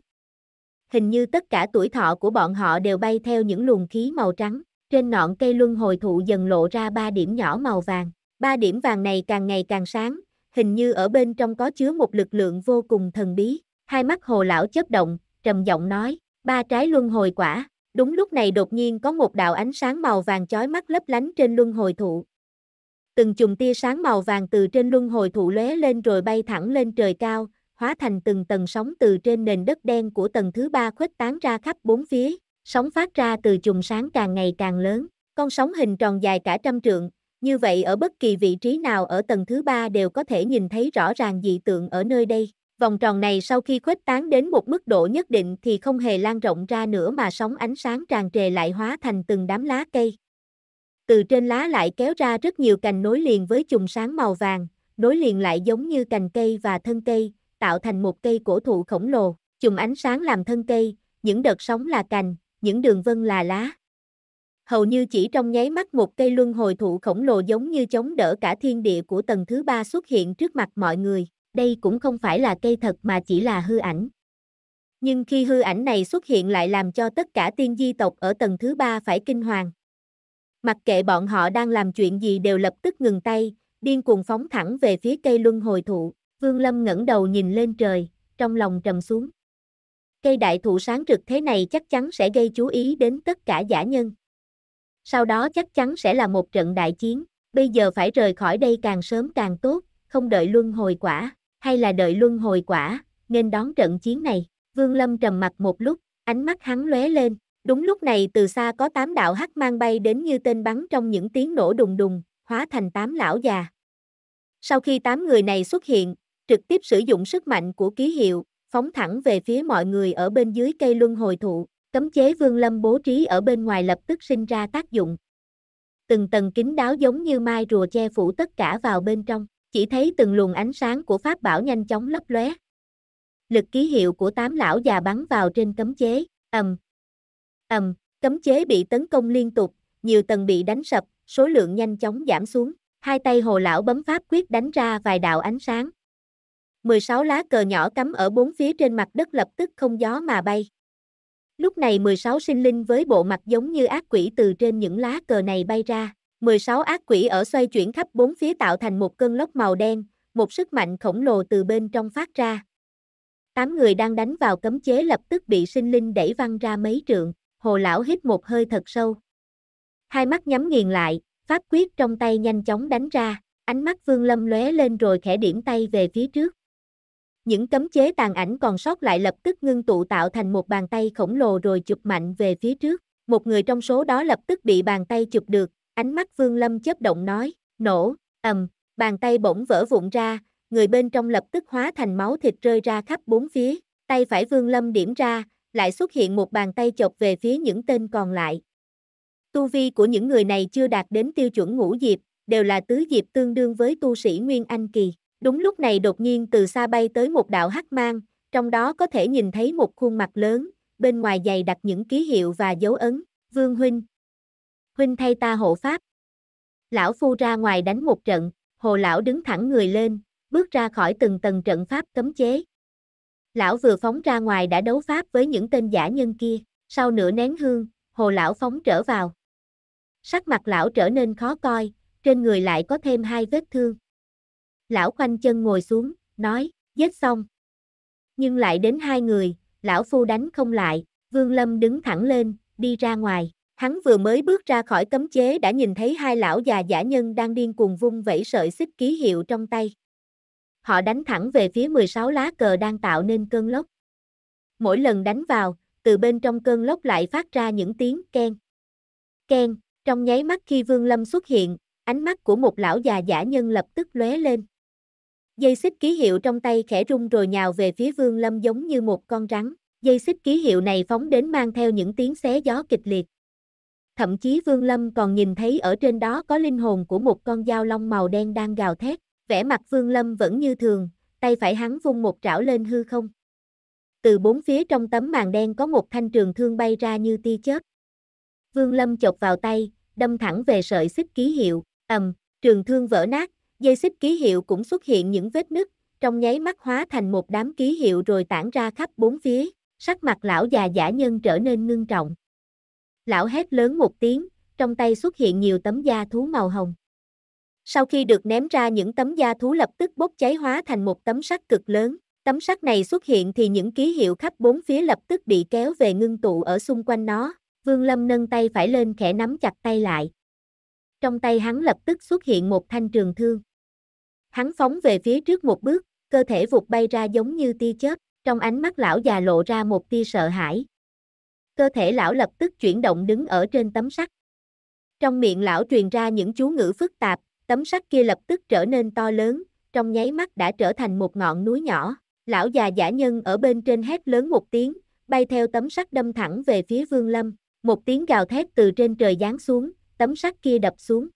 Hình như tất cả tuổi thọ của bọn họ đều bay theo những luồng khí màu trắng. Trên ngọn cây luân hồi thụ dần lộ ra ba điểm nhỏ màu vàng. Ba điểm vàng này càng ngày càng sáng, hình như ở bên trong có chứa một lực lượng vô cùng thần bí. Hai mắt hồ lão chớp động, trầm giọng nói, ba trái luân hồi quả. Đúng lúc này đột nhiên có một đạo ánh sáng màu vàng chói mắt lấp lánh trên luân hồi thụ. Từng chùm tia sáng màu vàng từ trên luân hồi thụ lóe lên rồi bay thẳng lên trời cao, hóa thành từng tầng sóng từ trên nền đất đen của tầng thứ ba khuếch tán ra khắp bốn phía, sóng phát ra từ chùm sáng càng ngày càng lớn, con sóng hình tròn dài cả trăm trượng, như vậy ở bất kỳ vị trí nào ở tầng thứ ba đều có thể nhìn thấy rõ ràng dị tượng ở nơi đây. Vòng tròn này sau khi khuếch tán đến một mức độ nhất định thì không hề lan rộng ra nữa mà sóng ánh sáng tràn trề lại hóa thành từng đám lá cây. Từ trên lá lại kéo ra rất nhiều cành nối liền với chùm sáng màu vàng, nối liền lại giống như cành cây và thân cây, tạo thành một cây cổ thụ khổng lồ. Chùm ánh sáng làm thân cây, những đợt sóng là cành, những đường vân là lá hầu như chỉ trong nháy mắt một cây luân hồi thụ khổng lồ giống như chống đỡ cả thiên địa của tầng thứ ba xuất hiện trước mặt mọi người, đây cũng không phải là cây thật mà chỉ là hư ảnh. Nhưng khi hư ảnh này xuất hiện lại làm cho tất cả tiên di tộc ở tầng thứ ba phải kinh hoàng. Mặc kệ bọn họ đang làm chuyện gì đều lập tức ngừng tay, điên cuồng phóng thẳng về phía cây luân hồi thụ, Vương Lâm ngẩng đầu nhìn lên trời, trong lòng trầm xuống. Cây đại thụ sáng rực thế này chắc chắn sẽ gây chú ý đến tất cả giả nhân sau đó chắc chắn sẽ là một trận đại chiến, bây giờ phải rời khỏi đây càng sớm càng tốt, không đợi luân hồi quả, hay là đợi luân hồi quả, nên đón trận chiến này. Vương Lâm trầm mặt một lúc, ánh mắt hắn lóe lên, đúng lúc này từ xa có tám đạo hắc mang bay đến như tên bắn trong những tiếng nổ đùng đùng, hóa thành tám lão già. Sau khi tám người này xuất hiện, trực tiếp sử dụng sức mạnh của ký hiệu, phóng thẳng về phía mọi người ở bên dưới cây luân hồi thụ, Cấm chế vương lâm bố trí ở bên ngoài lập tức sinh ra tác dụng. Từng tầng kính đáo giống như mai rùa che phủ tất cả vào bên trong, chỉ thấy từng luồng ánh sáng của pháp bảo nhanh chóng lấp lóe. Lực ký hiệu của tám lão già bắn vào trên cấm chế, ầm. ầm, cấm chế bị tấn công liên tục, nhiều tầng bị đánh sập, số lượng nhanh chóng giảm xuống. Hai tay hồ lão bấm pháp quyết đánh ra vài đạo ánh sáng. 16 lá cờ nhỏ cắm ở bốn phía trên mặt đất lập tức không gió mà bay. Lúc này 16 sinh linh với bộ mặt giống như ác quỷ từ trên những lá cờ này bay ra. 16 ác quỷ ở xoay chuyển khắp bốn phía tạo thành một cơn lốc màu đen, một sức mạnh khổng lồ từ bên trong phát ra. Tám người đang đánh vào cấm chế lập tức bị sinh linh đẩy văng ra mấy trượng, hồ lão hít một hơi thật sâu. Hai mắt nhắm nghiền lại, pháp quyết trong tay nhanh chóng đánh ra, ánh mắt vương lâm lóe lên rồi khẽ điểm tay về phía trước. Những cấm chế tàn ảnh còn sót lại lập tức ngưng tụ tạo thành một bàn tay khổng lồ rồi chụp mạnh về phía trước. Một người trong số đó lập tức bị bàn tay chụp được, ánh mắt Vương Lâm chớp động nói, nổ, ầm, bàn tay bỗng vỡ vụn ra, người bên trong lập tức hóa thành máu thịt rơi ra khắp bốn phía, tay phải Vương Lâm điểm ra, lại xuất hiện một bàn tay chọc về phía những tên còn lại. Tu vi của những người này chưa đạt đến tiêu chuẩn ngũ diệp, đều là tứ diệp tương đương với tu sĩ Nguyên Anh Kỳ. Đúng lúc này đột nhiên từ xa bay tới một đạo hắc mang, trong đó có thể nhìn thấy một khuôn mặt lớn, bên ngoài dày đặt những ký hiệu và dấu ấn, Vương Huynh. Huynh thay ta hộ pháp. Lão phu ra ngoài đánh một trận, hồ lão đứng thẳng người lên, bước ra khỏi từng tầng trận pháp cấm chế. Lão vừa phóng ra ngoài đã đấu pháp với những tên giả nhân kia, sau nửa nén hương, hồ lão phóng trở vào. Sắc mặt lão trở nên khó coi, trên người lại có thêm hai vết thương lão khoanh chân ngồi xuống, nói, giết xong. Nhưng lại đến hai người, lão phu đánh không lại, Vương Lâm đứng thẳng lên, đi ra ngoài. Hắn vừa mới bước ra khỏi cấm chế đã nhìn thấy hai lão già giả nhân đang điên cuồng vung vẫy sợi xích ký hiệu trong tay. Họ đánh thẳng về phía 16 lá cờ đang tạo nên cơn lốc. Mỗi lần đánh vào, từ bên trong cơn lốc lại phát ra những tiếng ken. Ken, trong nháy mắt khi Vương Lâm xuất hiện, ánh mắt của một lão già giả nhân lập tức lóe lên. Dây xích ký hiệu trong tay khẽ rung rồi nhào về phía Vương Lâm giống như một con rắn. Dây xích ký hiệu này phóng đến mang theo những tiếng xé gió kịch liệt. Thậm chí Vương Lâm còn nhìn thấy ở trên đó có linh hồn của một con dao long màu đen đang gào thét. Vẻ mặt Vương Lâm vẫn như thường, tay phải hắn vung một trảo lên hư không. Từ bốn phía trong tấm màn đen có một thanh trường thương bay ra như tia chớp. Vương Lâm chọc vào tay, đâm thẳng về sợi xích ký hiệu, ầm, trường thương vỡ nát, Dây xích ký hiệu cũng xuất hiện những vết nứt, trong nháy mắt hóa thành một đám ký hiệu rồi tản ra khắp bốn phía, sắc mặt lão già giả nhân trở nên ngưng trọng. Lão hét lớn một tiếng, trong tay xuất hiện nhiều tấm da thú màu hồng. Sau khi được ném ra những tấm da thú lập tức bốc cháy hóa thành một tấm sắt cực lớn, tấm sắt này xuất hiện thì những ký hiệu khắp bốn phía lập tức bị kéo về ngưng tụ ở xung quanh nó, Vương Lâm nâng tay phải lên khẽ nắm chặt tay lại. Trong tay hắn lập tức xuất hiện một thanh trường thương. Hắn phóng về phía trước một bước, cơ thể vụt bay ra giống như tia chớp, trong ánh mắt lão già lộ ra một tia sợ hãi. Cơ thể lão lập tức chuyển động đứng ở trên tấm sắt. Trong miệng lão truyền ra những chú ngữ phức tạp, tấm sắt kia lập tức trở nên to lớn, trong nháy mắt đã trở thành một ngọn núi nhỏ. Lão già giả nhân ở bên trên hét lớn một tiếng, bay theo tấm sắt đâm thẳng về phía Vương Lâm. Một tiếng gào thét từ trên trời giáng xuống, tấm sắt kia đập xuống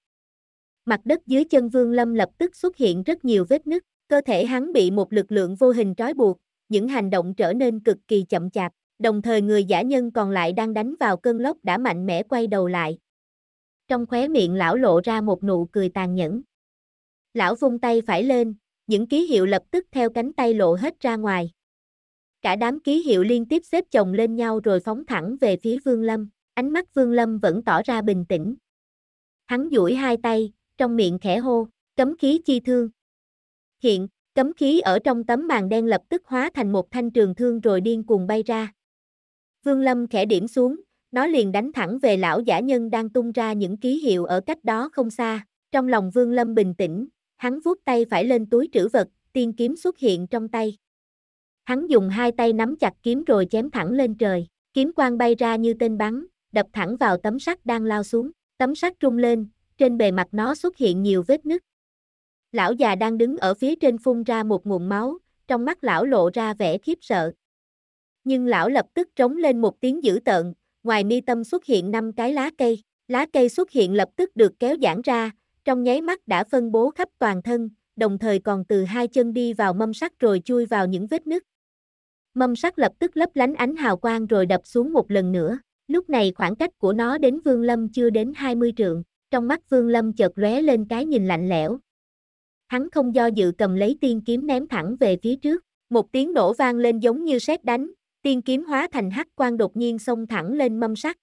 mặt đất dưới chân Vương Lâm lập tức xuất hiện rất nhiều vết nứt, cơ thể hắn bị một lực lượng vô hình trói buộc, những hành động trở nên cực kỳ chậm chạp, đồng thời người giả nhân còn lại đang đánh vào cơn lốc đã mạnh mẽ quay đầu lại. Trong khóe miệng lão lộ ra một nụ cười tàn nhẫn. Lão vung tay phải lên, những ký hiệu lập tức theo cánh tay lộ hết ra ngoài. Cả đám ký hiệu liên tiếp xếp chồng lên nhau rồi phóng thẳng về phía Vương Lâm, ánh mắt Vương Lâm vẫn tỏ ra bình tĩnh. Hắn duỗi hai tay, trong miệng khẽ hô, cấm khí chi thương. Hiện, cấm khí ở trong tấm màn đen lập tức hóa thành một thanh trường thương rồi điên cuồng bay ra. Vương Lâm khẽ điểm xuống, nó liền đánh thẳng về lão giả nhân đang tung ra những ký hiệu ở cách đó không xa. Trong lòng Vương Lâm bình tĩnh, hắn vuốt tay phải lên túi trữ vật, tiên kiếm xuất hiện trong tay. Hắn dùng hai tay nắm chặt kiếm rồi chém thẳng lên trời, kiếm quang bay ra như tên bắn, đập thẳng vào tấm sắt đang lao xuống, tấm sắt trung lên, trên bề mặt nó xuất hiện nhiều vết nứt. Lão già đang đứng ở phía trên phun ra một nguồn máu, trong mắt lão lộ ra vẻ khiếp sợ. Nhưng lão lập tức trống lên một tiếng dữ tợn, ngoài mi tâm xuất hiện năm cái lá cây, lá cây xuất hiện lập tức được kéo giãn ra, trong nháy mắt đã phân bố khắp toàn thân, đồng thời còn từ hai chân đi vào mâm sắt rồi chui vào những vết nứt. Mâm sắt lập tức lấp lánh ánh hào quang rồi đập xuống một lần nữa, lúc này khoảng cách của nó đến Vương Lâm chưa đến 20 trượng trong mắt Vương Lâm chợt lóe lên cái nhìn lạnh lẽo. Hắn không do dự cầm lấy tiên kiếm ném thẳng về phía trước, một tiếng nổ vang lên giống như sét đánh, tiên kiếm hóa thành hắc quang đột nhiên xông thẳng lên mâm sắt.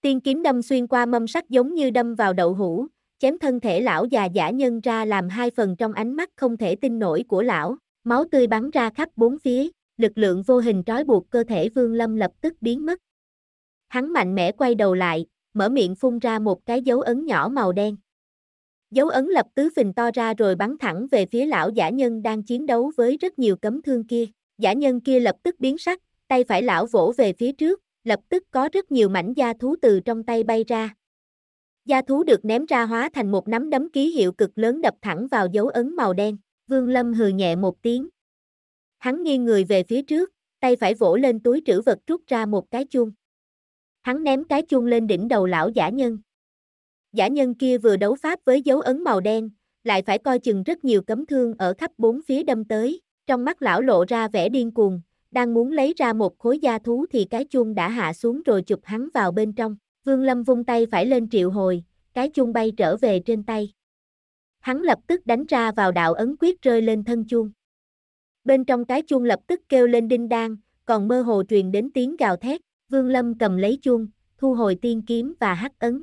Tiên kiếm đâm xuyên qua mâm sắt giống như đâm vào đậu hũ, chém thân thể lão già giả nhân ra làm hai phần trong ánh mắt không thể tin nổi của lão, máu tươi bắn ra khắp bốn phía, lực lượng vô hình trói buộc cơ thể Vương Lâm lập tức biến mất. Hắn mạnh mẽ quay đầu lại, mở miệng phun ra một cái dấu ấn nhỏ màu đen. Dấu ấn lập tứ phình to ra rồi bắn thẳng về phía lão giả nhân đang chiến đấu với rất nhiều cấm thương kia. Giả nhân kia lập tức biến sắc, tay phải lão vỗ về phía trước, lập tức có rất nhiều mảnh da thú từ trong tay bay ra. Da thú được ném ra hóa thành một nắm đấm ký hiệu cực lớn đập thẳng vào dấu ấn màu đen. Vương Lâm hừ nhẹ một tiếng. Hắn nghiêng người về phía trước, tay phải vỗ lên túi trữ vật rút ra một cái chuông. Hắn ném cái chuông lên đỉnh đầu lão giả nhân. Giả nhân kia vừa đấu pháp với dấu ấn màu đen, lại phải coi chừng rất nhiều cấm thương ở khắp bốn phía đâm tới, trong mắt lão lộ ra vẻ điên cuồng, đang muốn lấy ra một khối da thú thì cái chuông đã hạ xuống rồi chụp hắn vào bên trong. Vương Lâm vung tay phải lên triệu hồi, cái chuông bay trở về trên tay. Hắn lập tức đánh ra vào đạo ấn quyết rơi lên thân chuông. Bên trong cái chuông lập tức kêu lên đinh đan, còn mơ hồ truyền đến tiếng gào thét. Vương Lâm cầm lấy chuông, thu hồi tiên kiếm và hắc ấn.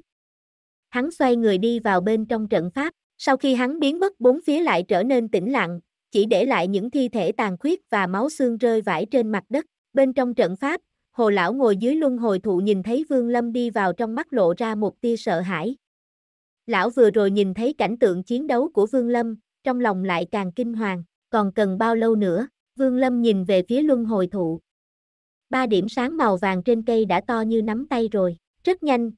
Hắn xoay người đi vào bên trong trận pháp, sau khi hắn biến mất bốn phía lại trở nên tĩnh lặng, chỉ để lại những thi thể tàn khuyết và máu xương rơi vãi trên mặt đất. Bên trong trận pháp, hồ lão ngồi dưới luân hồi thụ nhìn thấy Vương Lâm đi vào trong mắt lộ ra một tia sợ hãi. Lão vừa rồi nhìn thấy cảnh tượng chiến đấu của Vương Lâm, trong lòng lại càng kinh hoàng, còn cần bao lâu nữa, Vương Lâm nhìn về phía luân hồi thụ, ba điểm sáng màu vàng trên cây đã to như nắm tay rồi, rất nhanh.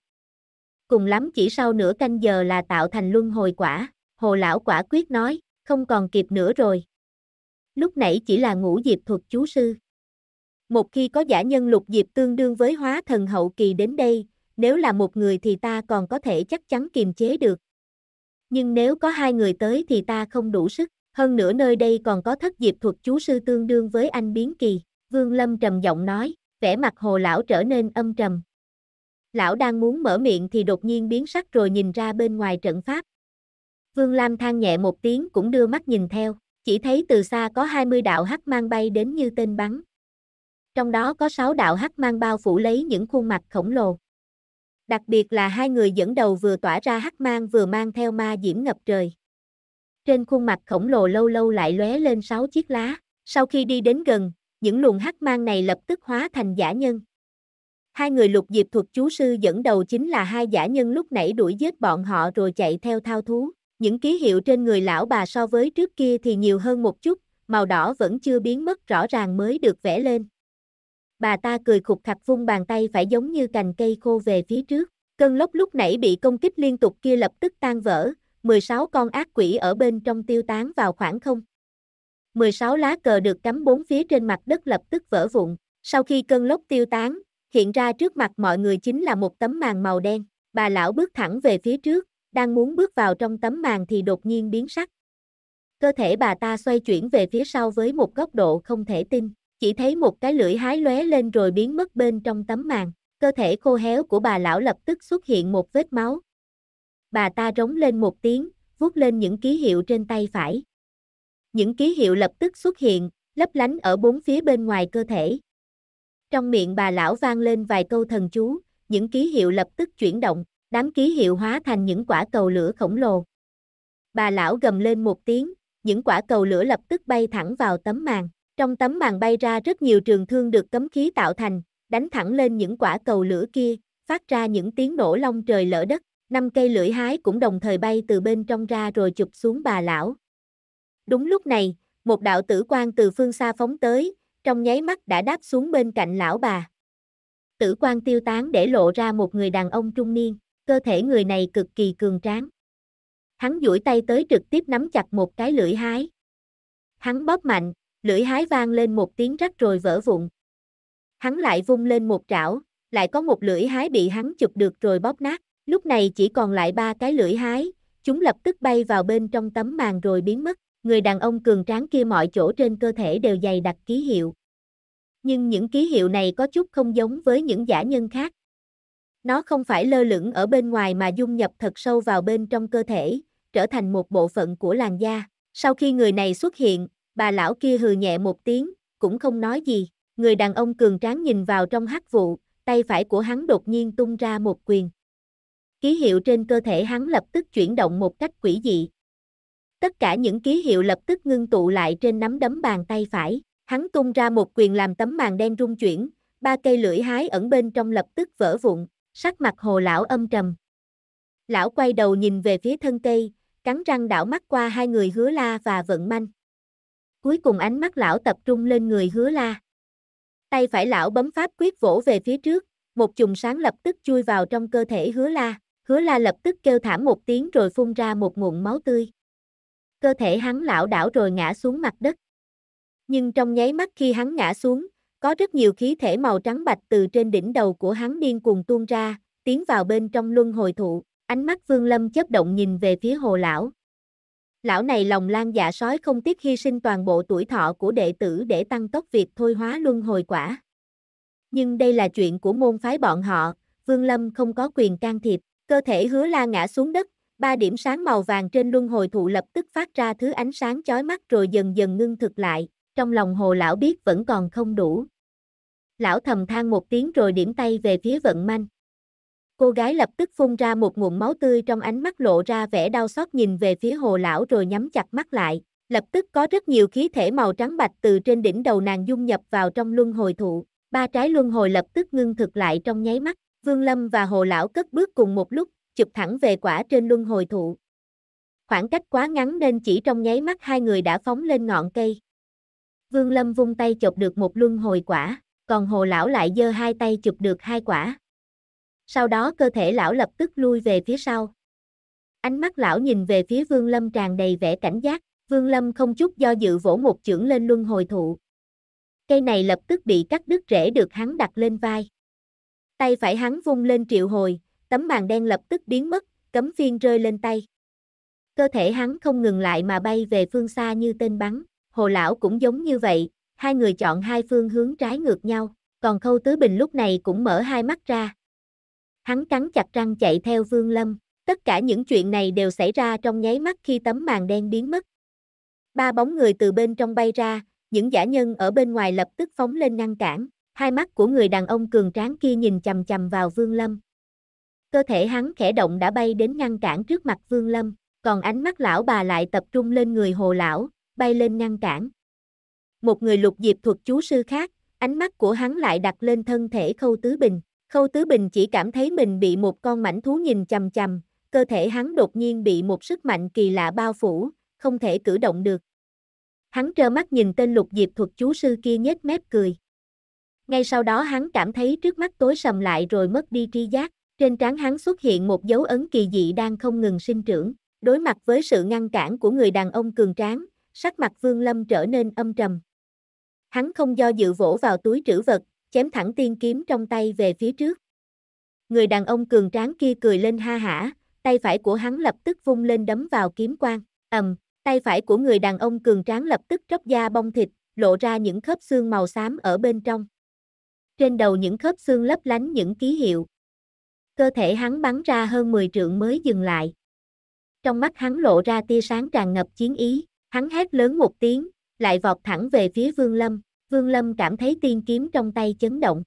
Cùng lắm chỉ sau nửa canh giờ là tạo thành luân hồi quả, hồ lão quả quyết nói, không còn kịp nữa rồi. Lúc nãy chỉ là ngũ diệp thuật chú sư. Một khi có giả nhân lục diệp tương đương với hóa thần hậu kỳ đến đây, nếu là một người thì ta còn có thể chắc chắn kiềm chế được. Nhưng nếu có hai người tới thì ta không đủ sức, hơn nữa nơi đây còn có thất diệp thuật chú sư tương đương với anh biến kỳ, Vương Lâm trầm giọng nói, vẻ mặt hồ lão trở nên âm trầm. Lão đang muốn mở miệng thì đột nhiên biến sắc rồi nhìn ra bên ngoài trận pháp. Vương Lam than nhẹ một tiếng cũng đưa mắt nhìn theo, chỉ thấy từ xa có 20 đạo hắc mang bay đến như tên bắn. Trong đó có 6 đạo hắc mang bao phủ lấy những khuôn mặt khổng lồ. Đặc biệt là hai người dẫn đầu vừa tỏa ra hắc mang vừa mang theo ma diễm ngập trời. Trên khuôn mặt khổng lồ lâu lâu lại lóe lên 6 chiếc lá, sau khi đi đến gần, những luồng hắc mang này lập tức hóa thành giả nhân. Hai người lục diệp thuật chú sư dẫn đầu chính là hai giả nhân lúc nãy đuổi giết bọn họ rồi chạy theo thao thú. Những ký hiệu trên người lão bà so với trước kia thì nhiều hơn một chút, màu đỏ vẫn chưa biến mất rõ ràng mới được vẽ lên. Bà ta cười khục khặc vung bàn tay phải giống như cành cây khô về phía trước. Cơn lốc lúc nãy bị công kích liên tục kia lập tức tan vỡ, 16 con ác quỷ ở bên trong tiêu tán vào khoảng không. 16 lá cờ được cắm bốn phía trên mặt đất lập tức vỡ vụn. Sau khi cơn lốc tiêu tán, hiện ra trước mặt mọi người chính là một tấm màn màu đen. Bà lão bước thẳng về phía trước, đang muốn bước vào trong tấm màn thì đột nhiên biến sắc. Cơ thể bà ta xoay chuyển về phía sau với một góc độ không thể tin, chỉ thấy một cái lưỡi hái lóe lên rồi biến mất bên trong tấm màn. Cơ thể khô héo của bà lão lập tức xuất hiện một vết máu. Bà ta rống lên một tiếng, vuốt lên những ký hiệu trên tay phải, những ký hiệu lập tức xuất hiện, lấp lánh ở bốn phía bên ngoài cơ thể. Trong miệng bà lão vang lên vài câu thần chú, những ký hiệu lập tức chuyển động, đám ký hiệu hóa thành những quả cầu lửa khổng lồ. Bà lão gầm lên một tiếng, những quả cầu lửa lập tức bay thẳng vào tấm màn. Trong tấm màn bay ra rất nhiều trường thương được cấm khí tạo thành, đánh thẳng lên những quả cầu lửa kia, phát ra những tiếng nổ long trời lở đất. Năm cây lưỡi hái cũng đồng thời bay từ bên trong ra rồi chụp xuống bà lão. Đúng lúc này, một đạo tử quan từ phương xa phóng tới, trong nháy mắt đã đáp xuống bên cạnh lão bà. Tử quan tiêu tán để lộ ra một người đàn ông trung niên, cơ thể người này cực kỳ cường tráng. Hắn duỗi tay tới trực tiếp nắm chặt một cái lưỡi hái. Hắn bóp mạnh, lưỡi hái vang lên một tiếng rắc rồi vỡ vụn. Hắn lại vung lên một trảo, lại có một lưỡi hái bị hắn chụp được rồi bóp nát. Lúc này chỉ còn lại ba cái lưỡi hái, chúng lập tức bay vào bên trong tấm màn rồi biến mất người đàn ông cường tráng kia mọi chỗ trên cơ thể đều dày đặc ký hiệu. Nhưng những ký hiệu này có chút không giống với những giả nhân khác. Nó không phải lơ lửng ở bên ngoài mà dung nhập thật sâu vào bên trong cơ thể, trở thành một bộ phận của làn da. Sau khi người này xuất hiện, bà lão kia hừ nhẹ một tiếng, cũng không nói gì. Người đàn ông cường tráng nhìn vào trong hắc vụ, tay phải của hắn đột nhiên tung ra một quyền. Ký hiệu trên cơ thể hắn lập tức chuyển động một cách quỷ dị, Tất cả những ký hiệu lập tức ngưng tụ lại trên nắm đấm bàn tay phải. Hắn tung ra một quyền làm tấm màn đen rung chuyển, ba cây lưỡi hái ẩn bên trong lập tức vỡ vụn, sắc mặt hồ lão âm trầm. Lão quay đầu nhìn về phía thân cây, cắn răng đảo mắt qua hai người hứa la và vận manh. Cuối cùng ánh mắt lão tập trung lên người hứa la. Tay phải lão bấm pháp quyết vỗ về phía trước, một chùm sáng lập tức chui vào trong cơ thể hứa la. Hứa la lập tức kêu thảm một tiếng rồi phun ra một nguồn máu tươi cơ thể hắn lão đảo rồi ngã xuống mặt đất. Nhưng trong nháy mắt khi hắn ngã xuống, có rất nhiều khí thể màu trắng bạch từ trên đỉnh đầu của hắn điên cuồng tuôn ra, tiến vào bên trong luân hồi thụ, ánh mắt Vương Lâm chớp động nhìn về phía hồ lão. Lão này lòng lan dạ sói không tiếc hy sinh toàn bộ tuổi thọ của đệ tử để tăng tốc việc thôi hóa luân hồi quả. Nhưng đây là chuyện của môn phái bọn họ, Vương Lâm không có quyền can thiệp, cơ thể hứa la ngã xuống đất, ba điểm sáng màu vàng trên luân hồi thụ lập tức phát ra thứ ánh sáng chói mắt rồi dần dần ngưng thực lại, trong lòng hồ lão biết vẫn còn không đủ. Lão thầm than một tiếng rồi điểm tay về phía vận manh. Cô gái lập tức phun ra một nguồn máu tươi trong ánh mắt lộ ra vẻ đau xót nhìn về phía hồ lão rồi nhắm chặt mắt lại. Lập tức có rất nhiều khí thể màu trắng bạch từ trên đỉnh đầu nàng dung nhập vào trong luân hồi thụ. Ba trái luân hồi lập tức ngưng thực lại trong nháy mắt. Vương Lâm và hồ lão cất bước cùng một lúc chụp thẳng về quả trên luân hồi thụ. Khoảng cách quá ngắn nên chỉ trong nháy mắt hai người đã phóng lên ngọn cây. Vương Lâm vung tay chụp được một luân hồi quả, còn hồ lão lại giơ hai tay chụp được hai quả. Sau đó cơ thể lão lập tức lui về phía sau. Ánh mắt lão nhìn về phía Vương Lâm tràn đầy vẻ cảnh giác, Vương Lâm không chút do dự vỗ một chưởng lên luân hồi thụ. Cây này lập tức bị cắt đứt rễ được hắn đặt lên vai. Tay phải hắn vung lên triệu hồi, tấm màn đen lập tức biến mất, cấm phiên rơi lên tay. Cơ thể hắn không ngừng lại mà bay về phương xa như tên bắn, hồ lão cũng giống như vậy, hai người chọn hai phương hướng trái ngược nhau, còn khâu tứ bình lúc này cũng mở hai mắt ra. Hắn cắn chặt răng chạy theo vương lâm, tất cả những chuyện này đều xảy ra trong nháy mắt khi tấm màn đen biến mất. Ba bóng người từ bên trong bay ra, những giả nhân ở bên ngoài lập tức phóng lên ngăn cản, hai mắt của người đàn ông cường tráng kia nhìn chầm chầm vào vương lâm. Cơ thể hắn khẽ động đã bay đến ngăn cản trước mặt Vương Lâm, còn ánh mắt lão bà lại tập trung lên người hồ lão, bay lên ngăn cản. Một người lục diệp thuật chú sư khác, ánh mắt của hắn lại đặt lên thân thể Khâu Tứ Bình. Khâu Tứ Bình chỉ cảm thấy mình bị một con mảnh thú nhìn chằm chằm, cơ thể hắn đột nhiên bị một sức mạnh kỳ lạ bao phủ, không thể cử động được. Hắn trơ mắt nhìn tên lục diệp thuật chú sư kia nhếch mép cười. Ngay sau đó hắn cảm thấy trước mắt tối sầm lại rồi mất đi tri giác. Trên trán hắn xuất hiện một dấu ấn kỳ dị đang không ngừng sinh trưởng. Đối mặt với sự ngăn cản của người đàn ông cường tráng, sắc mặt Vương Lâm trở nên âm trầm. Hắn không do dự vỗ vào túi trữ vật, chém thẳng tiên kiếm trong tay về phía trước. Người đàn ông cường tráng kia cười lên ha hả, tay phải của hắn lập tức vung lên đấm vào kiếm quang. Ầm, tay phải của người đàn ông cường tráng lập tức tróc da bong thịt, lộ ra những khớp xương màu xám ở bên trong. Trên đầu những khớp xương lấp lánh những ký hiệu, cơ thể hắn bắn ra hơn 10 trượng mới dừng lại. Trong mắt hắn lộ ra tia sáng tràn ngập chiến ý, hắn hét lớn một tiếng, lại vọt thẳng về phía Vương Lâm, Vương Lâm cảm thấy tiên kiếm trong tay chấn động.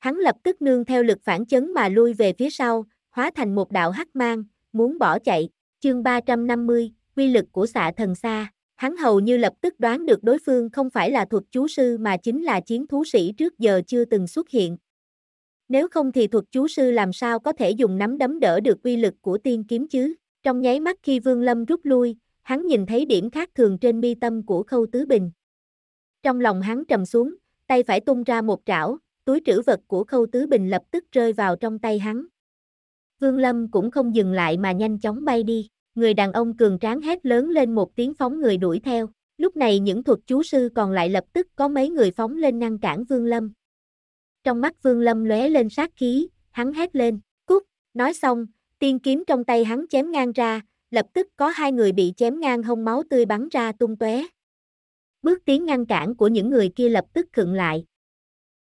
Hắn lập tức nương theo lực phản chấn mà lui về phía sau, hóa thành một đạo hắc mang, muốn bỏ chạy, chương 350, quy lực của xạ thần xa, hắn hầu như lập tức đoán được đối phương không phải là thuật chú sư mà chính là chiến thú sĩ trước giờ chưa từng xuất hiện, nếu không thì thuật chú sư làm sao có thể dùng nắm đấm đỡ được uy lực của tiên kiếm chứ? Trong nháy mắt khi Vương Lâm rút lui, hắn nhìn thấy điểm khác thường trên mi tâm của Khâu Tứ Bình. Trong lòng hắn trầm xuống, tay phải tung ra một trảo, túi trữ vật của Khâu Tứ Bình lập tức rơi vào trong tay hắn. Vương Lâm cũng không dừng lại mà nhanh chóng bay đi, người đàn ông cường tráng hét lớn lên một tiếng phóng người đuổi theo. Lúc này những thuật chú sư còn lại lập tức có mấy người phóng lên ngăn cản Vương Lâm trong mắt Vương Lâm lóe lên sát khí, hắn hét lên, cút, nói xong, tiên kiếm trong tay hắn chém ngang ra, lập tức có hai người bị chém ngang hông máu tươi bắn ra tung tóe. Bước tiến ngăn cản của những người kia lập tức khựng lại.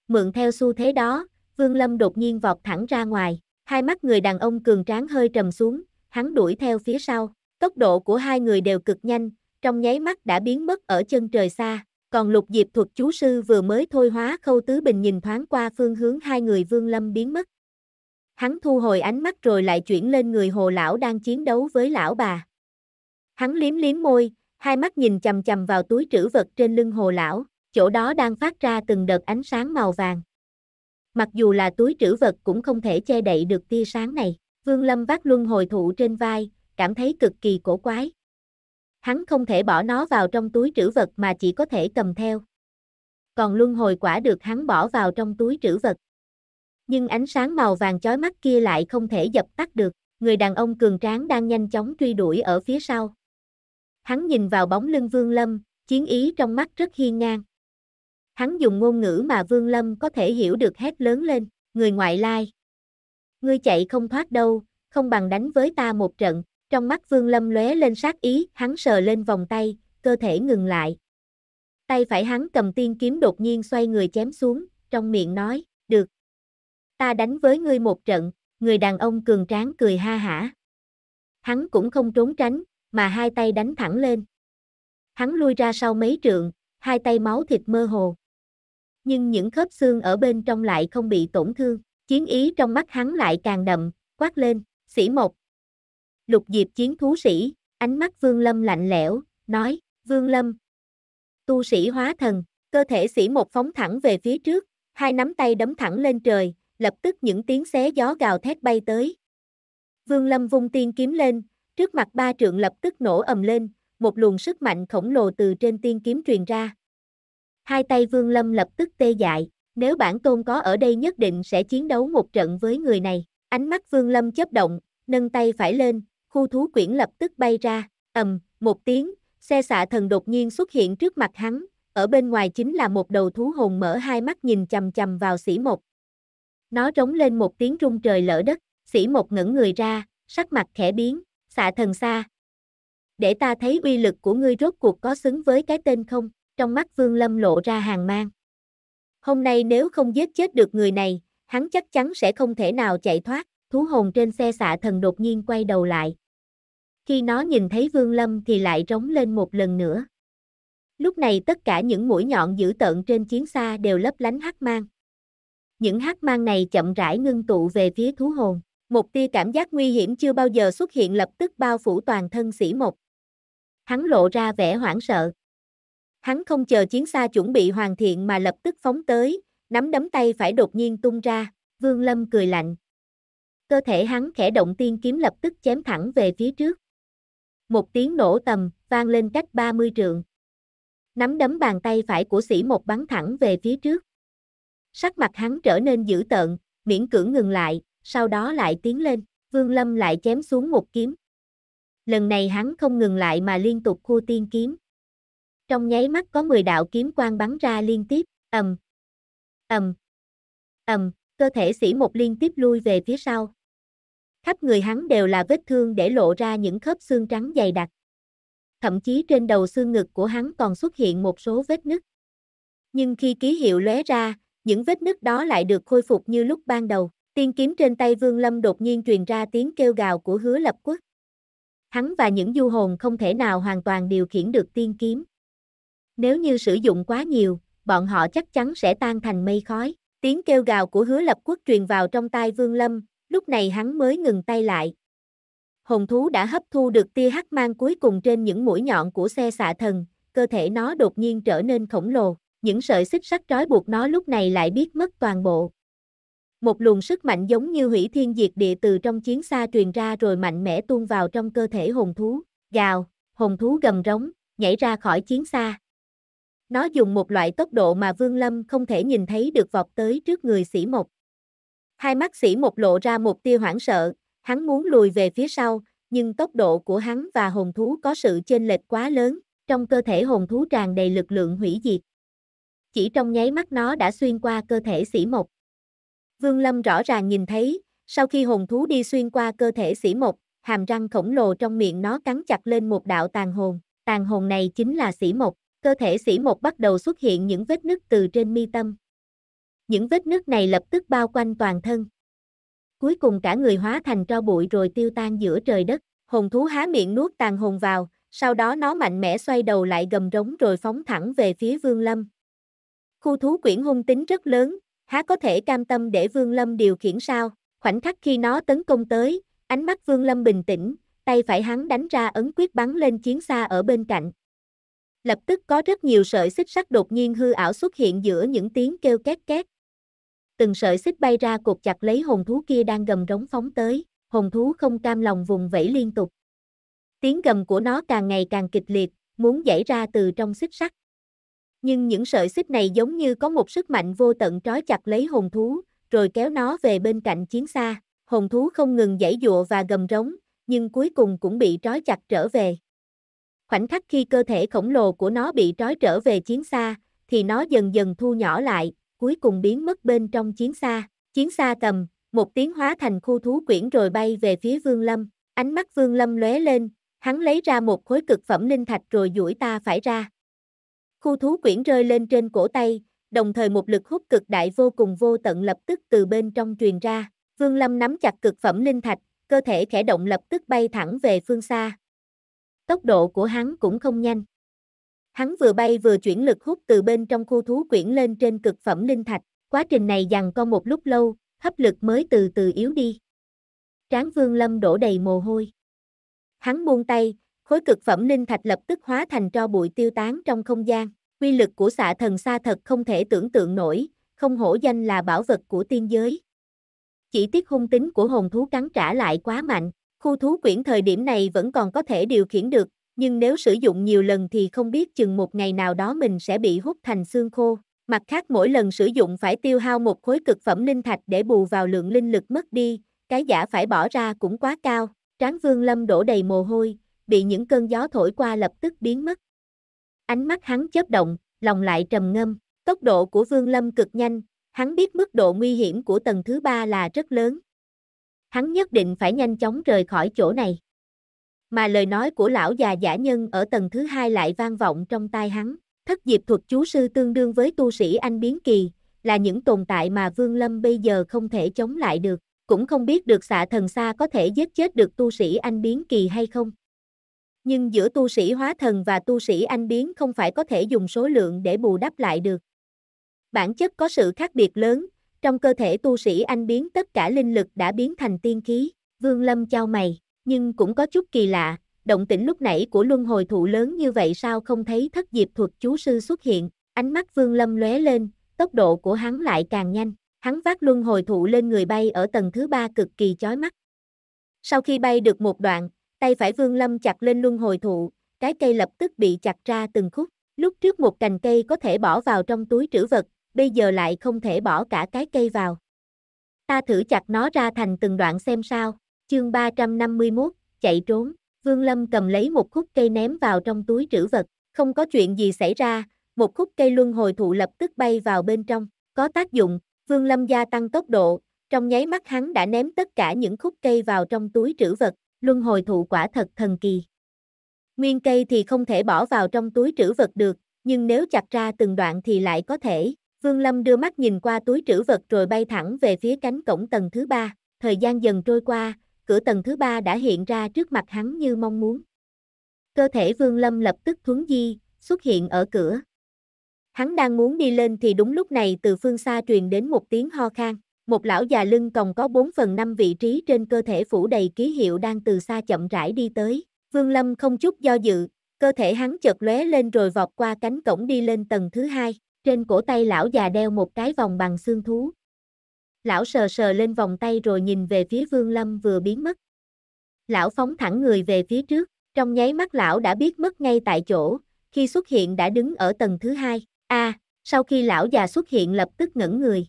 Mượn theo xu thế đó, Vương Lâm đột nhiên vọt thẳng ra ngoài, hai mắt người đàn ông cường tráng hơi trầm xuống, hắn đuổi theo phía sau, tốc độ của hai người đều cực nhanh, trong nháy mắt đã biến mất ở chân trời xa. Còn lục diệp thuật chú sư vừa mới thôi hóa khâu tứ bình nhìn thoáng qua phương hướng hai người vương lâm biến mất. Hắn thu hồi ánh mắt rồi lại chuyển lên người hồ lão đang chiến đấu với lão bà. Hắn liếm liếm môi, hai mắt nhìn chầm chầm vào túi trữ vật trên lưng hồ lão, chỗ đó đang phát ra từng đợt ánh sáng màu vàng. Mặc dù là túi trữ vật cũng không thể che đậy được tia sáng này, Vương Lâm vác luân hồi thụ trên vai, cảm thấy cực kỳ cổ quái hắn không thể bỏ nó vào trong túi trữ vật mà chỉ có thể cầm theo. Còn luân hồi quả được hắn bỏ vào trong túi trữ vật. Nhưng ánh sáng màu vàng chói mắt kia lại không thể dập tắt được, người đàn ông cường tráng đang nhanh chóng truy đuổi ở phía sau. Hắn nhìn vào bóng lưng Vương Lâm, chiến ý trong mắt rất hiên ngang. Hắn dùng ngôn ngữ mà Vương Lâm có thể hiểu được hét lớn lên, người ngoại lai. Ngươi chạy không thoát đâu, không bằng đánh với ta một trận, trong mắt Vương Lâm lóe lên sát ý, hắn sờ lên vòng tay, cơ thể ngừng lại. Tay phải hắn cầm tiên kiếm đột nhiên xoay người chém xuống, trong miệng nói, được. Ta đánh với ngươi một trận, người đàn ông cường tráng cười ha hả. Hắn cũng không trốn tránh, mà hai tay đánh thẳng lên. Hắn lui ra sau mấy trượng, hai tay máu thịt mơ hồ. Nhưng những khớp xương ở bên trong lại không bị tổn thương, chiến ý trong mắt hắn lại càng đậm, quát lên, sĩ một, lục diệp chiến thú sĩ, ánh mắt Vương Lâm lạnh lẽo, nói, Vương Lâm, tu sĩ hóa thần, cơ thể sĩ một phóng thẳng về phía trước, hai nắm tay đấm thẳng lên trời, lập tức những tiếng xé gió gào thét bay tới. Vương Lâm vung tiên kiếm lên, trước mặt ba trượng lập tức nổ ầm lên, một luồng sức mạnh khổng lồ từ trên tiên kiếm truyền ra. Hai tay Vương Lâm lập tức tê dại, nếu bản tôn có ở đây nhất định sẽ chiến đấu một trận với người này. Ánh mắt Vương Lâm chớp động, nâng tay phải lên, khu thú quyển lập tức bay ra, ầm, một tiếng, xe xạ thần đột nhiên xuất hiện trước mặt hắn, ở bên ngoài chính là một đầu thú hồn mở hai mắt nhìn chầm chầm vào sĩ một. Nó rống lên một tiếng rung trời lỡ đất, sĩ một ngẩng người ra, sắc mặt khẽ biến, xạ thần xa. Để ta thấy uy lực của ngươi rốt cuộc có xứng với cái tên không, trong mắt vương lâm lộ ra hàng mang. Hôm nay nếu không giết chết được người này, hắn chắc chắn sẽ không thể nào chạy thoát thú hồn trên xe xạ thần đột nhiên quay đầu lại. Khi nó nhìn thấy Vương Lâm thì lại rống lên một lần nữa. Lúc này tất cả những mũi nhọn dữ tợn trên chiến xa đều lấp lánh hắc mang. Những hắc mang này chậm rãi ngưng tụ về phía thú hồn. Một tia cảm giác nguy hiểm chưa bao giờ xuất hiện lập tức bao phủ toàn thân sĩ mộc Hắn lộ ra vẻ hoảng sợ. Hắn không chờ chiến xa chuẩn bị hoàn thiện mà lập tức phóng tới, nắm đấm tay phải đột nhiên tung ra, Vương Lâm cười lạnh, cơ thể hắn khẽ động tiên kiếm lập tức chém thẳng về phía trước. Một tiếng nổ tầm, vang lên cách 30 trượng. Nắm đấm bàn tay phải của sĩ một bắn thẳng về phía trước. Sắc mặt hắn trở nên dữ tợn, miễn cưỡng ngừng lại, sau đó lại tiến lên, Vương Lâm lại chém xuống một kiếm. Lần này hắn không ngừng lại mà liên tục khu tiên kiếm. Trong nháy mắt có 10 đạo kiếm quang bắn ra liên tiếp, ầm, ầm, ầm, cơ thể sĩ một liên tiếp lui về phía sau khắp người hắn đều là vết thương để lộ ra những khớp xương trắng dày đặc. Thậm chí trên đầu xương ngực của hắn còn xuất hiện một số vết nứt. Nhưng khi ký hiệu lóe ra, những vết nứt đó lại được khôi phục như lúc ban đầu. Tiên kiếm trên tay Vương Lâm đột nhiên truyền ra tiếng kêu gào của hứa lập quốc. Hắn và những du hồn không thể nào hoàn toàn điều khiển được tiên kiếm. Nếu như sử dụng quá nhiều, bọn họ chắc chắn sẽ tan thành mây khói. Tiếng kêu gào của hứa lập quốc truyền vào trong tay Vương Lâm, lúc này hắn mới ngừng tay lại. Hồn thú đã hấp thu được tia hắc mang cuối cùng trên những mũi nhọn của xe xạ thần, cơ thể nó đột nhiên trở nên khổng lồ, những sợi xích sắt trói buộc nó lúc này lại biết mất toàn bộ. Một luồng sức mạnh giống như hủy thiên diệt địa từ trong chiến xa truyền ra rồi mạnh mẽ tuôn vào trong cơ thể hồn thú, gào, hồn thú gầm rống, nhảy ra khỏi chiến xa. Nó dùng một loại tốc độ mà Vương Lâm không thể nhìn thấy được vọt tới trước người sĩ mộc. Hai mắt sĩ một lộ ra một tia hoảng sợ, hắn muốn lùi về phía sau, nhưng tốc độ của hắn và hồn thú có sự chênh lệch quá lớn, trong cơ thể hồn thú tràn đầy lực lượng hủy diệt. Chỉ trong nháy mắt nó đã xuyên qua cơ thể sĩ mộc. Vương Lâm rõ ràng nhìn thấy, sau khi hồn thú đi xuyên qua cơ thể sĩ mộc, hàm răng khổng lồ trong miệng nó cắn chặt lên một đạo tàn hồn, tàn hồn này chính là sĩ mộc, cơ thể sĩ mộc bắt đầu xuất hiện những vết nứt từ trên mi tâm những vết nước này lập tức bao quanh toàn thân. Cuối cùng cả người hóa thành tro bụi rồi tiêu tan giữa trời đất, hồn thú há miệng nuốt tàn hồn vào, sau đó nó mạnh mẽ xoay đầu lại gầm rống rồi phóng thẳng về phía Vương Lâm. Khu thú quyển hung tính rất lớn, há có thể cam tâm để Vương Lâm điều khiển sao? Khoảnh khắc khi nó tấn công tới, ánh mắt Vương Lâm bình tĩnh, tay phải hắn đánh ra ấn quyết bắn lên chiến xa ở bên cạnh. Lập tức có rất nhiều sợi xích sắt đột nhiên hư ảo xuất hiện giữa những tiếng kêu két két từng sợi xích bay ra cột chặt lấy hồn thú kia đang gầm rống phóng tới, hồn thú không cam lòng vùng vẫy liên tục. Tiếng gầm của nó càng ngày càng kịch liệt, muốn giải ra từ trong xích sắt. Nhưng những sợi xích này giống như có một sức mạnh vô tận trói chặt lấy hồn thú, rồi kéo nó về bên cạnh chiến xa. Hồn thú không ngừng giãy dụa và gầm rống, nhưng cuối cùng cũng bị trói chặt trở về. Khoảnh khắc khi cơ thể khổng lồ của nó bị trói trở về chiến xa, thì nó dần dần thu nhỏ lại, cuối cùng biến mất bên trong chiến xa. Chiến xa cầm, một tiếng hóa thành khu thú quyển rồi bay về phía Vương Lâm. Ánh mắt Vương Lâm lóe lên, hắn lấy ra một khối cực phẩm linh thạch rồi duỗi ta phải ra. Khu thú quyển rơi lên trên cổ tay, đồng thời một lực hút cực đại vô cùng vô tận lập tức từ bên trong truyền ra. Vương Lâm nắm chặt cực phẩm linh thạch, cơ thể khẽ động lập tức bay thẳng về phương xa. Tốc độ của hắn cũng không nhanh. Hắn vừa bay vừa chuyển lực hút từ bên trong khu thú quyển lên trên cực phẩm linh thạch, quá trình này dằn con một lúc lâu, hấp lực mới từ từ yếu đi. Tráng Vương Lâm đổ đầy mồ hôi. Hắn buông tay, khối cực phẩm linh thạch lập tức hóa thành cho bụi tiêu tán trong không gian, quy lực của xạ thần xa thật không thể tưởng tượng nổi, không hổ danh là bảo vật của tiên giới. Chỉ tiếc hung tính của hồn thú cắn trả lại quá mạnh, khu thú quyển thời điểm này vẫn còn có thể điều khiển được, nhưng nếu sử dụng nhiều lần thì không biết chừng một ngày nào đó mình sẽ bị hút thành xương khô. Mặt khác mỗi lần sử dụng phải tiêu hao một khối cực phẩm linh thạch để bù vào lượng linh lực mất đi, cái giả phải bỏ ra cũng quá cao. Tráng Vương Lâm đổ đầy mồ hôi, bị những cơn gió thổi qua lập tức biến mất. Ánh mắt hắn chớp động, lòng lại trầm ngâm, tốc độ của Vương Lâm cực nhanh, hắn biết mức độ nguy hiểm của tầng thứ ba là rất lớn. Hắn nhất định phải nhanh chóng rời khỏi chỗ này mà lời nói của lão già giả nhân ở tầng thứ hai lại vang vọng trong tai hắn. Thất diệp thuật chú sư tương đương với tu sĩ anh biến kỳ, là những tồn tại mà Vương Lâm bây giờ không thể chống lại được, cũng không biết được xạ thần xa có thể giết chết được tu sĩ anh biến kỳ hay không. Nhưng giữa tu sĩ hóa thần và tu sĩ anh biến không phải có thể dùng số lượng để bù đắp lại được. Bản chất có sự khác biệt lớn, trong cơ thể tu sĩ anh biến tất cả linh lực đã biến thành tiên khí, Vương Lâm trao mày nhưng cũng có chút kỳ lạ, động tĩnh lúc nãy của luân hồi thụ lớn như vậy sao không thấy thất diệp thuật chú sư xuất hiện, ánh mắt vương lâm lóe lên, tốc độ của hắn lại càng nhanh, hắn vác luân hồi thụ lên người bay ở tầng thứ ba cực kỳ chói mắt. Sau khi bay được một đoạn, tay phải vương lâm chặt lên luân hồi thụ, cái cây lập tức bị chặt ra từng khúc, lúc trước một cành cây có thể bỏ vào trong túi trữ vật, bây giờ lại không thể bỏ cả cái cây vào. Ta thử chặt nó ra thành từng đoạn xem sao. Chương 351, chạy trốn, Vương Lâm cầm lấy một khúc cây ném vào trong túi trữ vật, không có chuyện gì xảy ra, một khúc cây luân hồi thụ lập tức bay vào bên trong, có tác dụng, Vương Lâm gia tăng tốc độ, trong nháy mắt hắn đã ném tất cả những khúc cây vào trong túi trữ vật, luân hồi thụ quả thật thần kỳ. Nguyên cây thì không thể bỏ vào trong túi trữ vật được, nhưng nếu chặt ra từng đoạn thì lại có thể. Vương Lâm đưa mắt nhìn qua túi trữ vật rồi bay thẳng về phía cánh cổng tầng thứ ba. Thời gian dần trôi qua, cửa tầng thứ ba đã hiện ra trước mặt hắn như mong muốn. Cơ thể Vương Lâm lập tức thuấn di, xuất hiện ở cửa. Hắn đang muốn đi lên thì đúng lúc này từ phương xa truyền đến một tiếng ho khan. Một lão già lưng còng có 4 phần 5 vị trí trên cơ thể phủ đầy ký hiệu đang từ xa chậm rãi đi tới. Vương Lâm không chút do dự, cơ thể hắn chợt lóe lên rồi vọt qua cánh cổng đi lên tầng thứ hai. Trên cổ tay lão già đeo một cái vòng bằng xương thú. Lão sờ sờ lên vòng tay rồi nhìn về phía Vương Lâm vừa biến mất. Lão phóng thẳng người về phía trước, trong nháy mắt lão đã biết mất ngay tại chỗ, khi xuất hiện đã đứng ở tầng thứ hai. A, à, sau khi lão già xuất hiện lập tức ngẩn người.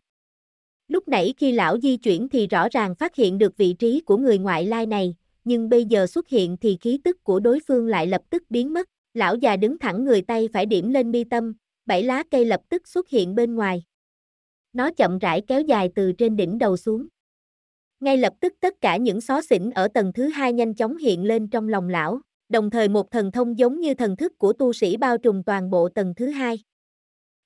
Lúc nãy khi lão di chuyển thì rõ ràng phát hiện được vị trí của người ngoại lai này, nhưng bây giờ xuất hiện thì khí tức của đối phương lại lập tức biến mất. Lão già đứng thẳng người tay phải điểm lên mi tâm, bảy lá cây lập tức xuất hiện bên ngoài nó chậm rãi kéo dài từ trên đỉnh đầu xuống. Ngay lập tức tất cả những xó xỉnh ở tầng thứ hai nhanh chóng hiện lên trong lòng lão, đồng thời một thần thông giống như thần thức của tu sĩ bao trùm toàn bộ tầng thứ hai.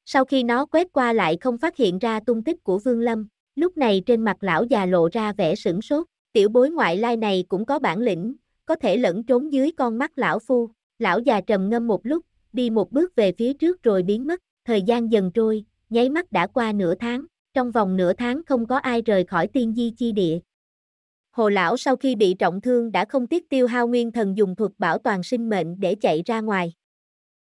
Sau khi nó quét qua lại không phát hiện ra tung tích của Vương Lâm, lúc này trên mặt lão già lộ ra vẻ sửng sốt, tiểu bối ngoại lai này cũng có bản lĩnh, có thể lẫn trốn dưới con mắt lão phu, lão già trầm ngâm một lúc, đi một bước về phía trước rồi biến mất, thời gian dần trôi, nháy mắt đã qua nửa tháng, trong vòng nửa tháng không có ai rời khỏi tiên di chi địa. Hồ lão sau khi bị trọng thương đã không tiếc tiêu hao nguyên thần dùng thuật bảo toàn sinh mệnh để chạy ra ngoài.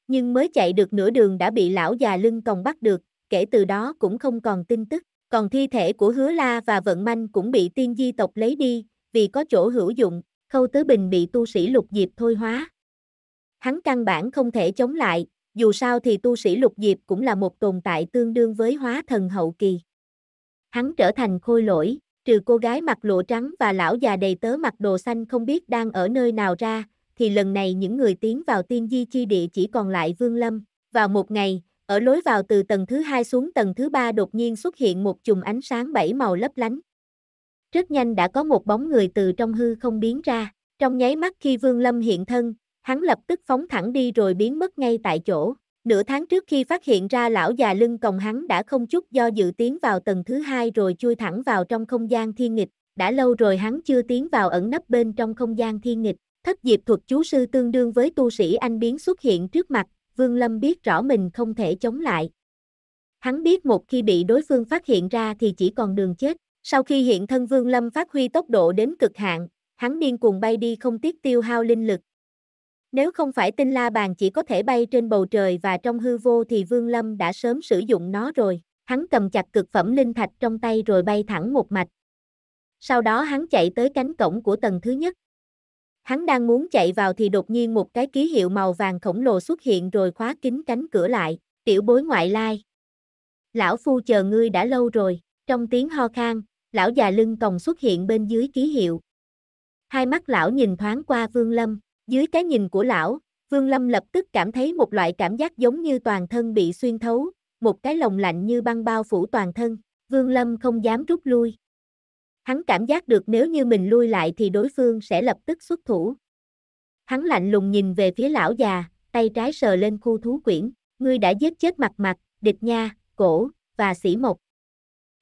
Nhưng mới chạy được nửa đường đã bị lão già lưng còng bắt được, kể từ đó cũng không còn tin tức. Còn thi thể của hứa la và vận manh cũng bị tiên di tộc lấy đi, vì có chỗ hữu dụng, khâu tứ bình bị tu sĩ lục diệp thôi hóa. Hắn căn bản không thể chống lại, dù sao thì tu sĩ lục diệp cũng là một tồn tại tương đương với hóa thần hậu kỳ. Hắn trở thành khôi lỗi, trừ cô gái mặc lộ trắng và lão già đầy tớ mặc đồ xanh không biết đang ở nơi nào ra, thì lần này những người tiến vào tiên di chi địa chỉ còn lại Vương Lâm. Vào một ngày, ở lối vào từ tầng thứ hai xuống tầng thứ ba đột nhiên xuất hiện một chùm ánh sáng bảy màu lấp lánh. Rất nhanh đã có một bóng người từ trong hư không biến ra, trong nháy mắt khi Vương Lâm hiện thân, hắn lập tức phóng thẳng đi rồi biến mất ngay tại chỗ. Nửa tháng trước khi phát hiện ra lão già lưng còng hắn đã không chút do dự tiến vào tầng thứ hai rồi chui thẳng vào trong không gian thiên nghịch. Đã lâu rồi hắn chưa tiến vào ẩn nấp bên trong không gian thiên nghịch. Thất diệp thuật chú sư tương đương với tu sĩ anh biến xuất hiện trước mặt, Vương Lâm biết rõ mình không thể chống lại. Hắn biết một khi bị đối phương phát hiện ra thì chỉ còn đường chết. Sau khi hiện thân Vương Lâm phát huy tốc độ đến cực hạn, hắn điên cuồng bay đi không tiếc tiêu hao linh lực, nếu không phải tinh la bàn chỉ có thể bay trên bầu trời và trong hư vô thì Vương Lâm đã sớm sử dụng nó rồi. Hắn cầm chặt cực phẩm linh thạch trong tay rồi bay thẳng một mạch. Sau đó hắn chạy tới cánh cổng của tầng thứ nhất. Hắn đang muốn chạy vào thì đột nhiên một cái ký hiệu màu vàng khổng lồ xuất hiện rồi khóa kín cánh cửa lại, tiểu bối ngoại lai. Lão phu chờ ngươi đã lâu rồi, trong tiếng ho khan, lão già lưng còng xuất hiện bên dưới ký hiệu. Hai mắt lão nhìn thoáng qua Vương Lâm, dưới cái nhìn của lão, Vương Lâm lập tức cảm thấy một loại cảm giác giống như toàn thân bị xuyên thấu, một cái lồng lạnh như băng bao phủ toàn thân, Vương Lâm không dám rút lui. Hắn cảm giác được nếu như mình lui lại thì đối phương sẽ lập tức xuất thủ. Hắn lạnh lùng nhìn về phía lão già, tay trái sờ lên khu thú quyển, ngươi đã giết chết mặt mặt, địch nha, cổ, và sĩ mộc.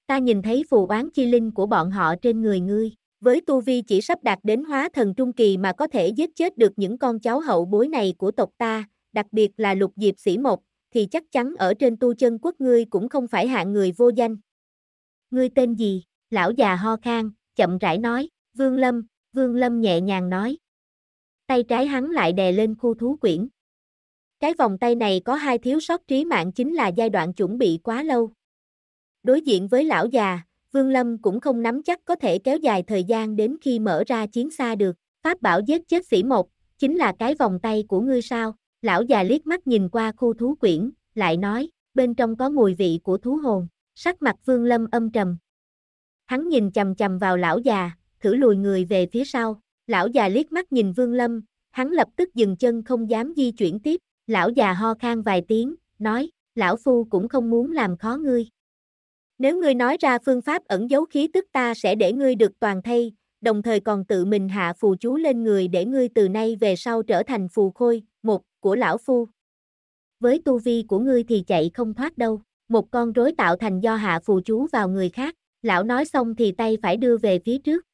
Ta nhìn thấy phù oán chi linh của bọn họ trên người ngươi với tu vi chỉ sắp đạt đến hóa thần trung kỳ mà có thể giết chết được những con cháu hậu bối này của tộc ta, đặc biệt là lục diệp sĩ mộc, thì chắc chắn ở trên tu chân quốc ngươi cũng không phải hạng người vô danh. Ngươi tên gì? Lão già ho khang chậm rãi nói, Vương Lâm, Vương Lâm nhẹ nhàng nói. Tay trái hắn lại đè lên khu thú quyển. Cái vòng tay này có hai thiếu sót trí mạng chính là giai đoạn chuẩn bị quá lâu. Đối diện với lão già, Vương Lâm cũng không nắm chắc có thể kéo dài thời gian đến khi mở ra chiến xa được. Pháp bảo giết chết sĩ một, chính là cái vòng tay của ngươi sao? Lão già liếc mắt nhìn qua khu thú quyển, lại nói, bên trong có mùi vị của thú hồn, sắc mặt Vương Lâm âm trầm. Hắn nhìn chầm chầm vào lão già, thử lùi người về phía sau, lão già liếc mắt nhìn Vương Lâm, hắn lập tức dừng chân không dám di chuyển tiếp, lão già ho khan vài tiếng, nói, lão phu cũng không muốn làm khó ngươi, nếu ngươi nói ra phương pháp ẩn giấu khí tức ta sẽ để ngươi được toàn thay, đồng thời còn tự mình hạ phù chú lên người để ngươi từ nay về sau trở thành phù khôi, một, của lão phu. Với tu vi của ngươi thì chạy không thoát đâu, một con rối tạo thành do hạ phù chú vào người khác, lão nói xong thì tay phải đưa về phía trước.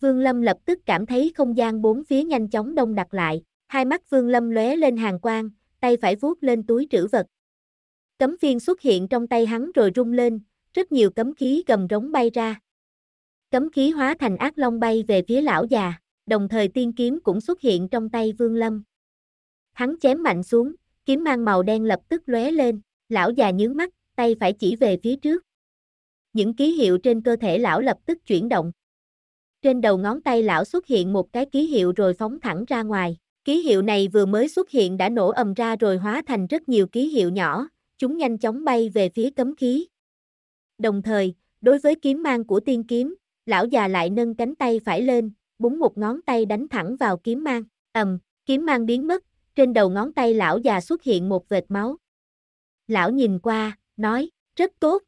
Vương Lâm lập tức cảm thấy không gian bốn phía nhanh chóng đông đặc lại, hai mắt Vương Lâm lóe lên hàng quang, tay phải vuốt lên túi trữ vật. Cấm phiên xuất hiện trong tay hắn rồi rung lên, rất nhiều cấm khí gầm rống bay ra. Cấm khí hóa thành ác long bay về phía lão già, đồng thời tiên kiếm cũng xuất hiện trong tay Vương Lâm. Hắn chém mạnh xuống, kiếm mang màu đen lập tức lóe lên, lão già nhướng mắt, tay phải chỉ về phía trước. Những ký hiệu trên cơ thể lão lập tức chuyển động. Trên đầu ngón tay lão xuất hiện một cái ký hiệu rồi phóng thẳng ra ngoài. Ký hiệu này vừa mới xuất hiện đã nổ ầm ra rồi hóa thành rất nhiều ký hiệu nhỏ, chúng nhanh chóng bay về phía cấm khí. Đồng thời, đối với kiếm mang của tiên kiếm, lão già lại nâng cánh tay phải lên, búng một ngón tay đánh thẳng vào kiếm mang. Ầm, kiếm mang biến mất, trên đầu ngón tay lão già xuất hiện một vệt máu. Lão nhìn qua, nói, rất tốt.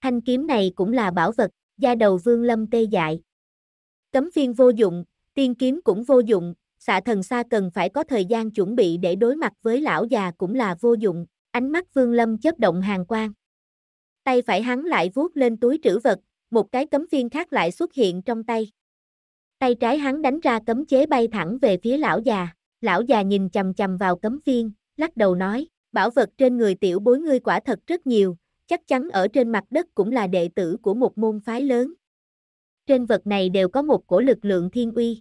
Thanh kiếm này cũng là bảo vật, da đầu vương lâm tê dại. Cấm phiên vô dụng, tiên kiếm cũng vô dụng, xạ thần xa cần phải có thời gian chuẩn bị để đối mặt với lão già cũng là vô dụng. Ánh mắt vương lâm chớp động hàng quang. Tay phải hắn lại vuốt lên túi trữ vật, một cái cấm viên khác lại xuất hiện trong tay. Tay trái hắn đánh ra cấm chế bay thẳng về phía lão già, lão già nhìn chầm chầm vào cấm viên, lắc đầu nói, bảo vật trên người tiểu bối ngươi quả thật rất nhiều, chắc chắn ở trên mặt đất cũng là đệ tử của một môn phái lớn. Trên vật này đều có một cổ lực lượng thiên uy.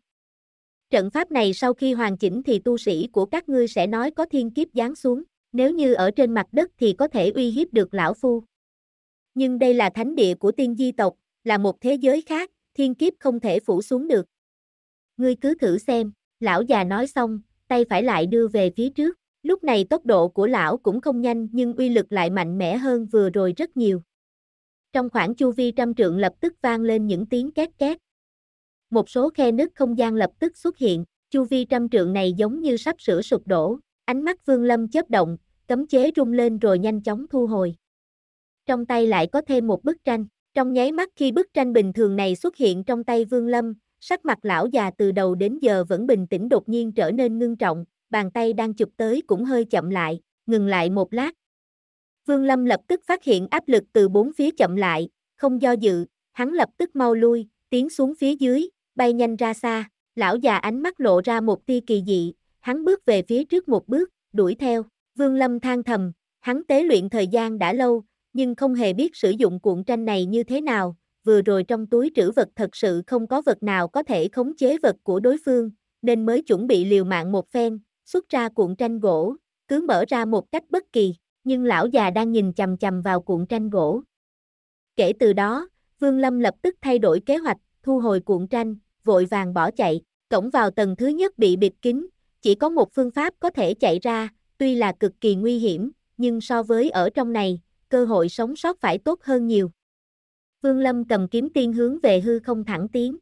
Trận pháp này sau khi hoàn chỉnh thì tu sĩ của các ngươi sẽ nói có thiên kiếp giáng xuống, nếu như ở trên mặt đất thì có thể uy hiếp được lão phu nhưng đây là thánh địa của tiên di tộc, là một thế giới khác, thiên kiếp không thể phủ xuống được. Ngươi cứ thử xem, lão già nói xong, tay phải lại đưa về phía trước, lúc này tốc độ của lão cũng không nhanh nhưng uy lực lại mạnh mẽ hơn vừa rồi rất nhiều. Trong khoảng chu vi trăm trượng lập tức vang lên những tiếng két két. Một số khe nứt không gian lập tức xuất hiện, chu vi trăm trượng này giống như sắp sửa sụp đổ, ánh mắt Vương Lâm chớp động, cấm chế rung lên rồi nhanh chóng thu hồi trong tay lại có thêm một bức tranh. Trong nháy mắt khi bức tranh bình thường này xuất hiện trong tay Vương Lâm, sắc mặt lão già từ đầu đến giờ vẫn bình tĩnh đột nhiên trở nên ngưng trọng, bàn tay đang chụp tới cũng hơi chậm lại, ngừng lại một lát. Vương Lâm lập tức phát hiện áp lực từ bốn phía chậm lại, không do dự, hắn lập tức mau lui, tiến xuống phía dưới, bay nhanh ra xa, lão già ánh mắt lộ ra một tia kỳ dị, hắn bước về phía trước một bước, đuổi theo, Vương Lâm than thầm, hắn tế luyện thời gian đã lâu, nhưng không hề biết sử dụng cuộn tranh này như thế nào, vừa rồi trong túi trữ vật thật sự không có vật nào có thể khống chế vật của đối phương, nên mới chuẩn bị liều mạng một phen, xuất ra cuộn tranh gỗ, cứ mở ra một cách bất kỳ, nhưng lão già đang nhìn chằm chằm vào cuộn tranh gỗ. Kể từ đó, Vương Lâm lập tức thay đổi kế hoạch, thu hồi cuộn tranh, vội vàng bỏ chạy, cổng vào tầng thứ nhất bị bịt kín, chỉ có một phương pháp có thể chạy ra, tuy là cực kỳ nguy hiểm, nhưng so với ở trong này, cơ hội sống sót phải tốt hơn nhiều. Vương Lâm cầm kiếm tiên hướng về hư không thẳng tiến.